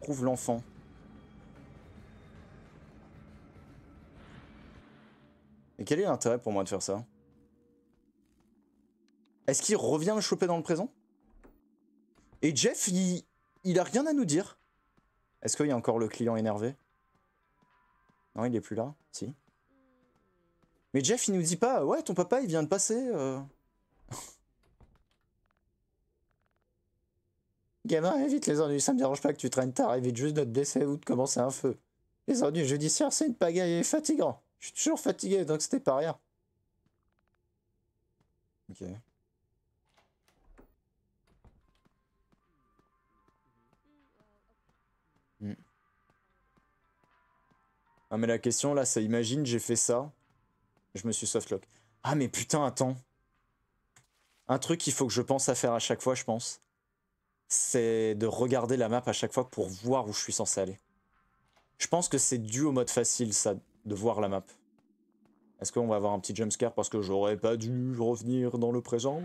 Trouve l'enfant. Et quel est l'intérêt pour moi de faire ça Est-ce qu'il revient me choper dans le présent Et Jeff, il, il a rien à nous dire. Est-ce qu'il y a encore le client énervé Non, il est plus là, si. Mais Jeff, il nous dit pas, ouais, ton papa, il vient de passer. Euh. Gamin, évite les ennuis, ça me dérange pas que tu traînes tard, évite juste de te ou de commencer un feu. Les ennuis judiciaires, c'est une pagaille fatigant. Je suis toujours fatigué, donc c'était pas rien. Ok. Hmm. Ah mais la question là, ça imagine, j'ai fait ça, je me suis softlock. Ah mais putain, attends. Un truc qu'il faut que je pense à faire à chaque fois, je pense c'est de regarder la map à chaque fois pour voir où je suis censé aller. Je pense que c'est dû au mode facile, ça, de voir la map. Est-ce qu'on va avoir un petit jumpscare parce que j'aurais pas dû revenir dans le présent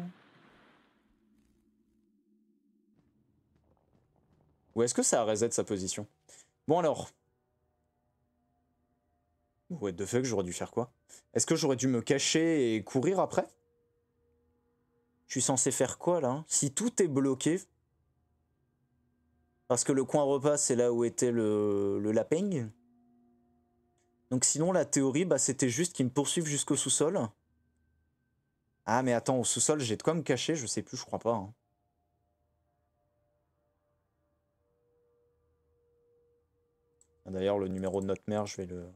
Ou est-ce que ça a reset sa position Bon alors. de the que j'aurais dû faire quoi Est-ce que j'aurais dû me cacher et courir après Je suis censé faire quoi là Si tout est bloqué, parce que le coin repas, c'est là où était le, le Donc sinon, la théorie, bah, c'était juste qu'ils me poursuivent jusqu'au sous-sol. Ah mais attends, au sous-sol, j'ai de quoi me cacher, je sais plus, je crois pas. Hein. Ah, d'ailleurs, le numéro de notre mère, je vais le...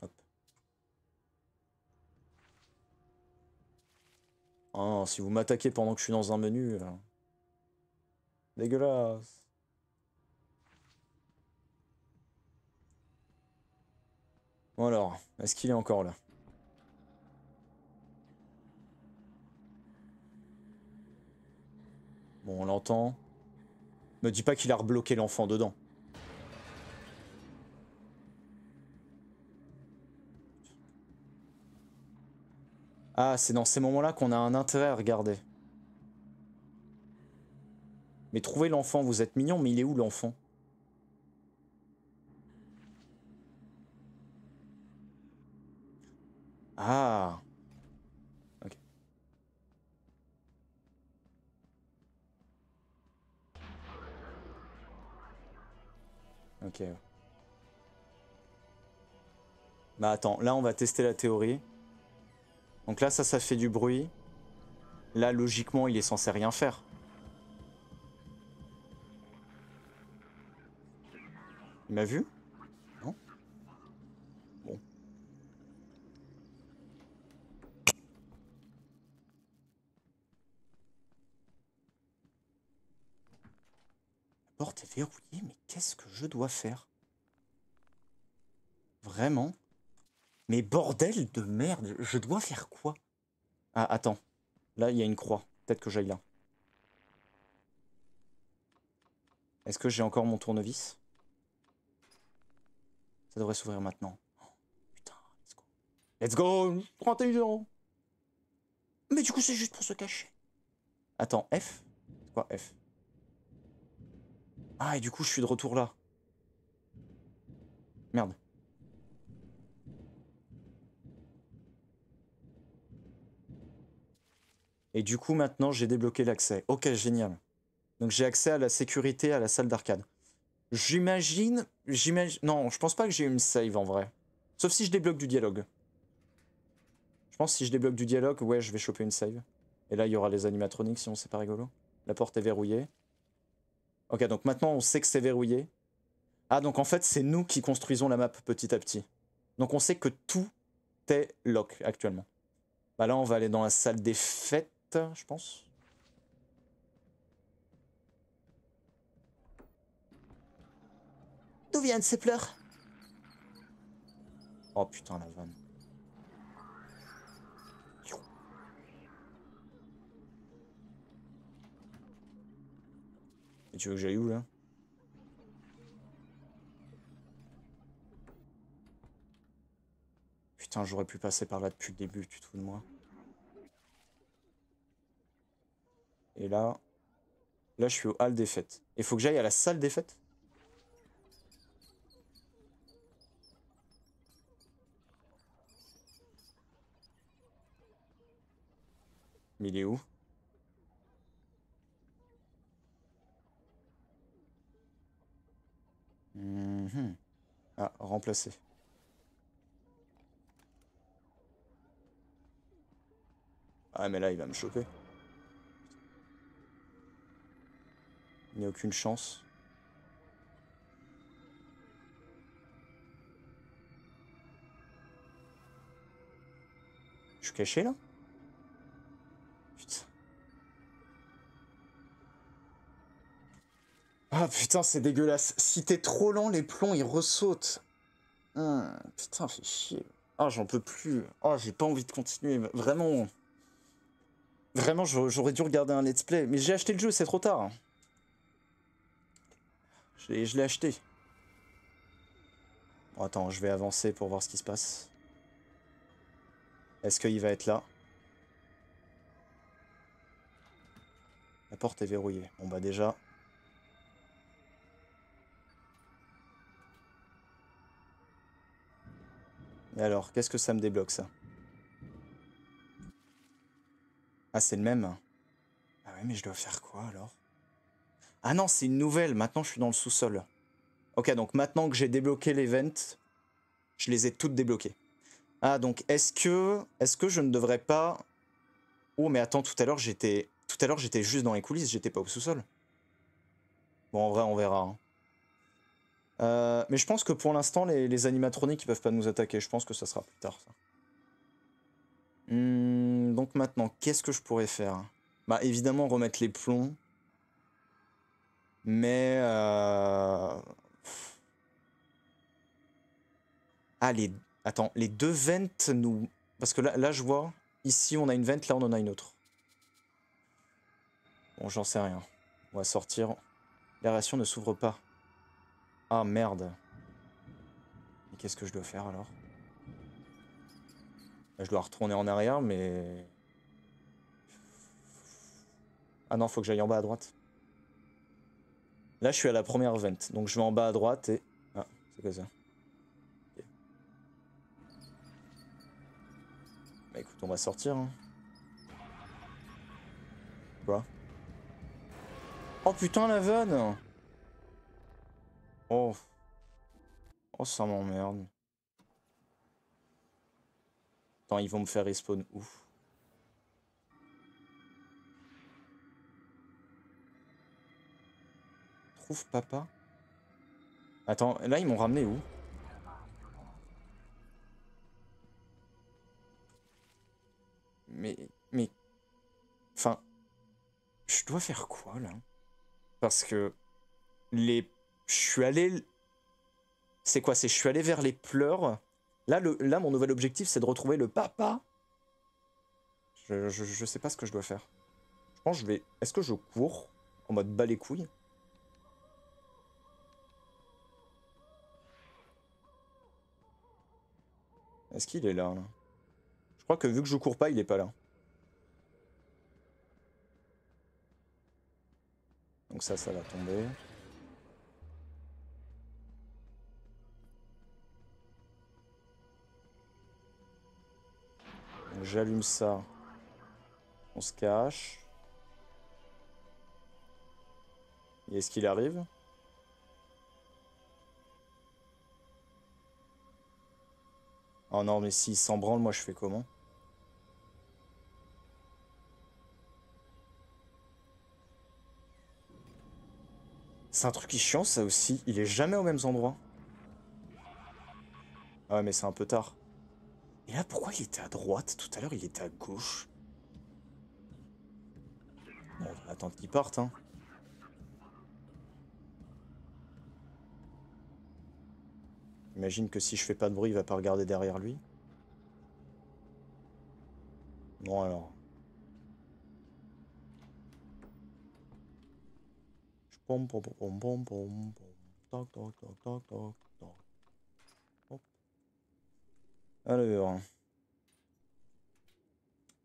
Hop. Oh, si vous m'attaquez pendant que je suis dans un menu... Euh, dégueulasse Bon alors, est-ce qu'il est encore là Bon, on l'entend. Me dis pas qu'il a rebloqué l'enfant dedans. Ah, c'est dans ces moments-là qu'on a un intérêt à regarder. Mais trouvez l'enfant, vous êtes mignon, mais il est où l'enfant Ah Ok. Ok. Bah attends, là on va tester la théorie. Donc là ça, ça fait du bruit. Là logiquement il est censé rien faire. Il m'a vu porte est verrouillée, mais qu'est-ce que je dois faire Vraiment Mais bordel de merde, je dois faire quoi Ah, attends. Là, il y a une croix. Peut-être que j'aille là. Est-ce que j'ai encore mon tournevis Ça devrait s'ouvrir maintenant. Oh, putain, let's go. Let's go 31 euros Mais du coup, c'est juste pour se cacher. Attends, F quoi F ah, et du coup, je suis de retour là. Merde. Et du coup, maintenant, j'ai débloqué l'accès. Ok, génial. Donc, j'ai accès à la sécurité, à la salle d'arcade. J'imagine... J'imagine... Non, je pense pas que j'ai une save, en vrai. Sauf si je débloque du dialogue. Je pense que si je débloque du dialogue, ouais, je vais choper une save. Et là, il y aura les animatroniques, sinon c'est pas rigolo. La porte est verrouillée. Ok, donc maintenant on sait que c'est verrouillé. Ah, donc en fait, c'est nous qui construisons la map petit à petit. Donc on sait que tout est lock actuellement. Bah là, on va aller dans la salle des fêtes, je pense. D'où viennent ces pleurs Oh putain, la vanne. Et tu veux que j'aille où, là Putain, j'aurais pu passer par là depuis le début, tu te fous de moi. Et là... Là, je suis au hall des fêtes. Et faut que j'aille à la salle des fêtes Mais il est où Mhm. Ah, remplacer. Ah mais là il va me choper. Il n'y a aucune chance. Je suis caché là Ah putain, c'est dégueulasse. Si t'es trop lent, les plombs, ils ressautent. Hum, putain, fais chier. Ah, j'en peux plus. Ah, j'ai pas envie de continuer. Vraiment. Vraiment, j'aurais dû regarder un let's play. Mais j'ai acheté le jeu, c'est trop tard. Je l'ai acheté. attends, je vais avancer pour voir ce qui se passe. Est-ce qu'il va être là La porte est verrouillée. Bon bah déjà, Et alors, qu'est-ce que ça me débloque, ça Ah, c'est le même Ah ouais, mais je dois faire quoi, alors Ah non, c'est une nouvelle. Maintenant, je suis dans le sous-sol. Ok, donc maintenant que j'ai débloqué l'event, je les ai toutes débloquées. Ah, donc est-ce que, est que je ne devrais pas... Oh, mais attends, tout à l'heure, j'étais... Tout à l'heure, j'étais juste dans les coulisses, j'étais pas au sous-sol. Bon, en vrai, on verra. Hein. Euh, mais je pense que pour l'instant, les, animatroniques ne peuvent pas nous attaquer. Je pense que ça sera plus tard. Hmm, donc maintenant, qu'est-ce que je pourrais faire Bah évidemment remettre les plombs. Mais... Ah, euh, les... Attends, les deux ventes nous... Parce que là, là, je vois, ici on a une vente, là on en a une autre. Bon, j'en sais rien. On va sortir. ration ne s'ouvre pas. Ah merde. Et qu'est-ce que je dois faire alors bah, Je dois retourner en arrière, mais... Ah non, faut que j'aille en bas à droite. Là, je suis à la première vente, donc je vais en bas à droite et... Ah, c'est ça bah, écoute, on va sortir. Hein. Quoi Oh putain, la vanne Oh. Oh, ça m'emmerde. Attends, ils vont me faire respawn où Trouve papa Attends, là, ils m'ont ramené où Mais... Mais... Enfin... Je dois faire quoi, là Parce que... Les je suis allé. C'est quoi C'est je suis allé vers les pleurs. Là, le, là mon nouvel objectif, c'est de retrouver le papa. Je, je, sais pas ce que je dois faire. Je pense je vais. Est-ce que je cours en mode bas les couilles Est-ce qu'il est là, là Je crois que vu que je cours pas, il est pas là. Donc ça, ça va tomber. J'allume ça. On se cache. Et est-ce qu'il arrive Oh non, mais s'il s'en branle, moi je fais comment C'est un truc qui est chiant ça aussi, il est jamais au même endroit. Ah ouais mais c'est un peu tard. Et là, pourquoi il était à droite Tout à l'heure, il était à gauche. Bon, on va attendre qu'il parte, hein. Imagine que si je fais pas de bruit, il va pas regarder derrière lui. Bon alors. toc. Alors.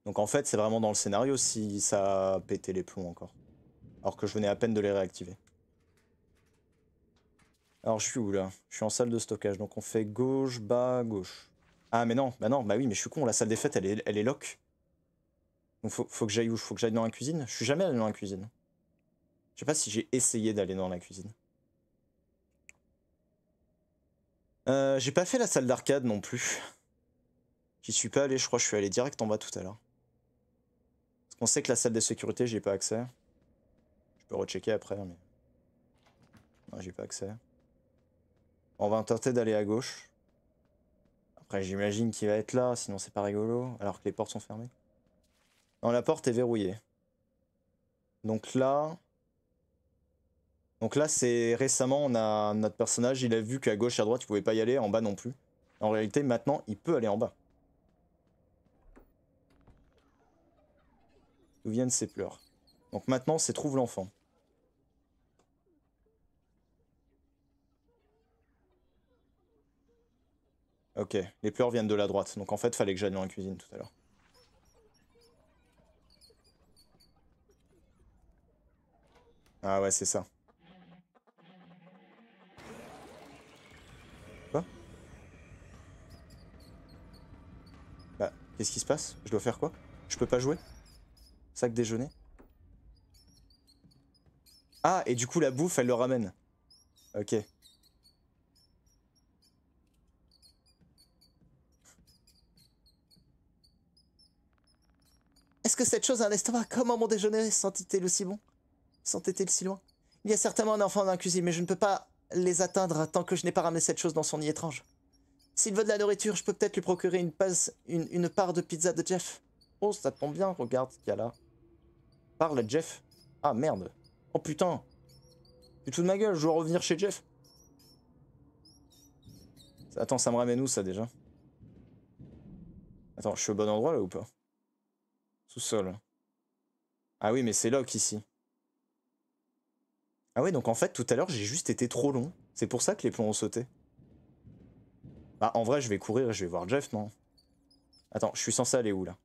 Donc en fait, c'est vraiment dans le scénario si ça a pété les plombs encore. Alors que je venais à peine de les réactiver. Alors je suis où là Je suis en salle de stockage, donc on fait gauche, bas, gauche. Ah mais non, bah non, bah oui, mais je suis con, la salle des fêtes elle est, elle est lock. Donc faut, faut que j'aille où Faut que j'aille dans la cuisine Je suis jamais allé dans la cuisine. Je sais pas si j'ai essayé d'aller dans la cuisine. Euh, j'ai pas fait la salle d'arcade non plus suis pas allé, je crois, que je suis allé direct en bas tout à l'heure. Parce qu'on sait que la salle de sécurité, j'ai pas accès. Je peux rechecker après, mais... Non, j'ai pas accès. On va tenter d'aller à gauche. Après, j'imagine qu'il va être là, sinon c'est pas rigolo, alors que les portes sont fermées. Non, la porte est verrouillée. Donc là... Donc là, c'est récemment, on a notre personnage, il a vu qu'à gauche et à droite, il pouvait pas y aller, en bas non plus. En réalité, maintenant, il peut aller en bas. D'où viennent ces pleurs Donc maintenant, c'est trouve l'enfant. Ok, les pleurs viennent de la droite, donc en fait, fallait que j'aille dans la cuisine tout à l'heure. Ah ouais, c'est ça. Quoi Bah, qu'est-ce qui se passe Je dois faire quoi Je peux pas jouer Sac déjeuner. Ah, et du coup, la bouffe, elle le ramène. Ok. Est-ce que cette chose a un estomac Comment mon déjeuner sentait-il aussi bon Sentait-il si loin Il y a certainement un enfant dans la cuisine, mais je ne peux pas les atteindre tant que je n'ai pas ramené cette chose dans son nid étrange. S'il veut de la nourriture, je peux peut-être lui procurer une, passe, une, une, part de pizza de Jeff. Oh, ça tombe bien, regarde ce qu'il y a là. Parle à Jeff. Ah merde. Oh putain. Tu te de ma gueule, je dois revenir chez Jeff. Attends, ça me ramène où ça déjà Attends, je suis au bon endroit là ou pas Sous-sol. Ah oui, mais c'est Locke ici. Ah oui, donc en fait, tout à l'heure, j'ai juste été trop long. C'est pour ça que les plombs ont sauté. Bah, en vrai, je vais courir et je vais voir Jeff, non Attends, je suis censé aller où là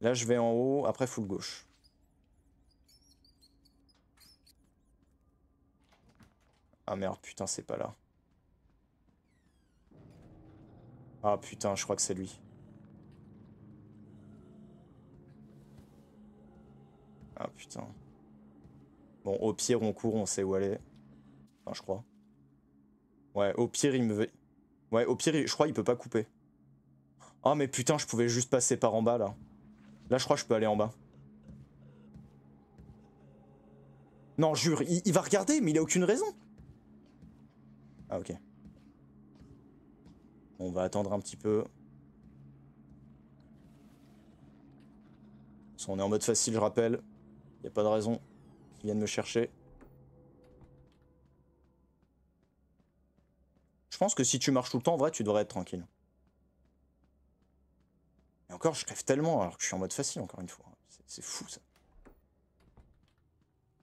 Là, je vais en haut, après full gauche. Ah merde, putain, c'est pas là. Ah putain, je crois que c'est lui. Ah putain. Bon, au pire, on court, on sait où aller. Enfin, je crois. Ouais, au pire, il me... Ouais, au pire, je crois il peut pas couper. Ah mais putain, je pouvais juste passer par en bas, là. Là, je crois que je peux aller en bas. Non, jure, il va regarder, mais il a aucune raison. Ah ok. On va attendre un petit peu. on est en mode facile, je rappelle. Il n'y a pas de raison vient viennent me chercher. Je pense que si tu marches tout le temps, en vrai, tu devrais être tranquille. Et encore, je crève tellement alors que je suis en mode facile, encore une fois. C'est fou, ça.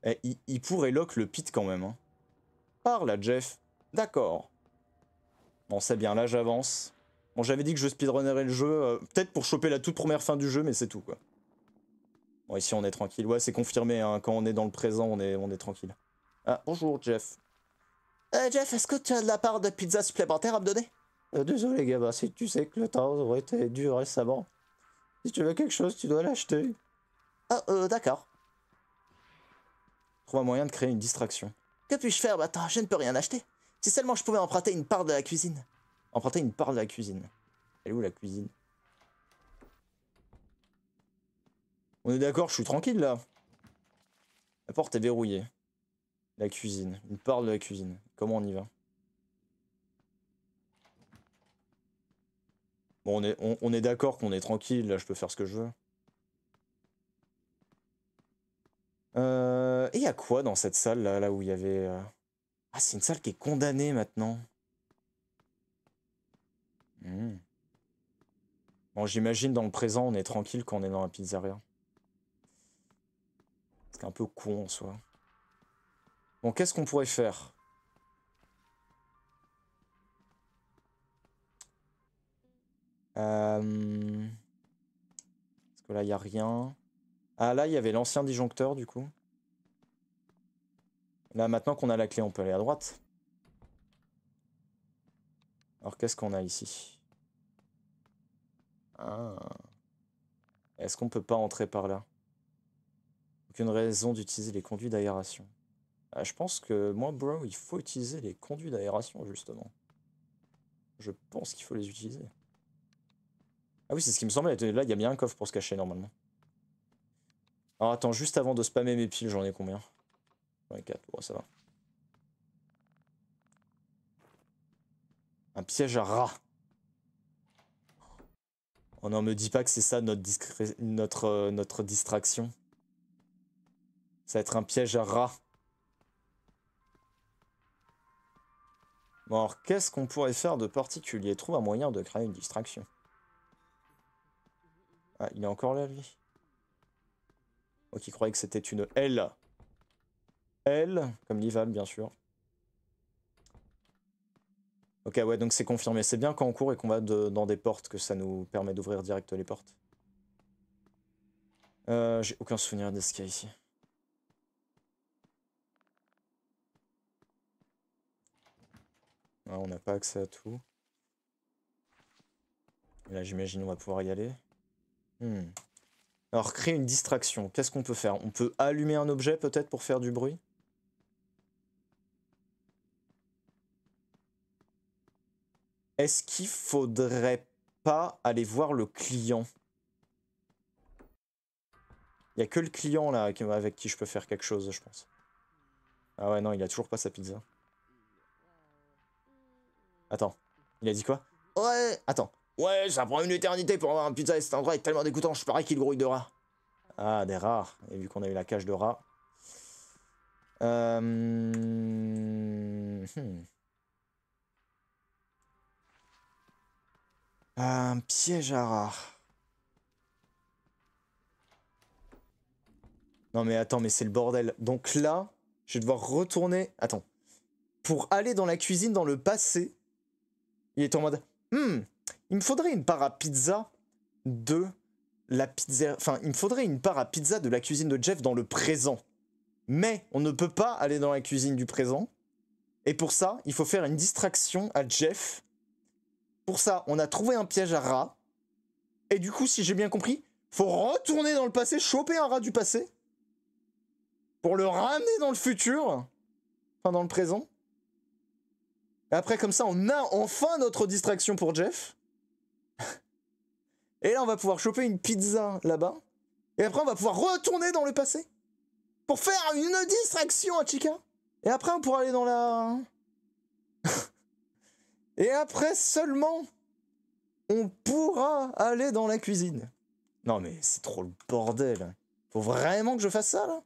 Eh, il, pourrait lock le pit quand même. Hein. Parle à Jeff. D'accord. Bon, c'est bien, là j'avance. Bon, j'avais dit que je speedrunnerais le jeu, euh, peut-être pour choper la toute première fin du jeu, mais c'est tout, quoi. Bon, ici on est tranquille. Ouais, c'est confirmé, hein, quand on est dans le présent, on est, on est tranquille. Ah, bonjour Jeff. Euh, Jeff, est-ce que tu as de la part de pizza supplémentaire à me donner euh, Désolé, gamin, si tu sais que le temps aurait été dur récemment. Si tu veux quelque chose, tu dois l'acheter. Ah, euh, d'accord. Trouve un moyen de créer une distraction. Que puis-je faire maintenant bah, Je ne peux rien acheter. Si seulement je pouvais emprunter une part de la cuisine. Emprunter une part de la cuisine. Elle est où la cuisine On est d'accord, je suis tranquille là. La porte est verrouillée. La cuisine. Une part de la cuisine. Comment on y va Bon, on est, on, est d'accord qu'on est tranquille, là je peux faire ce que je veux. Euh, et il y a quoi dans cette salle là, là où il y avait... Euh, ah, c'est une salle qui est condamnée maintenant. Hmm. Bon, j'imagine dans le présent, on est tranquille quand on est dans la pizzeria. C'est un peu con en soi. Bon, qu'est-ce qu'on pourrait faire euh... Parce que là, il n'y a rien. Ah, là, il y avait l'ancien disjoncteur, du coup. Là, maintenant qu'on a la clé, on peut aller à droite. Alors, qu'est-ce qu'on a ici ah. Est-ce qu'on peut pas entrer par là Aucune raison d'utiliser les conduits d'aération. Ah, je pense que moi, bro, il faut utiliser les conduits d'aération, justement. Je pense qu'il faut les utiliser. Ah oui, c'est ce qui me semblait. Là, il y a bien un coffre pour se cacher, normalement. Alors, attends, juste avant de spammer mes piles, j'en ai combien ça Un piège à rat. Oh On n'en me dit pas que c'est ça notre, notre, euh, notre distraction. Ça va être un piège à rat. Bon alors, qu'est-ce qu'on pourrait faire de particulier Trouve un moyen de créer une distraction. Ah, il est encore là, lui. Ok, qui croyait que c'était une L comme l'IVAB bien sûr. Ok, ouais, donc c'est confirmé. C'est bien quand on court et qu'on va dans des portes que ça nous permet d'ouvrir direct les portes. Euh, j'ai aucun souvenir de a ici. Ah, on n'a pas accès à tout. Là, j'imagine on va pouvoir y aller. Hmm. Alors, créer une distraction. Qu'est-ce qu'on peut faire On peut allumer un objet peut-être pour faire du bruit Est-ce qu'il faudrait pas aller voir le client Il y a que le client là avec qui je peux faire quelque chose, je pense. Ah ouais, non, il a toujours pas sa pizza. Attends, il a dit quoi Ouais, attends. Ouais, ça prend une éternité pour avoir un pizza et cet endroit est tellement dégoûtant, je parie qu'il grouille de rats. Ah, des rats. Et vu qu'on a eu la cage de rats. Euh... Hmm. Un piège à rare. Non mais attends, mais c'est le bordel. Donc là, je vais devoir retourner... Attends. Pour aller dans la cuisine dans le passé, il est en mode... Hmm, il me faudrait une part à pizza de la pizza... Enfin, il me faudrait une part à pizza de la cuisine de Jeff dans le présent. Mais on ne peut pas aller dans la cuisine du présent. Et pour ça, il faut faire une distraction à Jeff pour ça, on a trouvé un piège à rat. Et du coup, si j'ai bien compris, faut retourner dans le passé, choper un rat du passé. Pour le ramener dans le futur. Enfin, dans le présent. après, comme ça, on a enfin notre distraction pour Jeff. Et là, on va pouvoir choper une pizza là-bas. Et après, on va pouvoir retourner dans le passé. Pour faire une distraction à Chica. Et après, on pourra aller dans la... Et après seulement, on pourra aller dans la cuisine. Non mais c'est trop le bordel. Hein. Faut vraiment que je fasse ça là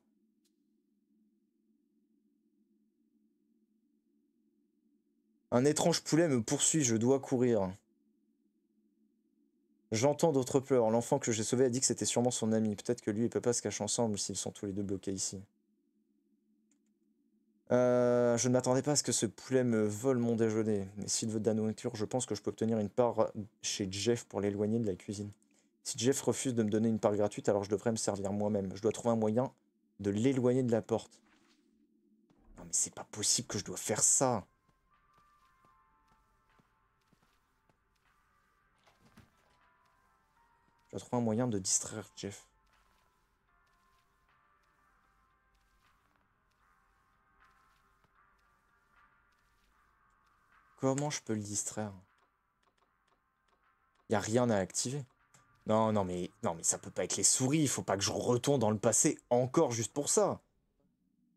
Un étrange poulet me poursuit, je dois courir. J'entends d'autres pleurs. L'enfant que j'ai sauvé a dit que c'était sûrement son ami. Peut-être que lui et papa se cachent ensemble s'ils sont tous les deux bloqués ici. Euh, je ne m'attendais pas à ce que ce poulet me vole mon déjeuner. Mais s'il veut de la nourriture, je pense que je peux obtenir une part chez Jeff pour l'éloigner de la cuisine. Si Jeff refuse de me donner une part gratuite, alors je devrais me servir moi-même. Je dois trouver un moyen de l'éloigner de la porte. Non mais c'est pas possible que je dois faire ça. Je dois trouver un moyen de distraire Jeff. Comment je peux le distraire Il a rien à activer. Non, non, mais non, mais ça peut pas être les souris. Il faut pas que je retourne dans le passé encore juste pour ça.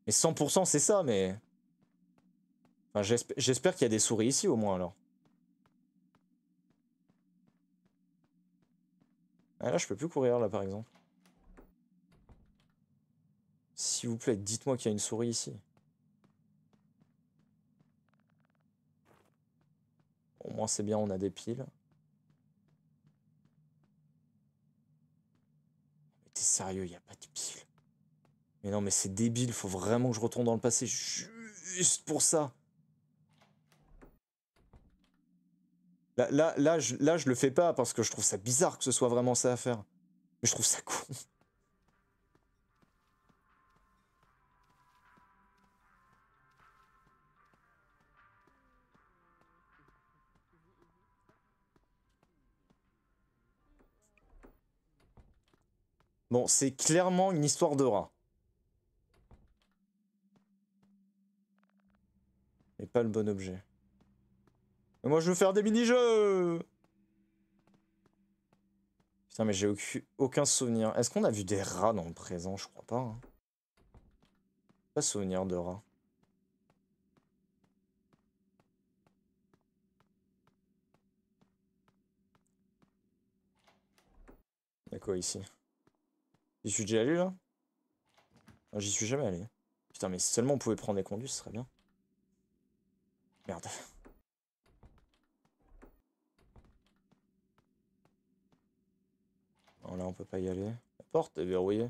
Mais 100% c'est ça, mais... J'espère qu'il y a des souris ici au moins alors. Ah, là, je peux plus courir là par exemple. S'il vous plaît, dites-moi qu'il y a une souris ici. Au moins, c'est bien, on a des piles. t'es sérieux, il n'y a pas de piles. Mais non, mais c'est débile, faut vraiment que je retourne dans le passé juste pour ça. Là, là, là, je, là, le fais pas parce que je trouve ça bizarre que ce soit vraiment ça à faire. Mais je trouve ça con. Bon, c'est clairement une histoire de rat. Et pas le bon objet. Mais moi, je veux faire des mini-jeux Putain, mais j'ai aucun souvenir. Est-ce qu'on a vu des rats dans le présent Je crois pas. Hein. Pas souvenir de rats. quoi ici J'y suis déjà allé là ah, J'y suis jamais allé. Putain, mais seulement on pouvait prendre des conduits, ce serait bien. Merde. Non, là on peut pas y aller. La porte est verrouillée.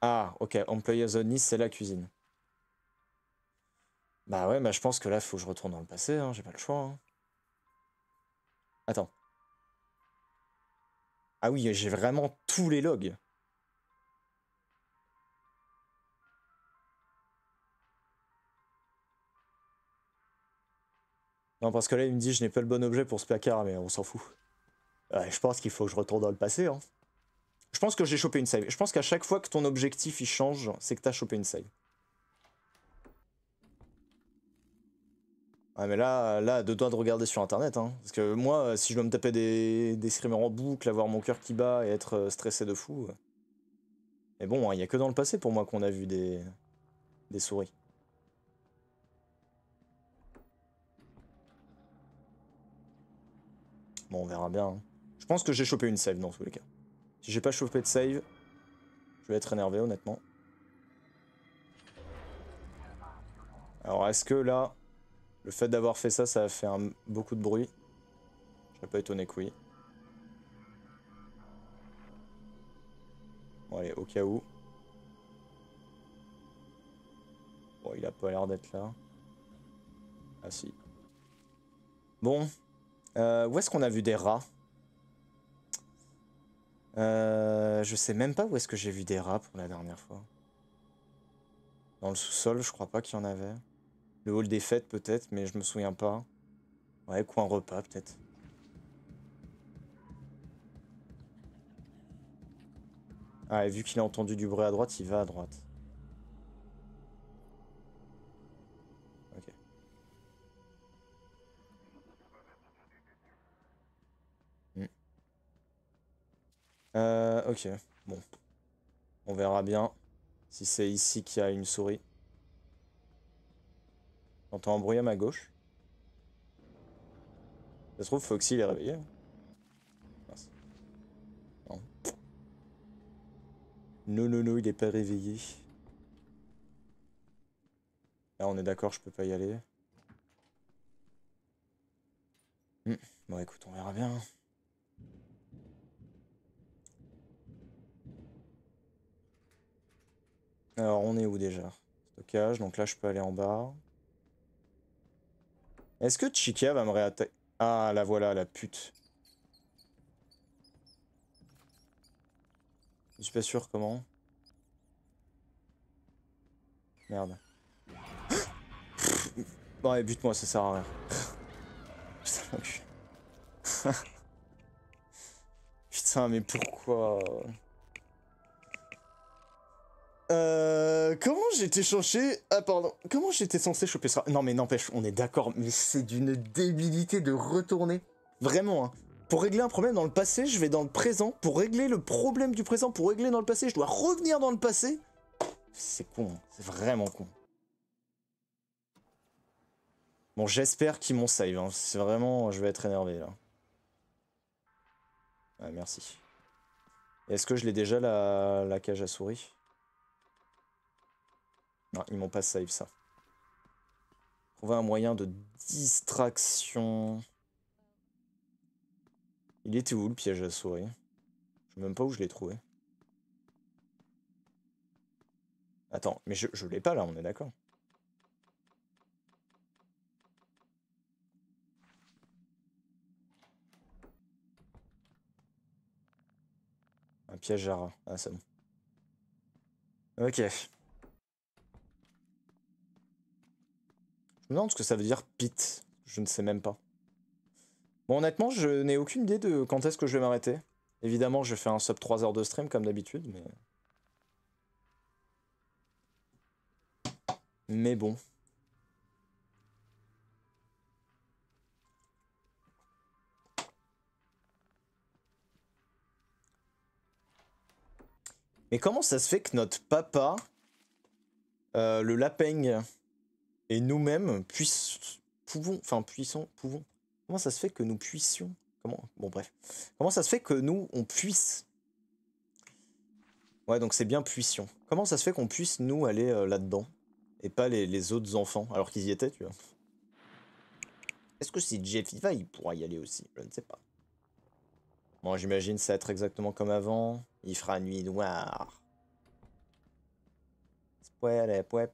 Ah, ok, Employee Zone Nice, c'est la cuisine. Bah ouais, bah je pense que là, faut que je retourne dans le passé, hein, j'ai pas le choix. Hein. Attends. Ah oui, j'ai vraiment tous les logs. Non, parce que là, il me dit, je n'ai pas le bon objet pour ce placard, mais on s'en fout. je pense qu'il faut que je retourne dans le passé. Hein. Je pense que j'ai chopé une save. Je pense qu'à chaque fois que ton objectif, il change, c'est que t'as chopé une save. Ah mais là, là, deux de regarder sur internet, hein. parce que moi, euh, si je dois me taper des, des screamers en boucle, avoir mon cœur qui bat et être euh, stressé de fou. Euh. Mais bon, hein, il y n'y a que dans le passé pour moi qu'on a vu des, des souris. Bon, on verra bien. Hein. Je pense que j'ai chopé une save dans tous les cas. Si j'ai pas chopé de save, je vais être énervé honnêtement. Alors est-ce que là, le fait d'avoir fait ça, ça a fait beaucoup de bruit. Je serais pas étonné que oui. Bon allez, au cas où. Bon, il a pas l'air d'être là. Ah si. Bon. Euh, où est-ce qu'on a vu des rats euh, Je sais même pas où est-ce que j'ai vu des rats pour la dernière fois. Dans le sous-sol, je crois pas qu'il y en avait. Le hall des fêtes peut-être, mais je me souviens pas. Ouais, coin repas peut-être. Ah, et vu qu'il a entendu du bruit à droite, il va à droite. Ok. Hmm. Euh, ok, bon. On verra bien si c'est ici qu'il y a une souris. J'entends un bruit à ma gauche. Ça se trouve, Foxy est réveillé. Non. Non, non, il est pas réveillé. Là, on est d'accord, je peux pas y aller. Hmm. Bon, écoute, on verra bien. Alors, on est où déjà Stockage, donc là, je peux aller en bas. Est-ce que Chika va me réattaquer Ah, la voilà, la pute. Je suis pas sûr comment. Merde. ouais, bute-moi, ça sert à rien. Putain, Putain, mais pourquoi euh, comment j'étais changé Ah pardon, comment j'étais censé choper ça Non mais n'empêche, on est d'accord, mais c'est d'une débilité de retourner. Vraiment, hein. Pour régler un problème dans le passé, je vais dans le présent. Pour régler le problème du présent, pour régler dans le passé, je dois revenir dans le passé. C'est con, hein. c'est vraiment con. Bon, j'espère qu'ils m'ont save, hein. c'est vraiment... Je vais être énervé, là. Ah, merci. Est-ce que je l'ai déjà, la cage à souris non, ils m'ont pas save ça. Trouver un moyen de distraction. Il était où le piège à souris Je sais même pas où je l'ai trouvé. Attends, mais je, ne l'ai pas là, on est d'accord. Un piège à rat. Ah, c'est bon. Ok. Je me demande ce que ça veut dire pit. Je ne sais même pas. Bon, honnêtement, je n'ai aucune idée de quand est-ce que je vais m'arrêter. Évidemment, je fais un sub 3 heures de stream comme d'habitude, mais... Mais bon. Mais comment ça se fait que notre papa, euh, le lapeng, et nous-mêmes puissons, pouvons, enfin puissons, pouvons. Comment ça se fait que nous puissions Comment Bon bref. Comment ça se fait que nous on puisse Ouais, donc c'est bien puissions. Comment ça se fait qu'on puisse nous aller euh, là-dedans et pas les, autres enfants alors qu'ils y étaient, tu vois Est-ce que si Jeffy va, il pourra y aller aussi Je ne sais pas. Moi, j'imagine ça être exactement comme avant. Il fera nuit noire. Spoiler, ouais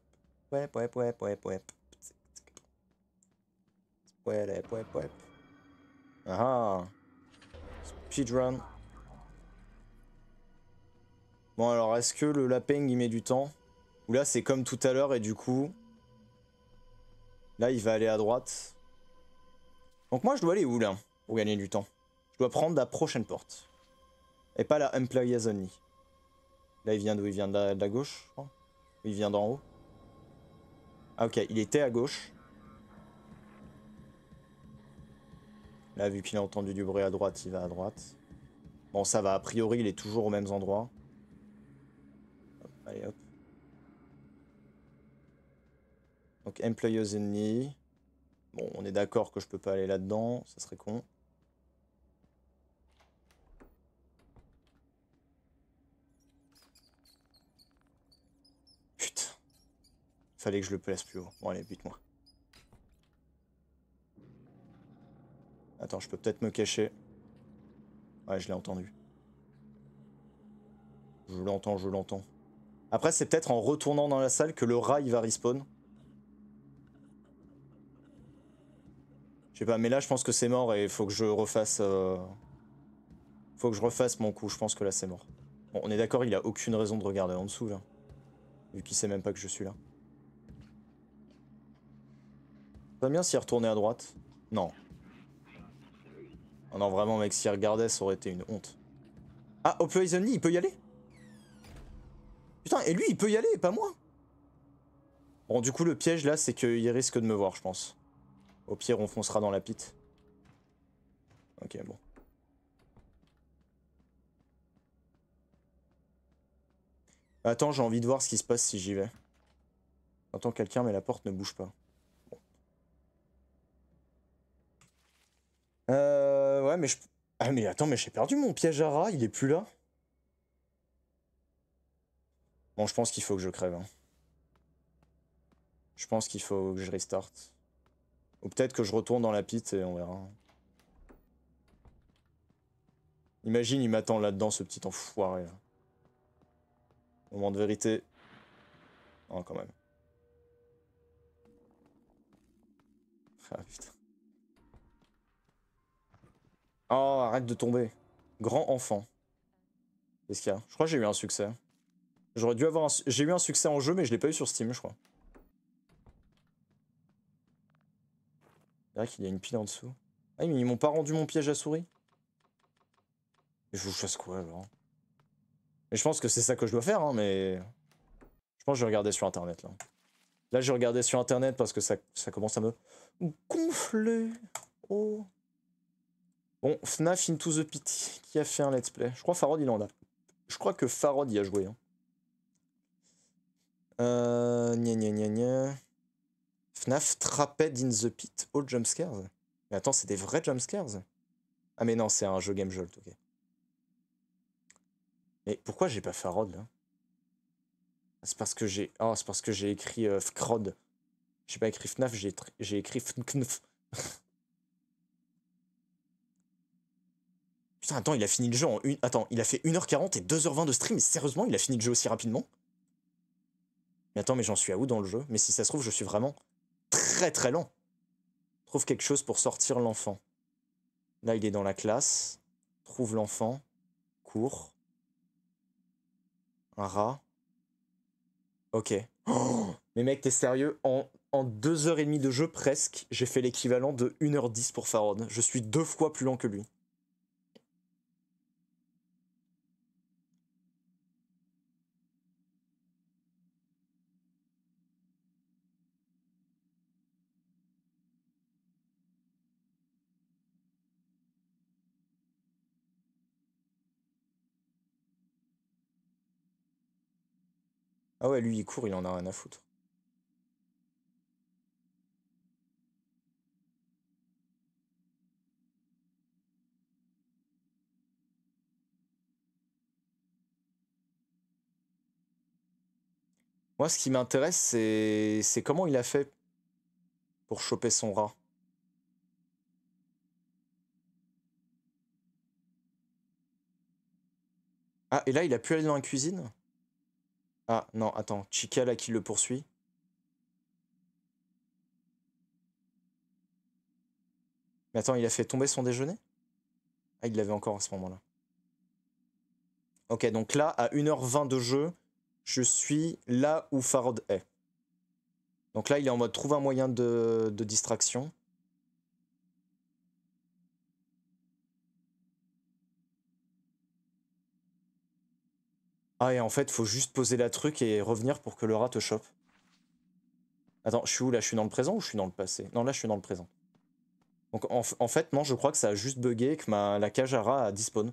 ouais, ouais, ouais, ouais. Ouais, ouais, ouais, Ah Speedrun. Bon, alors, est-ce que le lapin, il met du temps Ou là, c'est comme tout à l'heure, et du coup... Là, il va aller à droite. Donc moi, je dois aller où, là Pour gagner du temps. Je dois prendre la prochaine porte. Et pas la employer Only. Là, il vient d'où Il vient de la, gauche, je Il vient d'en haut. Ah ok, il était à gauche. Là, vu qu'il a entendu du bruit à droite, il va à droite. Bon, ça va, a priori, il est toujours au même endroit. allez, hop. Donc, employees ennemis. Bon, on est d'accord que je peux pas aller là-dedans, ça serait con. Fallait que je le place plus haut. Bon allez, vite moi Attends, je peux peut-être me cacher. Ouais, je l'ai entendu. Je l'entends, je l'entends. Après, c'est peut-être en retournant dans la salle que le rat, il va respawn. Je sais pas, mais là, je pense que c'est mort et faut que je refasse... Euh, faut que je refasse mon coup, je pense que là, c'est mort. Bon, on est d'accord, il a aucune raison de regarder en dessous, là. Vu qu'il sait même pas que je suis là. pas bien s'il retournait à droite Non. Oh non, vraiment, mec, s'il regardait, ça aurait été une honte. Ah, Lee, il peut y aller Putain, et lui, il peut y aller, pas moi Bon, du coup, le piège, là, c'est qu'il risque de me voir, je pense. Au pire, on foncera dans la pite. Ok, bon. Attends, j'ai envie de voir ce qui se passe si j'y vais. J'entends quelqu'un, mais la porte ne bouge pas. Euh, ouais, mais je... Ah mais attends, mais j'ai perdu mon piège à rat, il est plus là. Bon, je pense qu'il faut que je crève. Hein. Je pense qu'il faut que je restart. Ou peut-être que je retourne dans la pite et on verra. Imagine, il m'attend là-dedans, ce petit enfoiré. Là. Moment de vérité. Oh, quand même. Ah, putain. Oh, arrête de tomber. Grand enfant. Qu'est-ce qu'il y a Je crois que j'ai eu un succès. J'aurais dû avoir un... J'ai eu un succès en jeu, mais je l'ai pas eu sur Steam, je crois. C'est vrai qu'il y a une pile en dessous. Ah, mais ils m'ont pas rendu mon piège à souris. Je vous chasse quoi, alors Mais je pense que c'est ça que je dois faire, hein, mais... Je pense que je vais regarder sur Internet, là. Là, j'ai regardé sur Internet parce que ça, ça commence à me gonfler. Oh Bon, FNAF Into the Pit, qui a fait un let's play Je crois Farod, il en a. Je crois que Farod y a joué. Hein. Euh, FNAF Trapped in the Pit, Old jumpscares. Mais attends, c'est des vrais jumpscares Ah mais non, c'est un jeu Game Jolt, ok. Mais pourquoi j'ai pas Farod là C'est parce que j'ai. Oh, c'est parce que j'ai écrit euh, FKROD. J'ai pas écrit FNAF, j'ai écrit FNKNF. attends, il a fini le jeu en une... Attends, il a fait 1h40 et 2h20 de stream, mais sérieusement, il a fini le jeu aussi rapidement Mais attends, mais j'en suis à où dans le jeu Mais si ça se trouve, je suis vraiment très très lent. Trouve quelque chose pour sortir l'enfant. Là, il est dans la classe. Trouve l'enfant. Cours. Un rat. Ok. mais mec, t'es sérieux en, en deux heures et demie de jeu presque, j'ai fait l'équivalent de 1h10 pour Farod. Je suis deux fois plus lent que lui. Ah ouais, lui, il court, il en a rien à foutre. Moi, ce qui m'intéresse, c'est comment il a fait pour choper son rat. Ah, et là, il a pu aller dans la cuisine ah non, attends, Chica là qui le poursuit. Mais attends, il a fait tomber son déjeuner Ah, il l'avait encore à ce moment-là. Ok, donc là, à 1h20 de jeu, je suis là où Farod est. Donc là, il est en mode trouve un moyen de, de distraction. Ah, et en fait, faut juste poser la truc et revenir pour que le rat te chope. Attends, je suis où là Je suis dans le présent ou je suis dans le passé Non, là, je suis dans le présent. Donc, en, fait, non, je crois que ça a juste bugué et que la cage à rat a dispawn.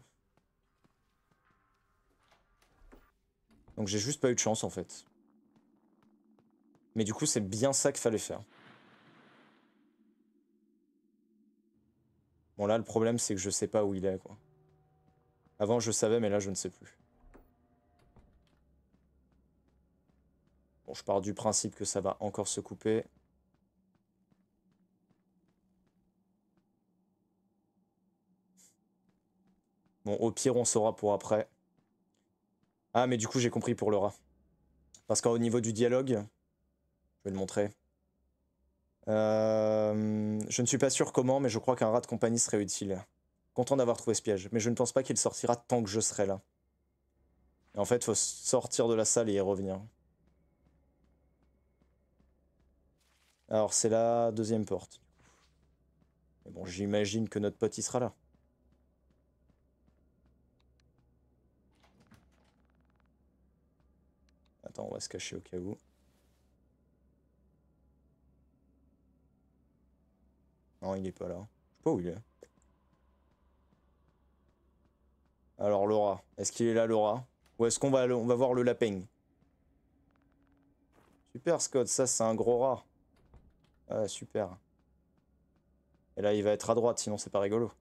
Donc, j'ai juste pas eu de chance, en fait. Mais du coup, c'est bien ça qu'il fallait faire. Bon, là, le problème, c'est que je sais pas où il est, quoi. Avant, je savais, mais là, je ne sais plus. je pars du principe que ça va encore se couper. Bon, au pire, on saura pour après. Ah, mais du coup, j'ai compris pour le rat. Parce qu'au niveau du dialogue, je vais le montrer. Euh, je ne suis pas sûr comment, mais je crois qu'un rat de compagnie serait utile. Content d'avoir trouvé ce piège, mais je ne pense pas qu'il sortira tant que je serai là. en fait, il faut sortir de la salle et y revenir. Alors c'est la deuxième porte. Mais bon, j'imagine que notre pote il sera là. Attends, on va se cacher au cas où. Non, il n'est pas là. Je sais pas où il est. Alors Laura, est-ce qu'il est là Laura Ou est-ce qu'on va, on va voir le lapin Super Scott, ça c'est un gros rat. Ah, super. Et là, il va être à droite, sinon c'est pas rigolo.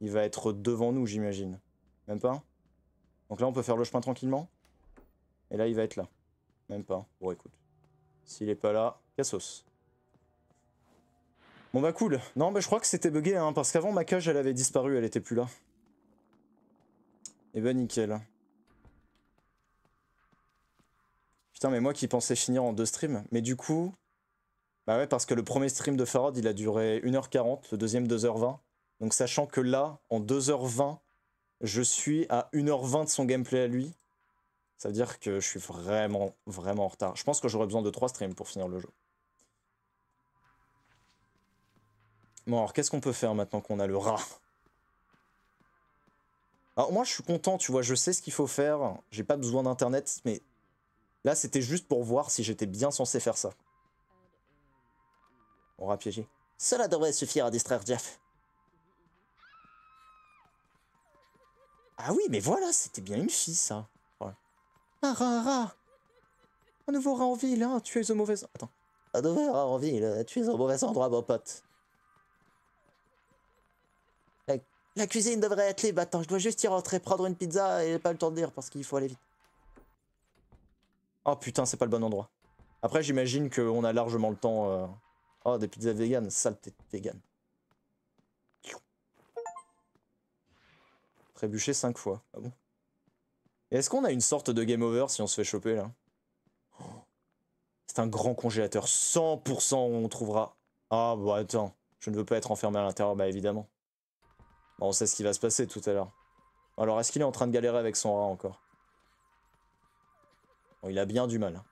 Il va être devant nous, j'imagine. Même pas Donc là, on peut faire le chemin tranquillement. Et là, il va être là. Même pas. Bon, écoute. S'il est pas là, cassos. Bon bah cool. Non, mais bah, je crois que c'était buggé, hein, parce qu'avant, ma cage, elle avait disparu, elle était plus là. Et eh ben nickel. Putain, mais moi qui pensais finir en deux streams. Mais du coup, bah ouais, parce que le premier stream de Farod, il a duré 1h40, le deuxième 2h20. Donc sachant que là, en 2h20, je suis à 1h20 de son gameplay à lui, ça veut dire que je suis vraiment, vraiment en retard. Je pense que j'aurais besoin de 3 streams pour finir le jeu. Bon alors, qu'est-ce qu'on peut faire maintenant qu'on a le rat Alors moi, je suis content, tu vois, je sais ce qu'il faut faire. J'ai pas besoin d'internet, mais là, c'était juste pour voir si j'étais bien censé faire ça. On aura piégé. Cela devrait suffire à distraire Jeff. Ah oui, mais voilà, c'était bien une fille, ça. Un nouveau rat en ville, hein Tu es au mauvais... Attends. Un nouveau rat en ville, tu es au mauvais endroit, mon pote. La, cuisine devrait être libre. Attends, je dois juste y rentrer, prendre une pizza et pas le temps de dire, parce qu'il faut aller vite. Oh putain, c'est pas le bon endroit. Après, j'imagine qu'on a largement le temps... Euh, Oh, des pizzas vegan, saleté vegan. Trébucher 5 fois. Ah bon Est-ce qu'on a une sorte de game over si on se fait choper là C'est un grand congélateur. 100% on trouvera. Ah bah attends, je ne veux pas être enfermé à l'intérieur, bah évidemment. Bon, on sait ce qui va se passer tout à l'heure. Alors est-ce qu'il est en train de galérer avec son rat encore il a bien du mal. Hein.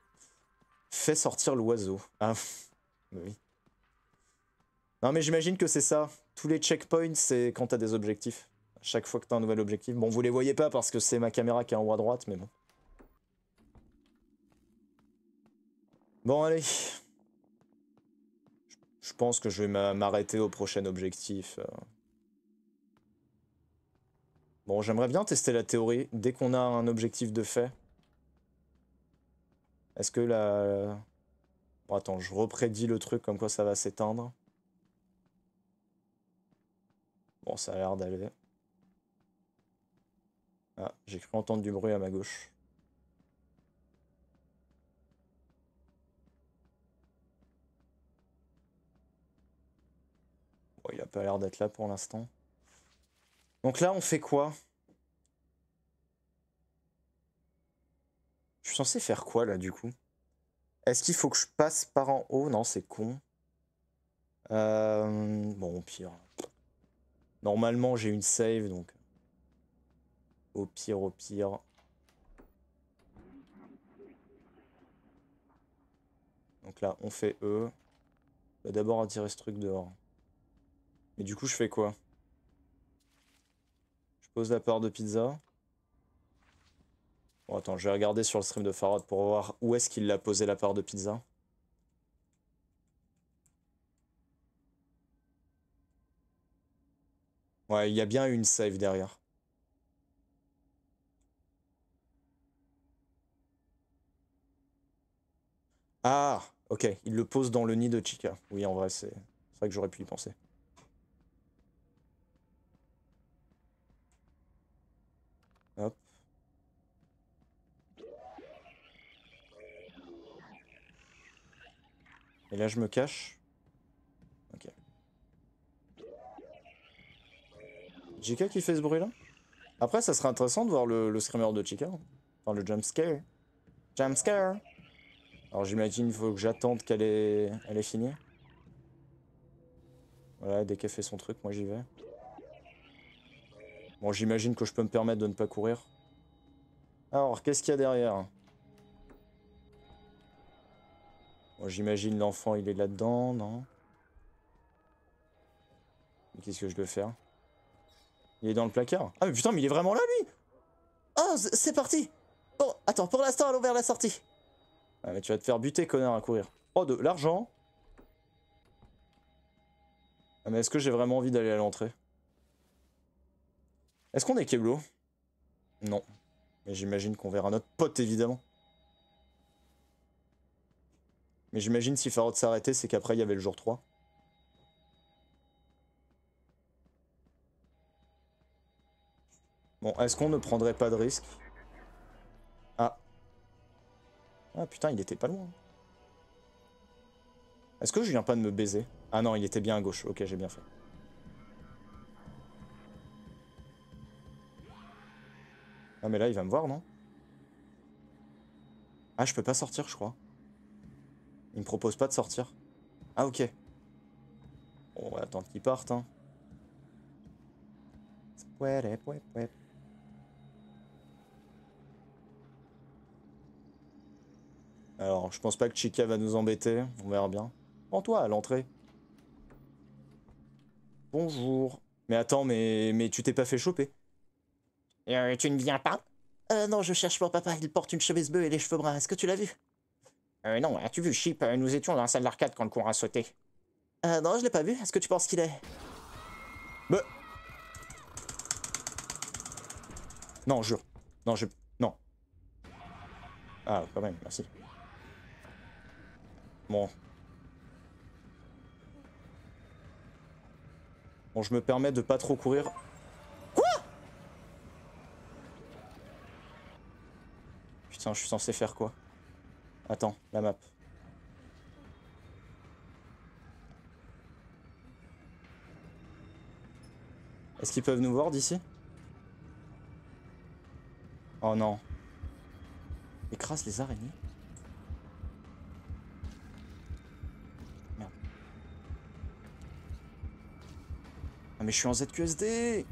Fais sortir l'oiseau. Ah, bah oui. Non, mais j'imagine que c'est ça. Tous les checkpoints, c'est quand t'as des objectifs. chaque fois que t'as un nouvel objectif. Bon, vous les voyez pas parce que c'est ma caméra qui est en haut à droite, mais bon. Bon, allez. Je pense que je vais m'arrêter au prochain objectif. Euh. Bon, j'aimerais bien tester la théorie dès qu'on a un objectif de fait. Est-ce que la... Euh, bon, attends, je reprédis le truc comme quoi ça va s'éteindre. ça a l'air d'aller. Ah, j'ai cru entendre du bruit à ma gauche. il a pas l'air d'être là pour l'instant. Donc là, on fait quoi Je suis censé faire quoi, là, du coup Est-ce qu'il faut que je passe par en haut Non, c'est con. Euh, bon, pire... Normalement, j'ai une save, donc... Au pire, au pire... Donc là, on fait E. On bah, va d'abord attirer ce truc dehors. Mais du coup, je fais quoi Je pose la part de pizza. Bon, attends, je vais regarder sur le stream de Farad pour voir où est-ce qu'il a posé la part de pizza. Ouais, il y a bien une save derrière. Ah, ok, il le pose dans le nid de Chica. Oui, en vrai, c'est vrai que j'aurais pu y penser. Hop. Et là, je me cache. Jika qui fait ce bruit là Après ça serait intéressant de voir le, screamer de Chica. Hein. Enfin le jump scare. Jump scare Alors j'imagine il faut que j'attende qu'elle ait, elle fini. Voilà, dès qu'elle fait son truc, moi j'y vais. Bon j'imagine que je peux me permettre de ne pas courir. Alors qu'est-ce qu'il y a derrière Bon j'imagine l'enfant il est là-dedans, non Qu'est-ce que je dois faire il est dans le placard. Ah mais putain, mais il est vraiment là, lui Oh, c'est parti Bon, attends, pour l'instant, allons vers la sortie. Ah mais tu vas te faire buter, connard, à courir. Oh, de l'argent Ah mais est-ce que j'ai vraiment envie d'aller à l'entrée Est-ce qu'on est Keblo Non. Mais j'imagine qu'on verra notre pote, évidemment. Mais j'imagine si Farod s'arrêtait, c'est qu'après, il y avait le jour 3. Bon, est-ce qu'on ne prendrait pas de risque Ah. Ah putain, il était pas loin. Est-ce que je viens pas de me baiser Ah non, il était bien à gauche. Ok, j'ai bien fait. Ah mais là, il va me voir, non Ah, je peux pas sortir, je crois. Il me propose pas de sortir. Ah ok. On va attendre qu'il parte, hein. Alors, je pense pas que Chica va nous embêter. On verra bien. prends toi, à l'entrée. Bonjour. Mais attends, mais, mais tu t'es pas fait choper. Euh, tu ne viens pas euh, Non, je cherche mon papa. Il porte une chemise bleue et les cheveux bruns. Est-ce que tu l'as vu euh, Non, as-tu vu, Chip euh, Nous étions dans la salle d'arcade quand le courant a sauté. Euh, non, je l'ai pas vu. Est-ce que tu penses qu'il est Bah... Non, jure. Non, je... Non. Ah, quand même, merci. Bon. Bon, je me permets de pas trop courir. Quoi Putain, je suis censé faire quoi Attends, la map. Est-ce qu'ils peuvent nous voir d'ici Oh non. Écrase les araignées je suis en ZQSD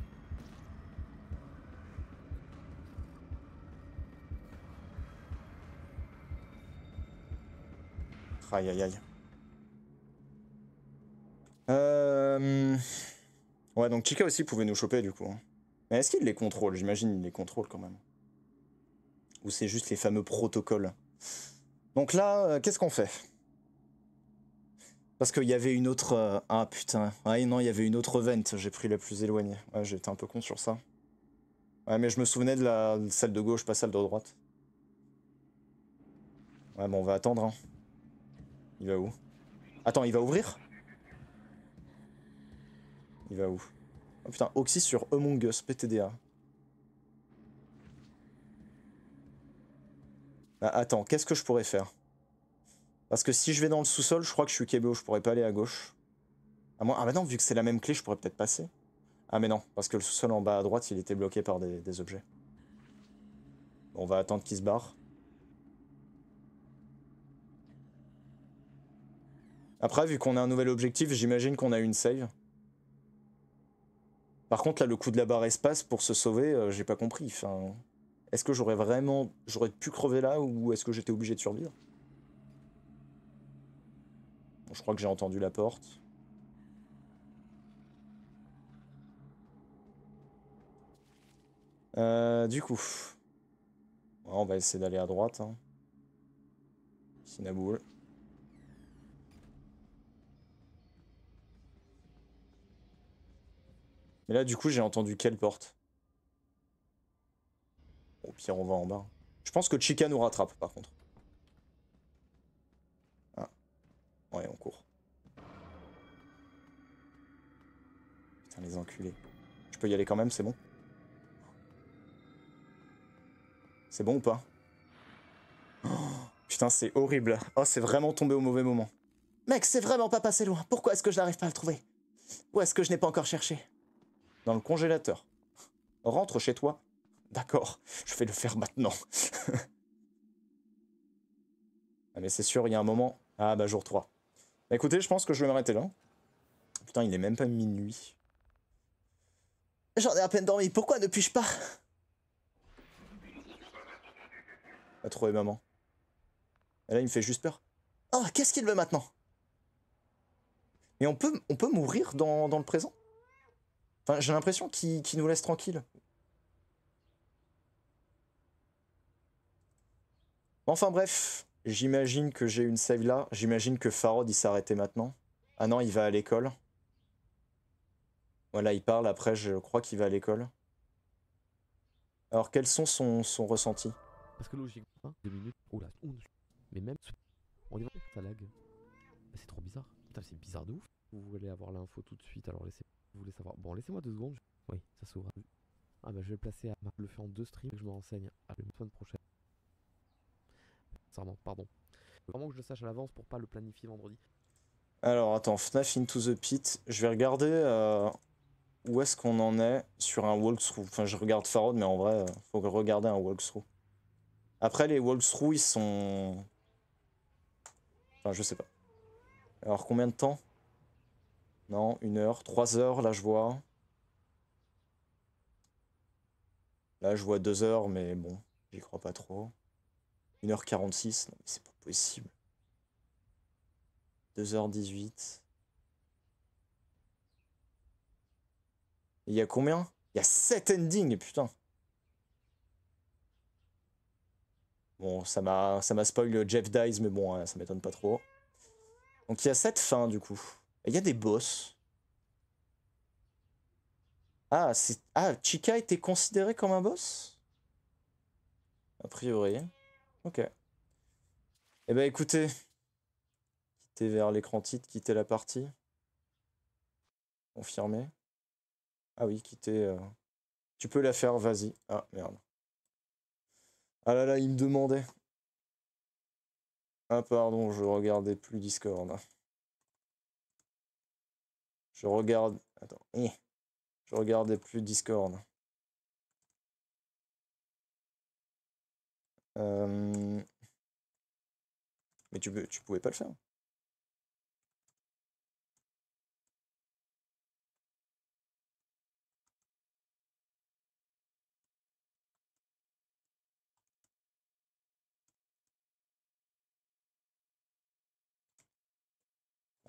Aïe aïe aïe. Euh, ouais, donc Chica aussi pouvait nous choper du coup. Hein. Mais est-ce qu'il les contrôle J'imagine qu'il les contrôle quand même. Ou c'est juste les fameux protocoles. Donc là, euh, qu'est-ce qu'on fait parce qu'il y avait une autre... Euh, ah putain, ouais non, il y avait une autre vente, j'ai pris la plus éloignée. Ouais, j'étais un peu con sur ça. Ouais, mais je me souvenais de la salle de gauche, pas celle de droite. Ouais, bon, on va attendre. Hein. Il va où Attends, il va ouvrir Il va où Oh putain, Oxy sur Among Us, PTDA. Bah, attends, qu'est-ce que je pourrais faire parce que si je vais dans le sous-sol, je crois que je suis KBO, je pourrais pas aller à gauche. Ah, bah non, vu que c'est la même clé, je pourrais peut-être passer. Ah mais non, parce que le sous-sol en bas à droite, il était bloqué par des, objets. On va attendre qu'il se barre. Après, vu qu'on a un nouvel objectif, j'imagine qu'on a une save. Par contre, là, le coup de la barre espace pour se sauver, euh, j'ai pas compris. Enfin, est-ce que j'aurais vraiment... J'aurais pu crever là ou est-ce que j'étais obligé de survivre je crois que j'ai entendu la porte. Euh, du coup, on va essayer d'aller à droite. Hein. Mais là, du coup, j'ai entendu quelle porte Au pire, on va en bas. Je pense que Chica nous rattrape, par contre. les enculés. Je peux y aller quand même, c'est bon C'est bon ou pas oh, Putain, c'est horrible. Oh, c'est vraiment tombé au mauvais moment. Mec, c'est vraiment pas passé loin. Pourquoi est-ce que je n'arrive pas à le trouver Où est-ce que je n'ai pas encore cherché Dans le congélateur. Rentre chez toi. D'accord, je vais le faire maintenant. Ah, mais c'est sûr, il y a un moment. Ah bah jour 3. Bah, écoutez, je pense que je vais m'arrêter là. Putain, il est même pas minuit. J'en ai à peine dormi, pourquoi ne puis-je pas A trouvé maman. Et là, il me fait juste peur. oh, qu'est-ce qu'il veut maintenant Mais on peut, on peut mourir dans, le présent Enfin, j'ai l'impression qu'il nous laisse tranquille. Enfin bref, j'imagine que j'ai une save là. J'imagine que Farod, il s'arrêtait maintenant. Ah non, il va à l'école. Voilà, il parle. Après, je crois qu'il va à l'école. Alors, quels sont son, son ressenti Parce que logiquement, hein, deux minutes. Oh mais même. On dirait que ça lag. Bah, c'est trop bizarre. c'est bizarre de ouf. Vous voulez avoir l'info tout de suite, alors laissez. Vous voulez savoir. Bon, laissez-moi deux secondes. Oui, ça s'ouvre. Ah bah, je vais placer le faire en deux streams. et Je me renseigne à la semaine prochaine. Sincèrement, pardon. Vraiment que je le sache à l'avance pour pas le planifier vendredi. Alors attends, FNAF Into the Pit, je vais regarder euh, où est-ce qu'on en est sur un walkthrough. Enfin, je regarde Farod, mais en vrai, il euh, faut regarder un walkthrough. Après, les walkthroughs, ils sont... Enfin, je sais pas. Alors, combien de temps Non, une heure, trois heures, là, je vois. Là, je vois deux heures, mais bon, j'y crois pas trop. 1h46, non mais c'est pas possible. 2h18. Il y a combien Il y a 7 endings, putain. Bon, ça m'a spoil Jeff Dies, mais bon, hein, ça m'étonne pas trop. Donc il y a 7 fins du coup. il y a des boss. Ah, ah, Chica était considéré comme un boss A priori. Ok. Eh ben écoutez, Quitter vers l'écran titre, quitter la partie. Confirmé. Ah oui, quitter. Euh. Tu peux la faire, vas-y. Ah merde. Ah là là, il me demandait. Ah pardon, je regardais plus Discord. Je regarde. Attends. Eh. Je regardais plus Discord. Mais tu, peux... tu pouvais pas le faire.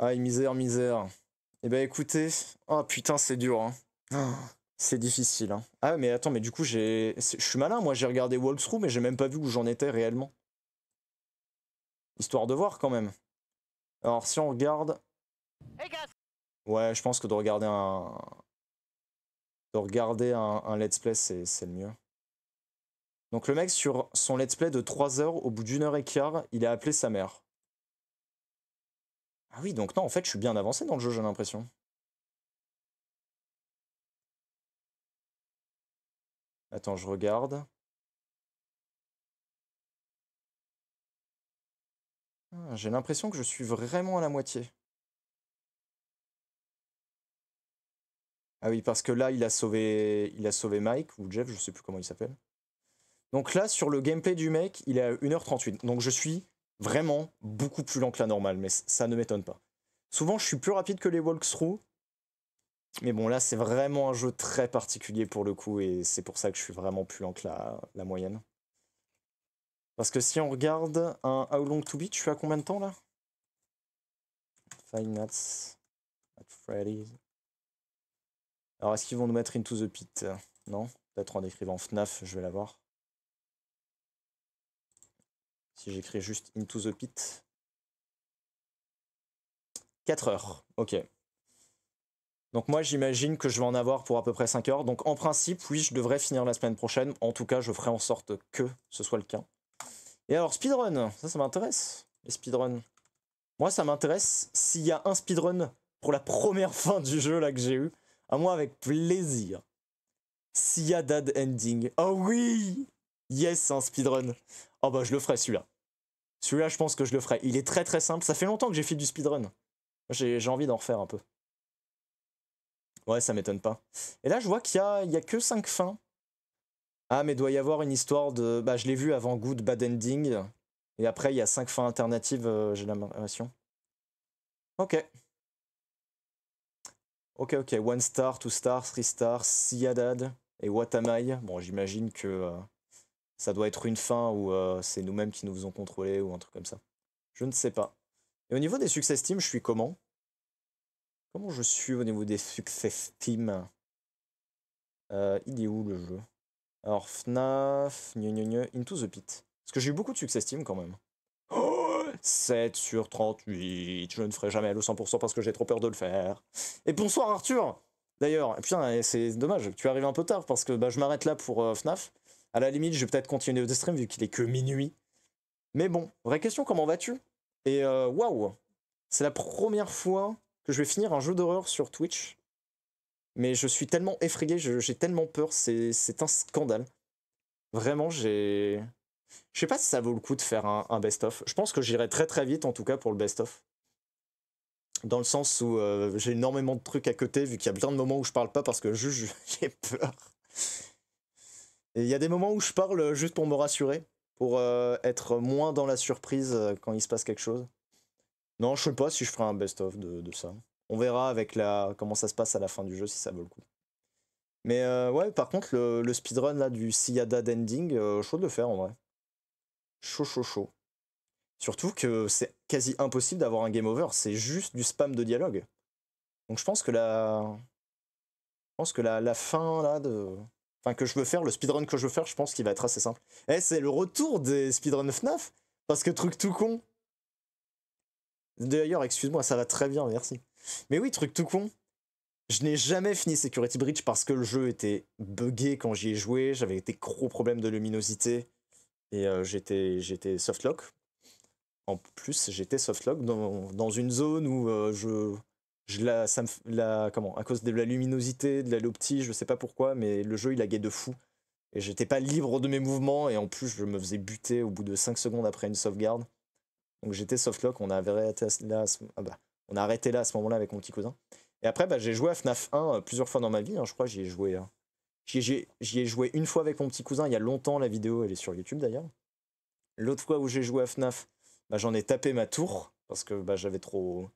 Aïe, ah, misère, misère. Eh ben écoutez, oh putain, c'est dur. Hein. Oh, c'est difficile. Hein. Ah mais attends, mais du coup, j'ai, je suis malin, moi j'ai regardé Walkthrough, mais j'ai même pas vu où j'en étais réellement. Histoire de voir quand même. Alors si on regarde... Ouais, je pense que de regarder un... De regarder un, let's play, c'est le mieux. Donc le mec, sur son let's play de 3 heures, au bout d'une heure et quart, il a appelé sa mère. Ah oui, donc non, en fait, je suis bien avancé dans le jeu, j'ai l'impression. Attends, je regarde. Ah, j'ai l'impression que je suis vraiment à la moitié. Ah oui, parce que là, il a sauvé, il a sauvé Mike ou Jeff, je sais plus comment il s'appelle. Donc là, sur le gameplay du mec, il est à 1h38. Donc je suis vraiment beaucoup plus lent que la normale, mais ça ne m'étonne pas. Souvent, je suis plus rapide que les walkthroughs, mais bon, là, c'est vraiment un jeu très particulier pour le coup, et c'est pour ça que je suis vraiment plus lent que la, moyenne. Parce que si on regarde un How Long to Beat, je suis à combien de temps là Five Nights at Freddy's. Alors, est-ce qu'ils vont nous mettre Into the Pit Non Peut-être en écrivant FNAF, je vais l'avoir. Si j'écris juste Into the Pit. 4 heures, ok. Donc moi j'imagine que je vais en avoir pour à peu près 5 heures. Donc en principe, oui, je devrais finir la semaine prochaine. En tout cas, je ferai en sorte que ce soit le cas. Et alors speedrun, ça ça m'intéresse. Les speedruns. Moi ça m'intéresse s'il y a un speedrun pour la première fin du jeu là que j'ai eu. À moi avec plaisir. S'il y a Dad Ending. Oh oui Yes, un speedrun. Oh bah je le ferai celui-là. Celui-là, je pense que je le ferai. Il est très très simple. Ça fait longtemps que j'ai fait du speedrun. J'ai envie d'en refaire un peu. Ouais, ça m'étonne pas. Et là, je vois qu'il y a, a que 5 fins. Ah, mais doit y avoir une histoire de... Bah, je l'ai vu avant Good Bad Ending. Et après, il y a 5 fins alternatives, euh, j'ai l'impression. Ok. Ok, ok. One star, two star, three star, Siadad et Watamai. Bon, j'imagine que... Euh, ça doit être une fin ou euh, c'est nous-mêmes qui nous faisons contrôler ou un truc comme ça. Je ne sais pas. Et au niveau des success Steam, je suis comment Comment je suis au niveau des success Steam euh, Il est où le jeu Alors FNAF, gne, gne, Into the Pit. Parce que j'ai eu beaucoup de succès Steam quand même. 7 sur 38, je ne ferai jamais le 100% parce que j'ai trop peur de le faire. Et bonsoir Arthur D'ailleurs, putain, c'est dommage, tu arrives un peu tard parce que bah, je m'arrête là pour FNAF. Euh, à la limite, je vais peut-être continuer le stream vu qu'il est que minuit. Mais bon, vraie question, comment vas-tu Et euh, waouh C'est la première fois que je vais finir un jeu d'horreur sur Twitch. Mais je suis tellement effrayé, j'ai tellement peur, c'est un scandale. Vraiment, j'ai. Je sais pas si ça vaut le coup de faire un, best-of. Je pense que j'irai très très vite en tout cas pour le best-of. Dans le sens où euh, j'ai énormément de trucs à côté, vu qu'il y a plein de moments où je parle pas parce que juste j'ai peur il y a des moments où je parle juste pour me rassurer, pour euh, être moins dans la surprise euh, quand il se passe quelque chose. Non, je sais pas si je ferai un best-of de, ça. On verra avec la comment ça se passe à la fin du jeu si ça vaut le coup. Mais euh, ouais, par contre, le, speedrun là du Siada d'Ending, chaud de le faire en vrai. Chaud, chaud, chaud. Surtout que c'est quasi impossible d'avoir un game over, c'est juste du spam de dialogue. Donc je pense que la. Je pense que la, la fin là de enfin que je veux faire, le speedrun que je veux faire, je pense qu'il va être assez simple. Eh, c'est le retour des speedrun FNAF, parce que truc tout con. D'ailleurs, excuse-moi, ça va très bien, merci. Mais oui, truc tout con. Je n'ai jamais fini Security Breach parce que le jeu était buggé quand j'y ai joué, j'avais des gros problèmes de luminosité et euh, j'étais j'étais softlock. En plus, j'étais softlock dans, dans une zone où euh, je la, comment, à cause de la luminosité, de la loptie, je sais pas pourquoi, mais le jeu il laguait de fou. Et j'étais pas libre de mes mouvements, et en plus je me faisais buter au bout de 5 secondes après une sauvegarde. Donc j'étais softlock, on a arrêté là, ah bah, on a arrêté là à ce moment-là avec mon petit cousin. Et après, bah, j'ai joué à FNAF 1 euh, plusieurs fois dans ma vie, hein, je crois, j'y ai joué. Hein. J'y ai, joué une fois avec mon petit cousin il y a longtemps, la vidéo elle est sur YouTube d'ailleurs. L'autre fois où j'ai joué à FNAF, bah, j'en ai tapé ma tour parce que j'avais trop,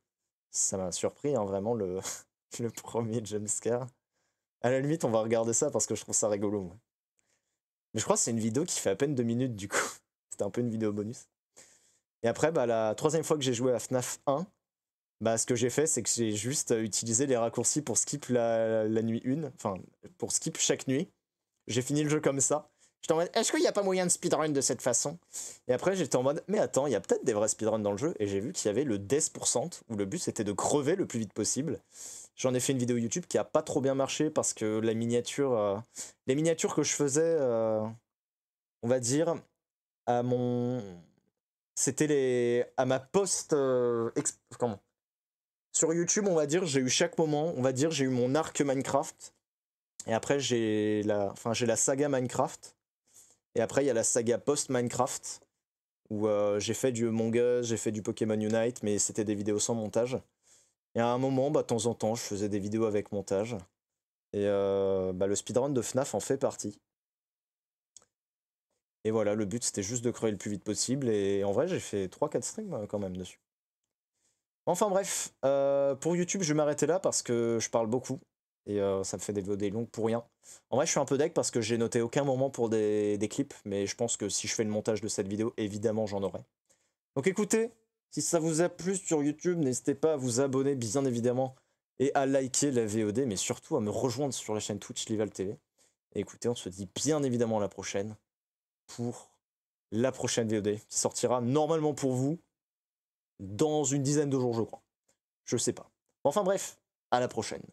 ça m'a surpris, hein, vraiment, le, le premier jumpscare. À la limite, on va regarder ça parce que je trouve ça rigolo. Mais je crois que c'est une vidéo qui fait à peine deux minutes, du coup. C'était un peu une vidéo bonus. Et après, bah, la troisième fois que j'ai joué à FNAF 1, bah, ce que j'ai fait, c'est que j'ai juste euh, utilisé les raccourcis pour skip la, la nuit 1, enfin, pour skip chaque nuit. J'ai fini le jeu comme ça est-ce qu'il n'y a pas moyen de speedrun de cette façon Et après, j'étais en mode, mais attends, il y a peut-être des vrais speedruns dans le jeu. Et j'ai vu qu'il y avait le 10% où le but c'était de crever le plus vite possible. J'en ai fait une vidéo YouTube qui a pas trop bien marché parce que la miniature, euh, les miniatures que je faisais, euh, on va dire, à mon. C'était les. à ma post. Euh, comment Sur YouTube, on va dire, j'ai eu chaque moment, on va dire, j'ai eu mon arc Minecraft. Et après, j'ai la, enfin, j'ai la saga Minecraft. Et après, il y a la saga post-Minecraft, où euh, j'ai fait du manga, j'ai fait du Pokémon Unite, mais c'était des vidéos sans montage. Et à un moment, bah, de temps en temps, je faisais des vidéos avec montage. Et euh, bah, le speedrun de FNAF en fait partie. Et voilà, le but c'était juste de crever le plus vite possible. Et en vrai, j'ai fait 3-4 streams euh, quand même dessus. Enfin bref, pour YouTube, je vais m'arrêter là parce que je parle beaucoup et euh, ça me fait des VOD longues pour rien. En vrai, je suis un peu deck parce que j'ai noté aucun moment pour des, clips, mais je pense que si je fais le montage de cette vidéo, évidemment, j'en aurai. Donc écoutez, si ça vous a plu sur YouTube, n'hésitez pas à vous abonner, bien évidemment, et à liker la VOD, mais surtout à me rejoindre sur la chaîne Twitch Level TV. Et écoutez, on se dit bien évidemment à la prochaine pour la prochaine VOD qui sortira normalement pour vous dans une dizaine de jours, je crois. Je sais pas. Enfin bref, à la prochaine.